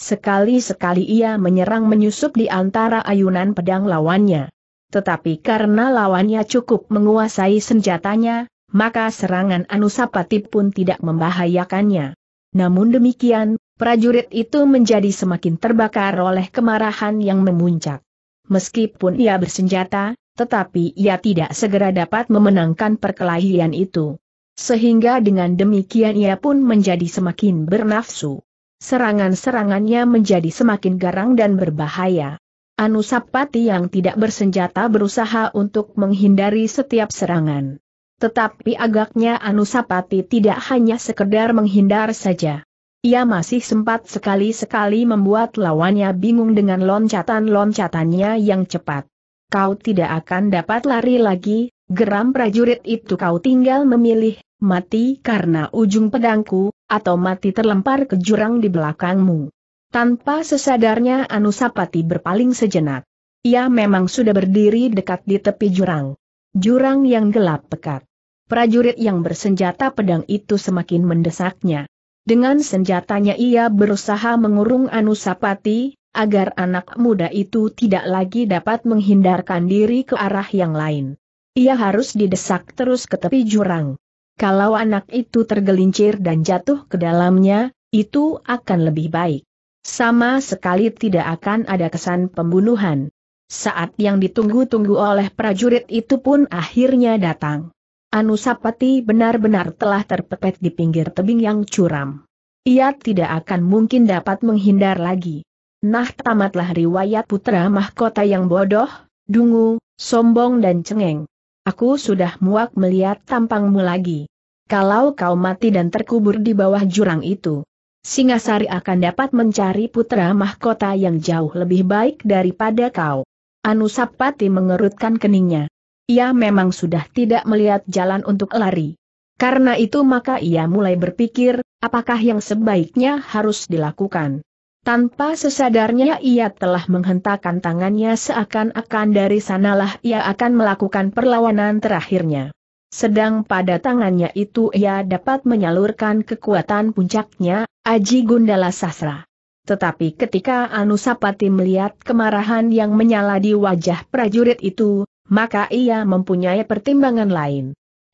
Sekali-sekali ia menyerang menyusup di antara ayunan pedang lawannya. Tetapi karena lawannya cukup menguasai senjatanya, maka serangan Anusapati pun tidak membahayakannya. Namun demikian, prajurit itu menjadi semakin terbakar oleh kemarahan yang memuncak. Meskipun ia bersenjata, tetapi ia tidak segera dapat memenangkan perkelahian itu. Sehingga dengan demikian ia pun menjadi semakin bernafsu. Serangan-serangannya menjadi semakin garang dan berbahaya. Anusapati yang tidak bersenjata berusaha untuk menghindari setiap serangan. Tetapi agaknya Anusapati tidak hanya sekedar menghindar saja. Ia masih sempat sekali-sekali membuat lawannya bingung dengan loncatan-loncatannya yang cepat. Kau tidak akan dapat lari lagi, geram prajurit itu kau tinggal memilih, mati karena ujung pedangku, atau mati terlempar ke jurang di belakangmu. Tanpa sesadarnya Anusapati berpaling sejenak. Ia memang sudah berdiri dekat di tepi jurang. Jurang yang gelap pekat. Prajurit yang bersenjata pedang itu semakin mendesaknya. Dengan senjatanya ia berusaha mengurung Anusapati, agar anak muda itu tidak lagi dapat menghindarkan diri ke arah yang lain. Ia harus didesak terus ke tepi jurang. Kalau anak itu tergelincir dan jatuh ke dalamnya, itu akan lebih baik. Sama sekali tidak akan ada kesan pembunuhan. Saat yang ditunggu-tunggu oleh prajurit itu pun akhirnya datang. Anusapati benar-benar telah terpepet di pinggir tebing yang curam. Ia tidak akan mungkin dapat menghindar lagi. Nah tamatlah riwayat putra mahkota yang bodoh, dungu, sombong dan cengeng. Aku sudah muak melihat tampangmu lagi. Kalau kau mati dan terkubur di bawah jurang itu, Singasari akan dapat mencari putra mahkota yang jauh lebih baik daripada kau. Anusapati mengerutkan keningnya. Ia memang sudah tidak melihat jalan untuk lari. Karena itu maka ia mulai berpikir, apakah yang sebaiknya harus dilakukan. Tanpa sesadarnya ia telah menghentakkan tangannya seakan-akan dari sanalah ia akan melakukan perlawanan terakhirnya. Sedang pada tangannya itu ia dapat menyalurkan kekuatan puncaknya, Aji Gundala Sasra. Tetapi ketika Anusapati melihat kemarahan yang menyala di wajah prajurit itu, maka ia mempunyai pertimbangan lain.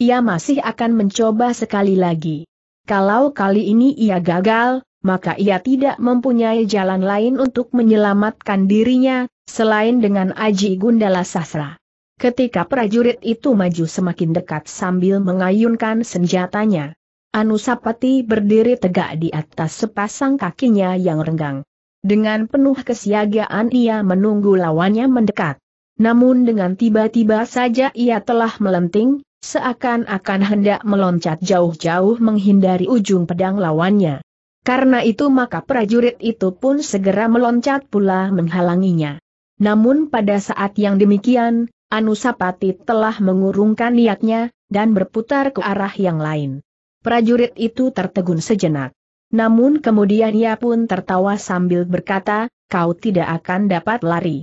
Ia masih akan mencoba sekali lagi. Kalau kali ini ia gagal, maka ia tidak mempunyai jalan lain untuk menyelamatkan dirinya, selain dengan Aji Gundala Sasra. Ketika prajurit itu maju semakin dekat sambil mengayunkan senjatanya, Anusapati berdiri tegak di atas sepasang kakinya yang renggang. Dengan penuh kesiagaan ia menunggu lawannya mendekat. Namun dengan tiba-tiba saja ia telah melenting, seakan-akan hendak meloncat jauh-jauh menghindari ujung pedang lawannya. Karena itu maka prajurit itu pun segera meloncat pula menghalanginya. Namun pada saat yang demikian, Anusapati telah mengurungkan niatnya, dan berputar ke arah yang lain. Prajurit itu tertegun sejenak. Namun kemudian ia pun tertawa sambil berkata, kau tidak akan dapat lari.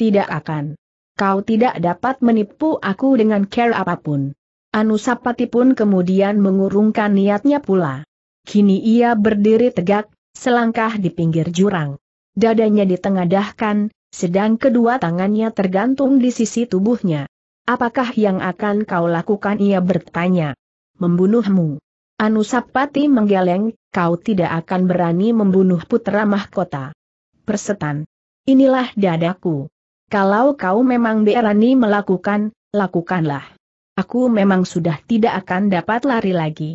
Tidak akan. Kau tidak dapat menipu aku dengan care apapun. Anusapati pun kemudian mengurungkan niatnya pula. Kini ia berdiri tegak, selangkah di pinggir jurang. Dadanya ditengadahkan, sedang kedua tangannya tergantung di sisi tubuhnya. Apakah yang akan kau lakukan ia bertanya. Membunuhmu. Anusapati menggeleng, kau tidak akan berani membunuh putra mahkota. Persetan. Inilah dadaku. Kalau kau memang berani melakukan, lakukanlah. Aku memang sudah tidak akan dapat lari lagi.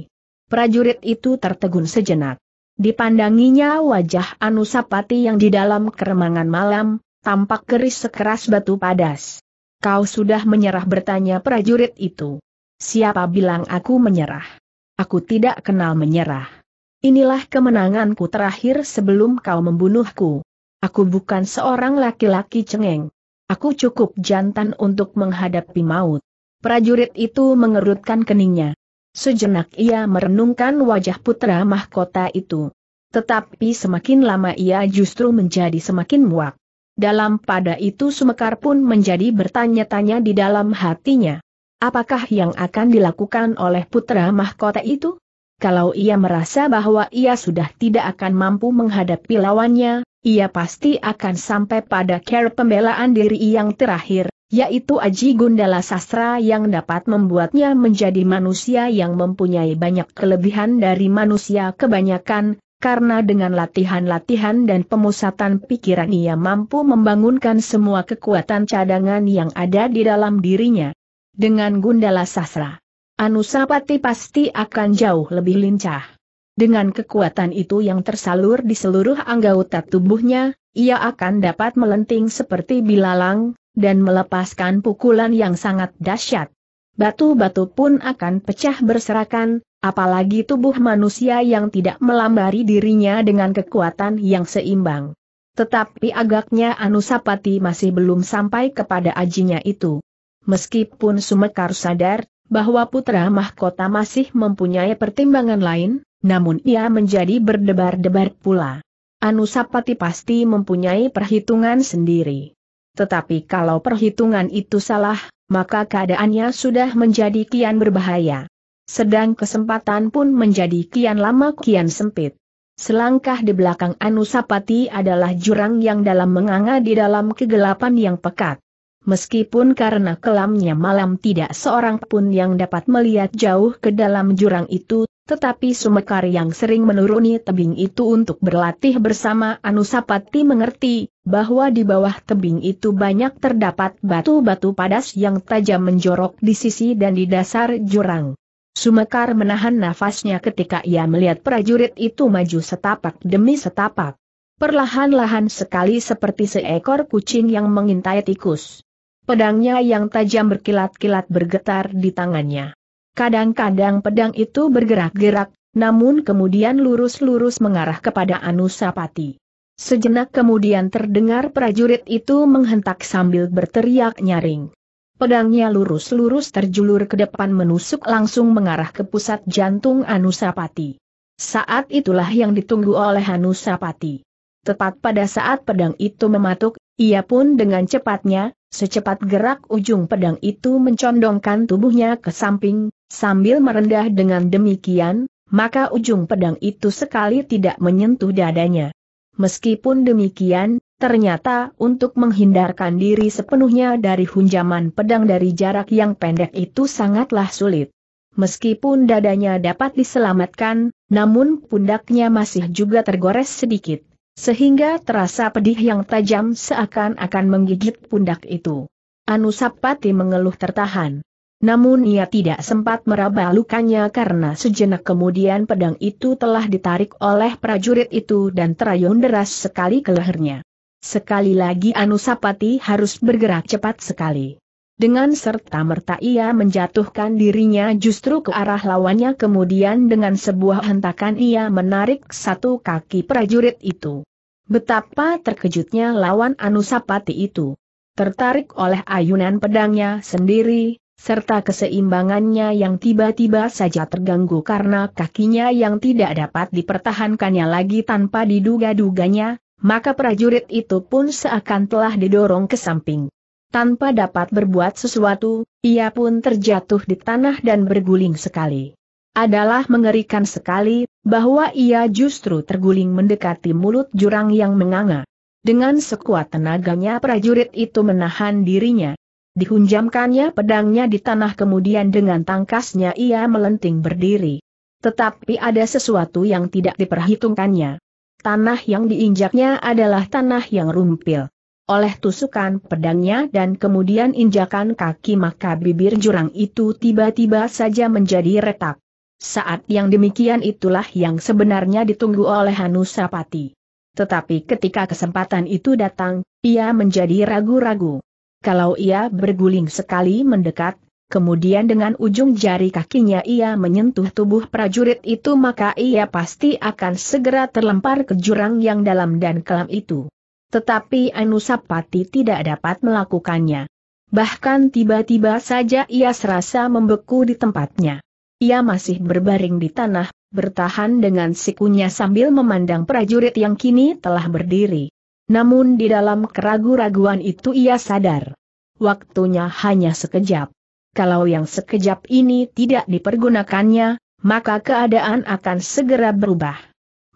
Prajurit itu tertegun sejenak. Dipandanginya wajah Anusapati yang di dalam keremangan malam, tampak keris sekeras batu padas. Kau sudah menyerah bertanya prajurit itu. Siapa bilang aku menyerah? Aku tidak kenal menyerah. Inilah kemenanganku terakhir sebelum kau membunuhku. Aku bukan seorang laki-laki cengeng. Aku cukup jantan untuk menghadapi maut. Prajurit itu mengerutkan keningnya. Sejenak ia merenungkan wajah putra mahkota itu. Tetapi semakin lama ia justru menjadi semakin muak. Dalam pada itu Sumekar pun menjadi bertanya-tanya di dalam hatinya. Apakah yang akan dilakukan oleh putra mahkota itu? Kalau ia merasa bahwa ia sudah tidak akan mampu menghadapi lawannya, ia pasti akan sampai pada care pembelaan diri yang terakhir, yaitu Aji Gundala Sastra yang dapat membuatnya menjadi manusia yang mempunyai banyak kelebihan dari manusia kebanyakan, karena dengan latihan-latihan dan pemusatan pikiran ia mampu membangunkan semua kekuatan cadangan yang ada di dalam dirinya. Dengan Gundala Sastra, Anusapati pasti akan jauh lebih lincah. Dengan kekuatan itu yang tersalur di seluruh anggota tubuhnya, ia akan dapat melenting seperti bilalang, dan melepaskan pukulan yang sangat dahsyat. Batu-batu pun akan pecah berserakan, apalagi tubuh manusia yang tidak melambari dirinya dengan kekuatan yang seimbang. Tetapi agaknya Anusapati masih belum sampai kepada ajinya itu. Meskipun Sumekar sadar, bahwa putra mahkota masih mempunyai pertimbangan lain, namun ia menjadi berdebar-debar pula. Anusapati pasti mempunyai perhitungan sendiri. Tetapi kalau perhitungan itu salah, maka keadaannya sudah menjadi kian berbahaya. Sedang kesempatan pun menjadi kian lama kian sempit. Selangkah di belakang Anusapati adalah jurang yang dalam menganga di dalam kegelapan yang pekat. Meskipun karena kelamnya malam tidak seorang pun yang dapat melihat jauh ke dalam jurang itu, tetapi Sumekar yang sering menuruni tebing itu untuk berlatih bersama Anusapati mengerti, bahwa di bawah tebing itu banyak terdapat batu-batu padas yang tajam menjorok di sisi dan di dasar jurang. Sumekar menahan nafasnya ketika ia melihat prajurit itu maju setapak demi setapak. Perlahan-lahan sekali seperti seekor kucing yang mengintai tikus. Pedangnya yang tajam berkilat-kilat bergetar di tangannya. Kadang-kadang pedang itu bergerak-gerak, namun kemudian lurus-lurus mengarah kepada Anusapati. Sejenak kemudian terdengar prajurit itu menghentak sambil berteriak nyaring. Pedangnya lurus-lurus terjulur ke depan menusuk langsung mengarah ke pusat jantung Anusapati. Saat itulah yang ditunggu oleh Anusapati. Tepat pada saat pedang itu mematuk, ia pun dengan cepatnya, secepat gerak ujung pedang itu mencondongkan tubuhnya ke samping, sambil merendah dengan demikian, maka ujung pedang itu sekali tidak menyentuh dadanya. Meskipun demikian, ternyata untuk menghindarkan diri sepenuhnya dari hunjaman pedang dari jarak yang pendek itu sangatlah sulit. Meskipun dadanya dapat diselamatkan, namun pundaknya masih juga tergores sedikit. Sehingga terasa pedih yang tajam seakan-akan menggigit pundak itu. Anusapati mengeluh tertahan. Namun ia tidak sempat meraba lukanya karena sejenak kemudian pedang itu telah ditarik oleh prajurit itu dan terayun deras sekali ke lehernya. Sekali lagi Anusapati harus bergerak cepat sekali. Dengan serta-merta ia menjatuhkan dirinya justru ke arah lawannya kemudian dengan sebuah hentakan ia menarik satu kaki prajurit itu. Betapa terkejutnya lawan Anusapati itu. Tertarik oleh ayunan pedangnya sendiri, serta keseimbangannya yang tiba-tiba saja terganggu karena kakinya yang tidak dapat dipertahankannya lagi tanpa diduga-duganya, maka prajurit itu pun seakan telah didorong ke samping. Tanpa dapat berbuat sesuatu, ia pun terjatuh di tanah dan berguling sekali. Adalah mengerikan sekali, bahwa ia justru terguling mendekati mulut jurang yang menganga. Dengan sekuat tenaganya prajurit itu menahan dirinya. Dihunjamkannya pedangnya di tanah kemudian dengan tangkasnya ia melenting berdiri. Tetapi ada sesuatu yang tidak diperhitungkannya. Tanah yang diinjaknya adalah tanah yang rumpil oleh tusukan pedangnya dan kemudian injakan kaki maka bibir jurang itu tiba-tiba saja menjadi retak. Saat yang demikian itulah yang sebenarnya ditunggu oleh Hanusapati. Tetapi ketika kesempatan itu datang, ia menjadi ragu-ragu. Kalau ia berguling sekali mendekat, kemudian dengan ujung jari kakinya ia menyentuh tubuh prajurit itu maka ia pasti akan segera terlempar ke jurang yang dalam dan kelam itu. Tetapi Anusapati tidak dapat melakukannya. Bahkan tiba-tiba saja ia serasa membeku di tempatnya. Ia masih berbaring di tanah, bertahan dengan sikunya sambil memandang prajurit yang kini telah berdiri. Namun di dalam keraguan raguan itu ia sadar. Waktunya hanya sekejap. Kalau yang sekejap ini tidak dipergunakannya, maka keadaan akan segera berubah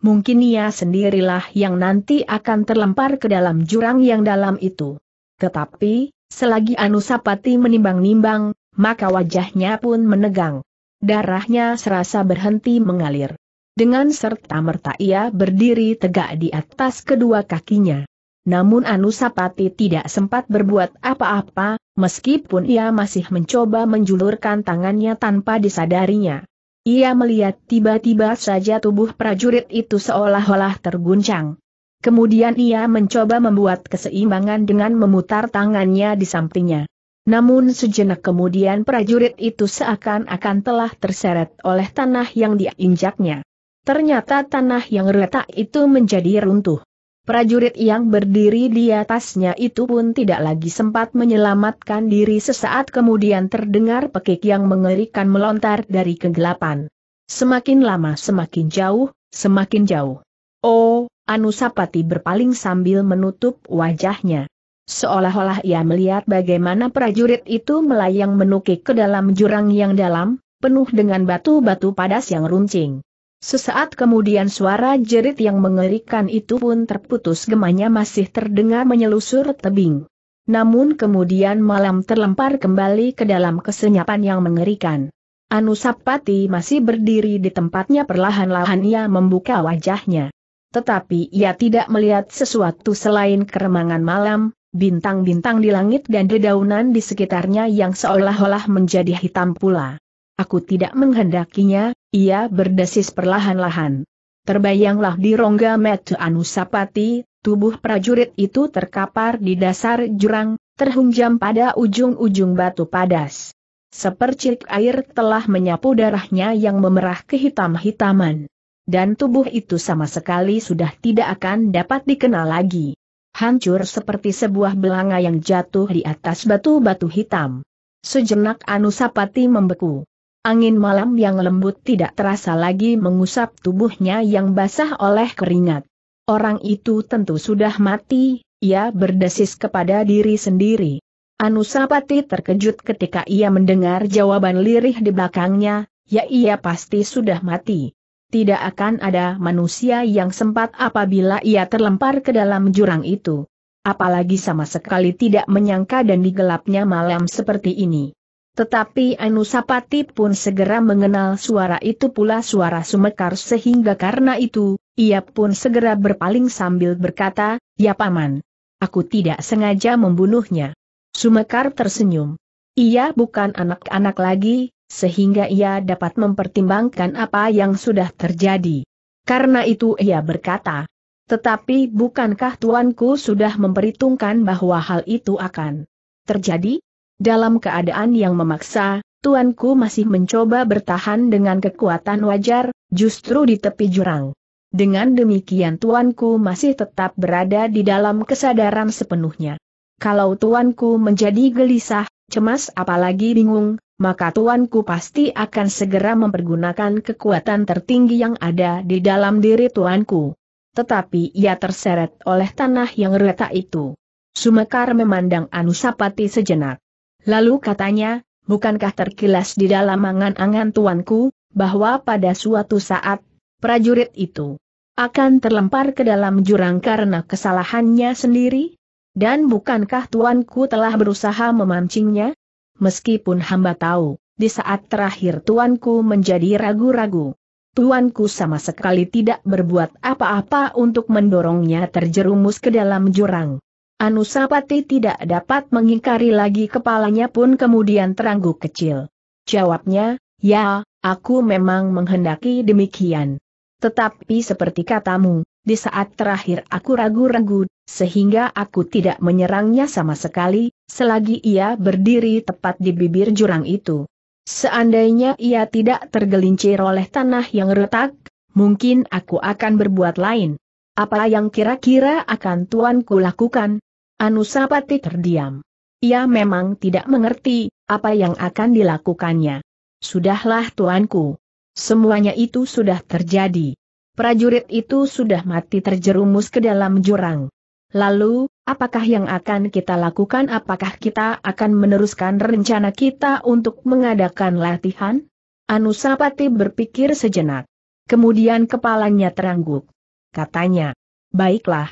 mungkin ia sendirilah yang nanti akan terlempar ke dalam jurang yang dalam itu. Tetapi, selagi Anusapati menimbang-nimbang, maka wajahnya pun menegang. Darahnya serasa berhenti mengalir. Dengan serta merta ia berdiri tegak di atas kedua kakinya. Namun Anusapati tidak sempat berbuat apa-apa, meskipun ia masih mencoba menjulurkan tangannya tanpa disadarinya. Ia melihat tiba-tiba saja tubuh prajurit itu seolah-olah terguncang. Kemudian ia mencoba membuat keseimbangan dengan memutar tangannya di sampingnya. Namun sejenak kemudian prajurit itu seakan-akan telah terseret oleh tanah yang diinjaknya. Ternyata tanah yang retak itu menjadi runtuh. Prajurit yang berdiri di atasnya itu pun tidak lagi sempat menyelamatkan diri sesaat kemudian terdengar pekik yang mengerikan melontar dari kegelapan. Semakin lama semakin jauh, semakin jauh. Oh, Anusapati berpaling sambil menutup wajahnya. Seolah-olah ia melihat bagaimana prajurit itu melayang menukik ke dalam jurang yang dalam, penuh dengan batu-batu padas yang runcing. Sesaat kemudian suara jerit yang mengerikan itu pun terputus gemanya masih terdengar menyelusur tebing. Namun kemudian malam terlempar kembali ke dalam kesenyapan yang mengerikan. Anusapati masih berdiri di tempatnya perlahan-lahan ia membuka wajahnya. Tetapi ia tidak melihat sesuatu selain keremangan malam, bintang-bintang di langit dan dedaunan di sekitarnya yang seolah-olah menjadi hitam pula. Aku tidak menghendakinya, ia berdesis perlahan-lahan. Terbayanglah di rongga metu Anusapati, tubuh prajurit itu terkapar di dasar jurang, terhunjam pada ujung-ujung batu padas. Sepercik air telah menyapu darahnya yang memerah kehitam-hitaman. Dan tubuh itu sama sekali sudah tidak akan dapat dikenal lagi. Hancur seperti sebuah belanga yang jatuh di atas batu-batu hitam. Sejenak Anusapati membeku. Angin malam yang lembut tidak terasa lagi mengusap tubuhnya yang basah oleh keringat. Orang itu tentu sudah mati, ia berdesis kepada diri sendiri. Anusapati terkejut ketika ia mendengar jawaban lirih di belakangnya, ya ia pasti sudah mati. Tidak akan ada manusia yang sempat apabila ia terlempar ke dalam jurang itu. Apalagi sama sekali tidak menyangka dan digelapnya malam seperti ini. Tetapi Anusapati pun segera mengenal suara itu pula suara sumekar sehingga karena itu, ia pun segera berpaling sambil berkata, Ya Paman, aku tidak sengaja membunuhnya. Sumekar tersenyum. Ia bukan anak-anak lagi, sehingga ia dapat mempertimbangkan apa yang sudah terjadi. Karena itu ia berkata, Tetapi bukankah tuanku sudah memperhitungkan bahwa hal itu akan terjadi? Dalam keadaan yang memaksa, tuanku masih mencoba bertahan dengan kekuatan wajar, justru di tepi jurang. Dengan demikian tuanku masih tetap berada di dalam kesadaran sepenuhnya. Kalau tuanku menjadi gelisah, cemas apalagi bingung, maka tuanku pasti akan segera mempergunakan kekuatan tertinggi yang ada di dalam diri tuanku. Tetapi ia terseret oleh tanah yang retak itu. Sumekar memandang Anusapati sejenak. Lalu katanya, bukankah terkilas di dalam angan-angan tuanku, bahwa pada suatu saat, prajurit itu akan terlempar ke dalam jurang karena kesalahannya sendiri? Dan bukankah tuanku telah berusaha memancingnya? Meskipun hamba tahu, di saat terakhir tuanku menjadi ragu-ragu. Tuanku sama sekali tidak berbuat apa-apa untuk mendorongnya terjerumus ke dalam jurang. Anusapati tidak dapat mengingkari lagi kepalanya pun kemudian terangguk kecil. Jawabnya, ya, aku memang menghendaki demikian. Tetapi seperti katamu, di saat terakhir aku ragu-ragu, sehingga aku tidak menyerangnya sama sekali, selagi ia berdiri tepat di bibir jurang itu. Seandainya ia tidak tergelincir oleh tanah yang retak, mungkin aku akan berbuat lain. Apa yang kira-kira akan tuanku lakukan? Anusapati terdiam. Ia memang tidak mengerti apa yang akan dilakukannya. Sudahlah tuanku. Semuanya itu sudah terjadi. Prajurit itu sudah mati terjerumus ke dalam jurang. Lalu, apakah yang akan kita lakukan? Apakah kita akan meneruskan rencana kita untuk mengadakan latihan? Anusapati berpikir sejenak. Kemudian kepalanya terangguk. Katanya, baiklah,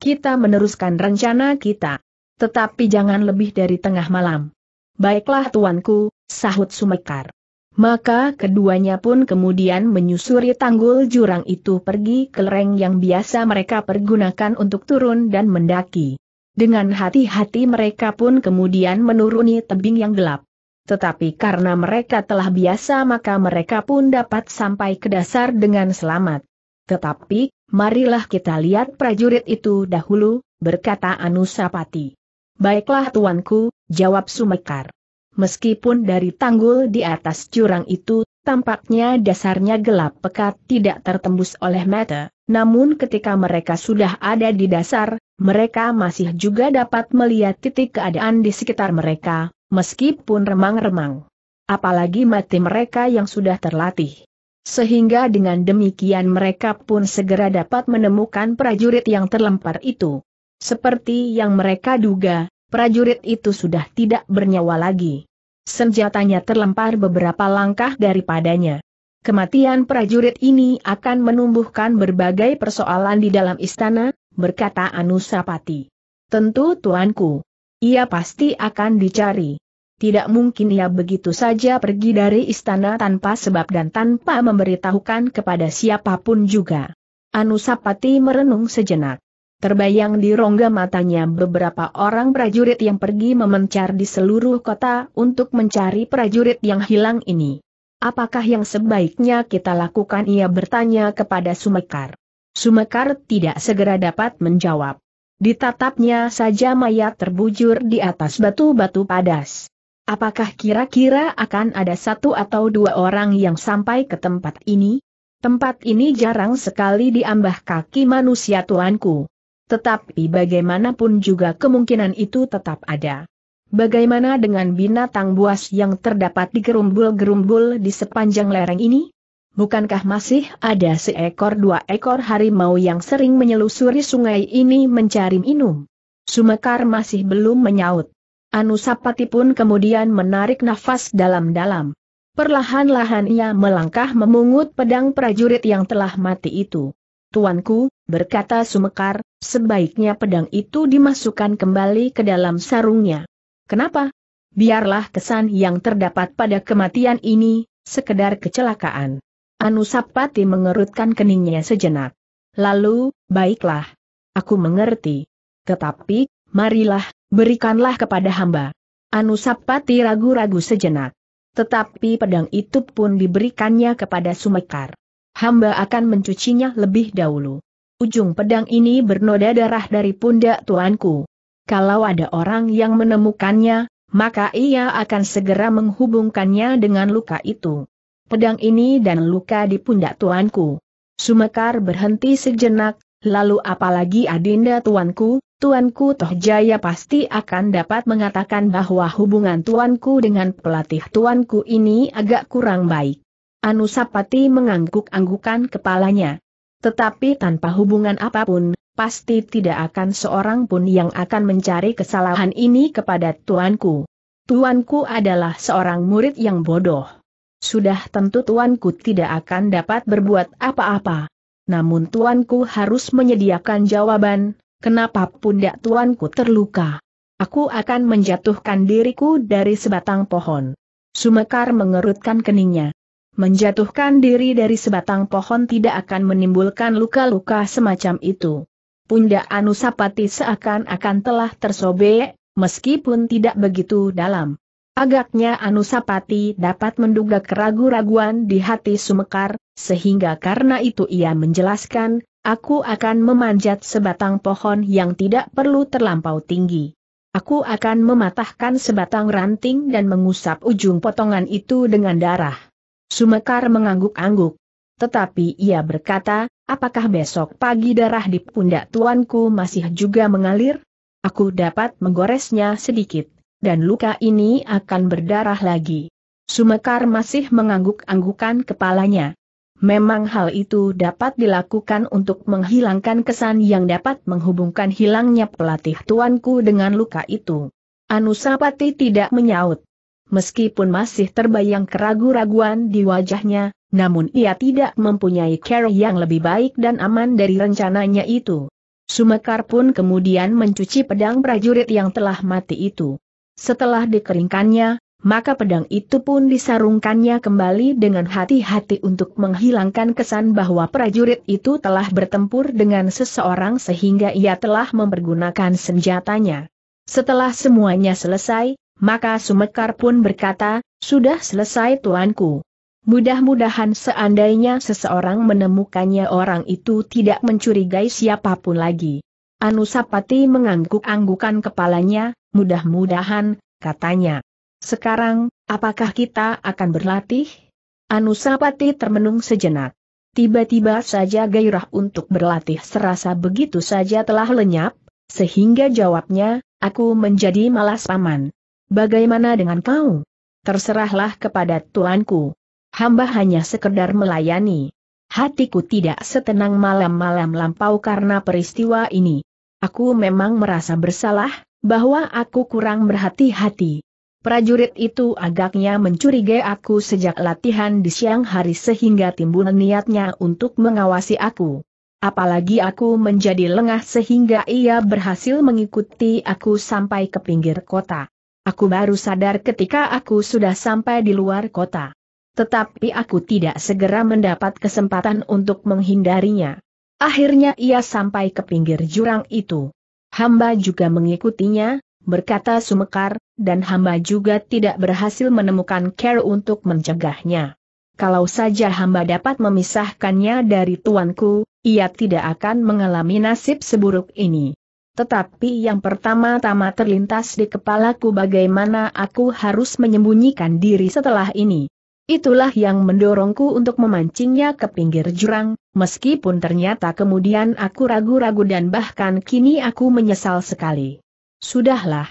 kita meneruskan rencana kita. Tetapi jangan lebih dari tengah malam. Baiklah tuanku, sahut Sumekar. Maka keduanya pun kemudian menyusuri tanggul jurang itu pergi ke lereng yang biasa mereka pergunakan untuk turun dan mendaki. Dengan hati-hati mereka pun kemudian menuruni tebing yang gelap. Tetapi karena mereka telah biasa maka mereka pun dapat sampai ke dasar dengan selamat. Tetapi, marilah kita lihat prajurit itu dahulu, berkata Anusapati. Baiklah tuanku, jawab Sumekar. Meskipun dari tanggul di atas jurang itu, tampaknya dasarnya gelap pekat tidak tertembus oleh mata, namun ketika mereka sudah ada di dasar, mereka masih juga dapat melihat titik keadaan di sekitar mereka, meskipun remang-remang. Apalagi mati mereka yang sudah terlatih. Sehingga dengan demikian mereka pun segera dapat menemukan prajurit yang terlempar itu. Seperti yang mereka duga, prajurit itu sudah tidak bernyawa lagi. Senjatanya terlempar beberapa langkah daripadanya. Kematian prajurit ini akan menumbuhkan berbagai persoalan di dalam istana, berkata Anusapati. Tentu tuanku. Ia pasti akan dicari tidak mungkin ia begitu saja pergi dari istana tanpa sebab dan tanpa memberitahukan kepada siapapun juga. Anusapati merenung sejenak. Terbayang di rongga matanya beberapa orang prajurit yang pergi memencar di seluruh kota untuk mencari prajurit yang hilang ini. Apakah yang sebaiknya kita lakukan ia bertanya kepada Sumekar. Sumekar tidak segera dapat menjawab. Ditatapnya saja mayat terbujur di atas batu-batu padas. Apakah kira-kira akan ada satu atau dua orang yang sampai ke tempat ini? Tempat ini jarang sekali diambah kaki manusia tuanku. Tetapi bagaimanapun juga kemungkinan itu tetap ada. Bagaimana dengan binatang buas yang terdapat di gerumbul-gerumbul di sepanjang lereng ini? Bukankah masih ada seekor dua ekor harimau yang sering menyelusuri sungai ini mencari minum? Sumekar masih belum menyaut. Anusapati pun kemudian menarik nafas dalam-dalam. Perlahan-lahan ia melangkah memungut pedang prajurit yang telah mati itu. Tuanku, berkata Sumekar, sebaiknya pedang itu dimasukkan kembali ke dalam sarungnya. Kenapa? Biarlah kesan yang terdapat pada kematian ini, sekedar kecelakaan. Anusapati mengerutkan keningnya sejenak. Lalu, baiklah. Aku mengerti. Tetapi, marilah, Berikanlah kepada hamba. Anusapati ragu-ragu sejenak. Tetapi pedang itu pun diberikannya kepada Sumekar. Hamba akan mencucinya lebih dahulu. Ujung pedang ini bernoda darah dari pundak tuanku. Kalau ada orang yang menemukannya, maka ia akan segera menghubungkannya dengan luka itu. Pedang ini dan luka di pundak tuanku. Sumekar berhenti sejenak, lalu apalagi adinda tuanku, Tuanku Toh Jaya pasti akan dapat mengatakan bahwa hubungan tuanku dengan pelatih tuanku ini agak kurang baik. Anusapati mengangguk-anggukan kepalanya. Tetapi tanpa hubungan apapun, pasti tidak akan seorang pun yang akan mencari kesalahan ini kepada tuanku. Tuanku adalah seorang murid yang bodoh. Sudah tentu tuanku tidak akan dapat berbuat apa-apa. Namun tuanku harus menyediakan jawaban, Kenapa pundak tuanku terluka? Aku akan menjatuhkan diriku dari sebatang pohon. Sumekar mengerutkan keningnya. Menjatuhkan diri dari sebatang pohon tidak akan menimbulkan luka-luka semacam itu. Pundak Anusapati seakan-akan telah tersobek, meskipun tidak begitu dalam. Agaknya Anusapati dapat menduga keraguan-raguan di hati Sumekar, sehingga karena itu ia menjelaskan, Aku akan memanjat sebatang pohon yang tidak perlu terlampau tinggi. Aku akan mematahkan sebatang ranting dan mengusap ujung potongan itu dengan darah. Sumekar mengangguk-angguk. Tetapi ia berkata, apakah besok pagi darah di pundak tuanku masih juga mengalir? Aku dapat menggoresnya sedikit, dan luka ini akan berdarah lagi. Sumekar masih mengangguk-anggukan kepalanya. Memang hal itu dapat dilakukan untuk menghilangkan kesan yang dapat menghubungkan hilangnya pelatih tuanku dengan luka itu. Anusapati tidak menyaut. Meskipun masih terbayang keragu-raguan di wajahnya, namun ia tidak mempunyai cara yang lebih baik dan aman dari rencananya itu. Sumekar pun kemudian mencuci pedang prajurit yang telah mati itu. Setelah dikeringkannya, maka pedang itu pun disarungkannya kembali dengan hati-hati untuk menghilangkan kesan bahwa prajurit itu telah bertempur dengan seseorang sehingga ia telah mempergunakan senjatanya. Setelah semuanya selesai, maka Sumekar pun berkata, sudah selesai tuanku. Mudah-mudahan seandainya seseorang menemukannya orang itu tidak mencurigai siapapun lagi. Anusapati mengangguk-anggukan kepalanya, mudah-mudahan, katanya. Sekarang, apakah kita akan berlatih? Anusapati termenung sejenak. Tiba-tiba saja gairah untuk berlatih serasa begitu saja telah lenyap, sehingga jawabnya, aku menjadi malas paman. Bagaimana dengan kau? Terserahlah kepada tuanku. Hamba hanya sekedar melayani. Hatiku tidak setenang malam-malam lampau karena peristiwa ini. Aku memang merasa bersalah, bahwa aku kurang berhati-hati. Prajurit itu agaknya mencurigai aku sejak latihan di siang hari sehingga timbul niatnya untuk mengawasi aku. Apalagi aku menjadi lengah sehingga ia berhasil mengikuti aku sampai ke pinggir kota. Aku baru sadar ketika aku sudah sampai di luar kota. Tetapi aku tidak segera mendapat kesempatan untuk menghindarinya. Akhirnya ia sampai ke pinggir jurang itu. Hamba juga mengikutinya, berkata Sumekar, dan hamba juga tidak berhasil menemukan care untuk mencegahnya. Kalau saja hamba dapat memisahkannya dari tuanku, ia tidak akan mengalami nasib seburuk ini. Tetapi yang pertama-tama terlintas di kepalaku bagaimana aku harus menyembunyikan diri setelah ini. Itulah yang mendorongku untuk memancingnya ke pinggir jurang, meskipun ternyata kemudian aku ragu-ragu dan bahkan kini aku menyesal sekali. Sudahlah,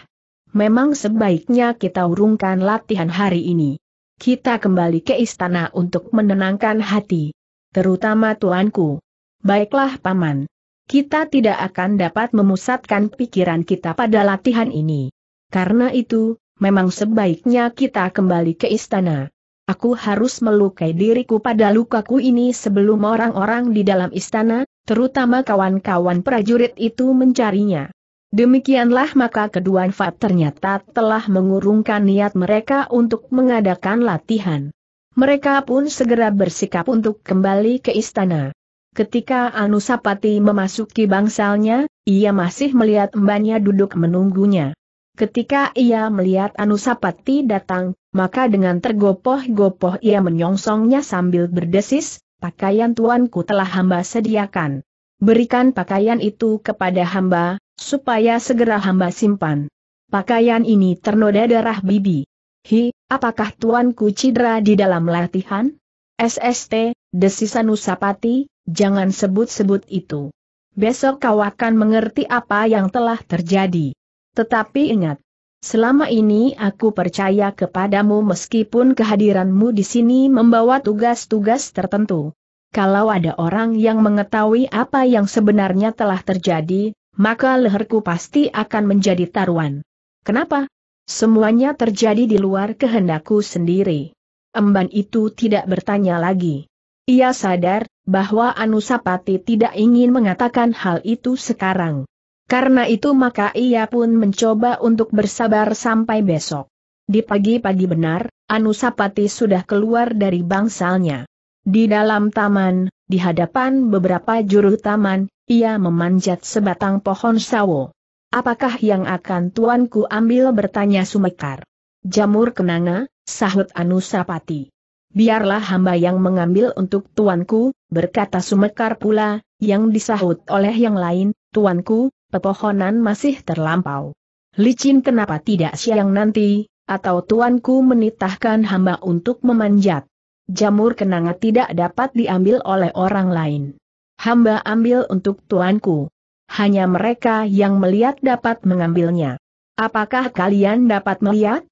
memang sebaiknya kita urungkan latihan hari ini. Kita kembali ke istana untuk menenangkan hati. Terutama tuanku. Baiklah paman. Kita tidak akan dapat memusatkan pikiran kita pada latihan ini. Karena itu, memang sebaiknya kita kembali ke istana. Aku harus melukai diriku pada lukaku ini sebelum orang-orang di dalam istana, terutama kawan-kawan prajurit itu mencarinya. Demikianlah maka kedua Fat ternyata telah mengurungkan niat mereka untuk mengadakan latihan. Mereka pun segera bersikap untuk kembali ke istana. Ketika Anusapati memasuki bangsalnya, ia masih melihat mbaknya duduk menunggunya. Ketika ia melihat Anusapati datang, maka dengan tergopoh-gopoh ia menyongsongnya sambil berdesis, pakaian tuanku telah hamba sediakan. Berikan pakaian itu kepada hamba, supaya segera hamba simpan. Pakaian ini ternoda darah bibi. Hi, apakah tuanku cidra di dalam latihan? SST, desisan Usapati, jangan sebut-sebut itu. Besok kau akan mengerti apa yang telah terjadi. Tetapi ingat, selama ini aku percaya kepadamu meskipun kehadiranmu di sini membawa tugas-tugas tertentu. Kalau ada orang yang mengetahui apa yang sebenarnya telah terjadi, maka leherku pasti akan menjadi taruhan. Kenapa? Semuanya terjadi di luar kehendakku sendiri. Emban itu tidak bertanya lagi. Ia sadar bahwa Anusapati tidak ingin mengatakan hal itu sekarang. Karena itu maka ia pun mencoba untuk bersabar sampai besok. Di pagi-pagi benar, Anusapati sudah keluar dari bangsalnya. Di dalam taman, di hadapan beberapa juru taman, ia memanjat sebatang pohon sawo. Apakah yang akan tuanku ambil bertanya Sumekar? Jamur kenanga, sahut Anusapati. Biarlah hamba yang mengambil untuk tuanku, berkata Sumekar pula, yang disahut oleh yang lain, tuanku, pepohonan masih terlampau. Licin kenapa tidak siang nanti, atau tuanku menitahkan hamba untuk memanjat jamur kenanga tidak dapat diambil oleh orang lain. Hamba ambil untuk tuanku. Hanya mereka yang melihat dapat mengambilnya. Apakah kalian dapat melihat?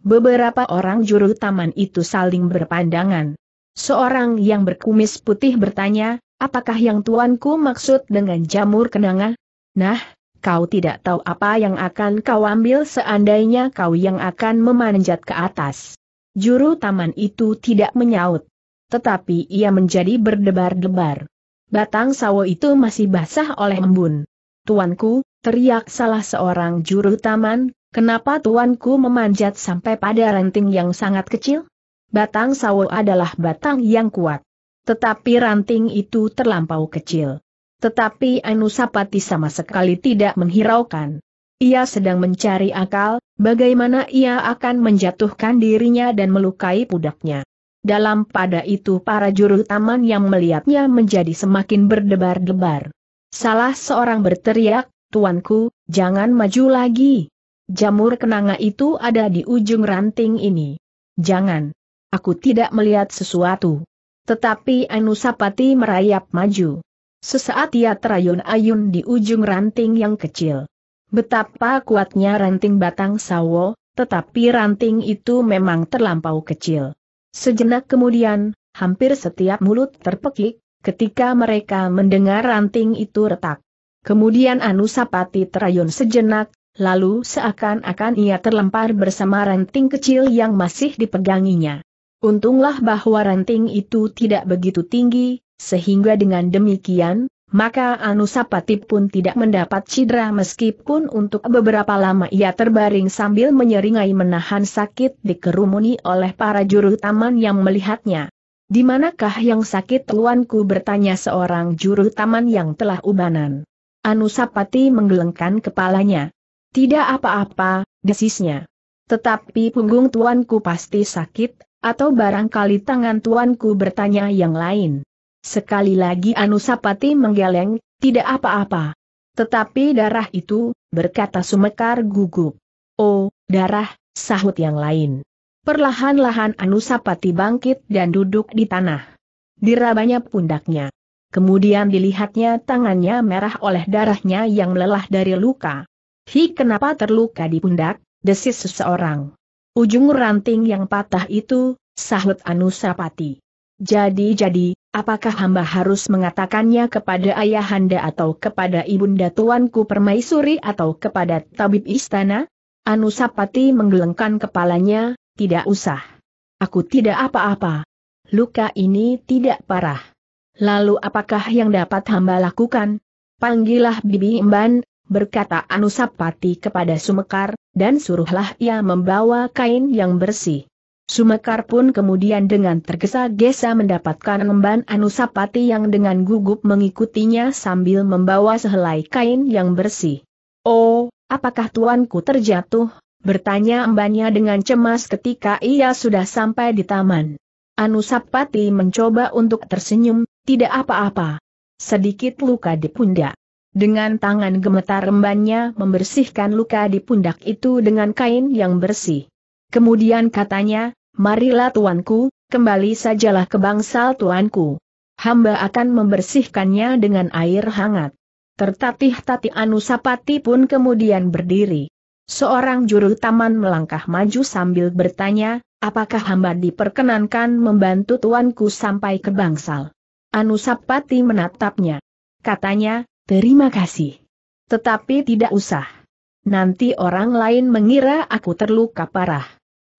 Beberapa orang juru taman itu saling berpandangan. Seorang yang berkumis putih bertanya, apakah yang tuanku maksud dengan jamur kenanga? Nah, kau tidak tahu apa yang akan kau ambil seandainya kau yang akan memanjat ke atas. Juru taman itu tidak menyaut. Tetapi ia menjadi berdebar-debar. Batang sawo itu masih basah oleh embun. Tuanku, teriak salah seorang juru taman, kenapa tuanku memanjat sampai pada ranting yang sangat kecil? Batang sawo adalah batang yang kuat. Tetapi ranting itu terlampau kecil. Tetapi Anusapati sama sekali tidak menghiraukan. Ia sedang mencari akal, bagaimana ia akan menjatuhkan dirinya dan melukai pudaknya. Dalam pada itu para juru taman yang melihatnya menjadi semakin berdebar-debar. Salah seorang berteriak, Tuanku, jangan maju lagi. Jamur kenanga itu ada di ujung ranting ini. Jangan. Aku tidak melihat sesuatu. Tetapi Anusapati merayap maju. Sesaat ia terayun-ayun di ujung ranting yang kecil. Betapa kuatnya ranting batang sawo, tetapi ranting itu memang terlampau kecil. Sejenak kemudian, hampir setiap mulut terpekik, ketika mereka mendengar ranting itu retak. Kemudian Anusapati terayun sejenak, lalu seakan-akan ia terlempar bersama ranting kecil yang masih dipeganginya. Untunglah bahwa ranting itu tidak begitu tinggi, sehingga dengan demikian, maka Anusapati pun tidak mendapat cedera meskipun untuk beberapa lama ia terbaring sambil menyeringai menahan sakit dikerumuni oleh para juru taman yang melihatnya. Di manakah yang sakit tuanku bertanya seorang juru taman yang telah ubanan. Anusapati menggelengkan kepalanya. Tidak apa-apa, desisnya. Tetapi punggung tuanku pasti sakit, atau barangkali tangan tuanku bertanya yang lain. Sekali lagi Anusapati menggeleng, tidak apa-apa. Tetapi darah itu, berkata Sumekar gugup. Oh, darah, sahut yang lain. Perlahan-lahan Anusapati bangkit dan duduk di tanah. Dirabanya pundaknya. Kemudian dilihatnya tangannya merah oleh darahnya yang melelah dari luka. Hi kenapa terluka di pundak, desis seseorang. Ujung ranting yang patah itu, sahut Anusapati. Jadi-jadi, apakah hamba harus mengatakannya kepada ayahanda atau kepada ibunda tuanku permaisuri atau kepada tabib istana? Anusapati menggelengkan kepalanya, tidak usah. Aku tidak apa-apa. Luka ini tidak parah. Lalu apakah yang dapat hamba lakukan? Panggillah Bibi Imban, berkata Anusapati kepada Sumekar, dan suruhlah ia membawa kain yang bersih. Sumekar pun kemudian dengan tergesa-gesa mendapatkan emban Anusapati yang dengan gugup mengikutinya sambil membawa sehelai kain yang bersih. Oh, apakah tuanku terjatuh? Bertanya embannya dengan cemas ketika ia sudah sampai di taman. Anusapati mencoba untuk tersenyum, tidak apa-apa. Sedikit luka di pundak. Dengan tangan gemetar embannya membersihkan luka di pundak itu dengan kain yang bersih. Kemudian katanya, Marilah tuanku, kembali sajalah ke bangsal tuanku. Hamba akan membersihkannya dengan air hangat. Tertatih-tatih Anusapati pun kemudian berdiri. Seorang juru taman melangkah maju sambil bertanya, apakah hamba diperkenankan membantu tuanku sampai ke bangsal? Anusapati menatapnya. Katanya, terima kasih. Tetapi tidak usah. Nanti orang lain mengira aku terluka parah.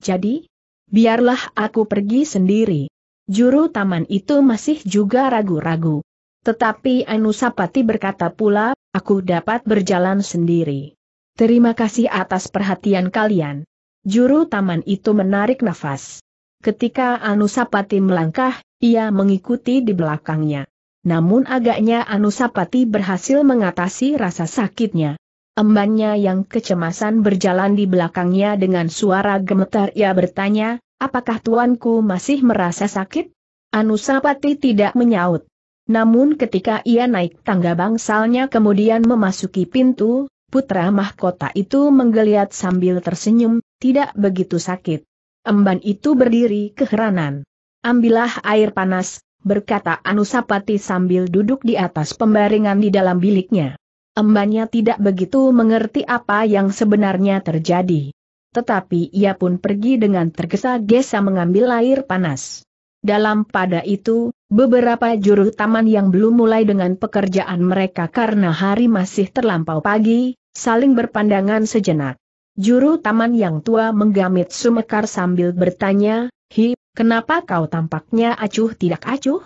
Jadi, biarlah aku pergi sendiri. Juru taman itu masih juga ragu-ragu. Tetapi Anusapati berkata pula, aku dapat berjalan sendiri. Terima kasih atas perhatian kalian. Juru taman itu menarik nafas. Ketika Anusapati melangkah, ia mengikuti di belakangnya. Namun agaknya Anusapati berhasil mengatasi rasa sakitnya. Embannya yang kecemasan berjalan di belakangnya dengan suara gemetar ia bertanya, apakah tuanku masih merasa sakit? Anusapati tidak menyaut. Namun ketika ia naik tangga bangsalnya kemudian memasuki pintu, putra mahkota itu menggeliat sambil tersenyum, tidak begitu sakit. Emban itu berdiri keheranan. Ambillah air panas, berkata Anusapati sambil duduk di atas pembaringan di dalam biliknya. Embannya tidak begitu mengerti apa yang sebenarnya terjadi. Tetapi ia pun pergi dengan tergesa-gesa mengambil air panas. Dalam pada itu, beberapa juru taman yang belum mulai dengan pekerjaan mereka karena hari masih terlampau pagi, saling berpandangan sejenak. Juru taman yang tua menggamit sumekar sambil bertanya, Hi, kenapa kau tampaknya acuh tidak acuh?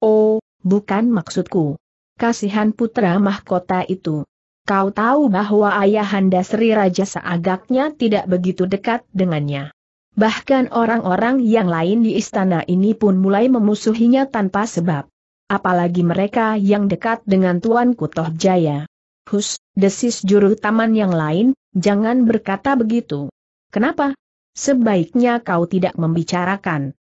Oh, bukan maksudku kasihan putra mahkota itu. Kau tahu bahwa ayahanda Sri Raja seagaknya tidak begitu dekat dengannya. Bahkan orang-orang yang lain di istana ini pun mulai memusuhinya tanpa sebab. Apalagi mereka yang dekat dengan Tuan Kutoh Jaya. Hus, desis juru taman yang lain, jangan berkata begitu. Kenapa? Sebaiknya kau tidak membicarakan.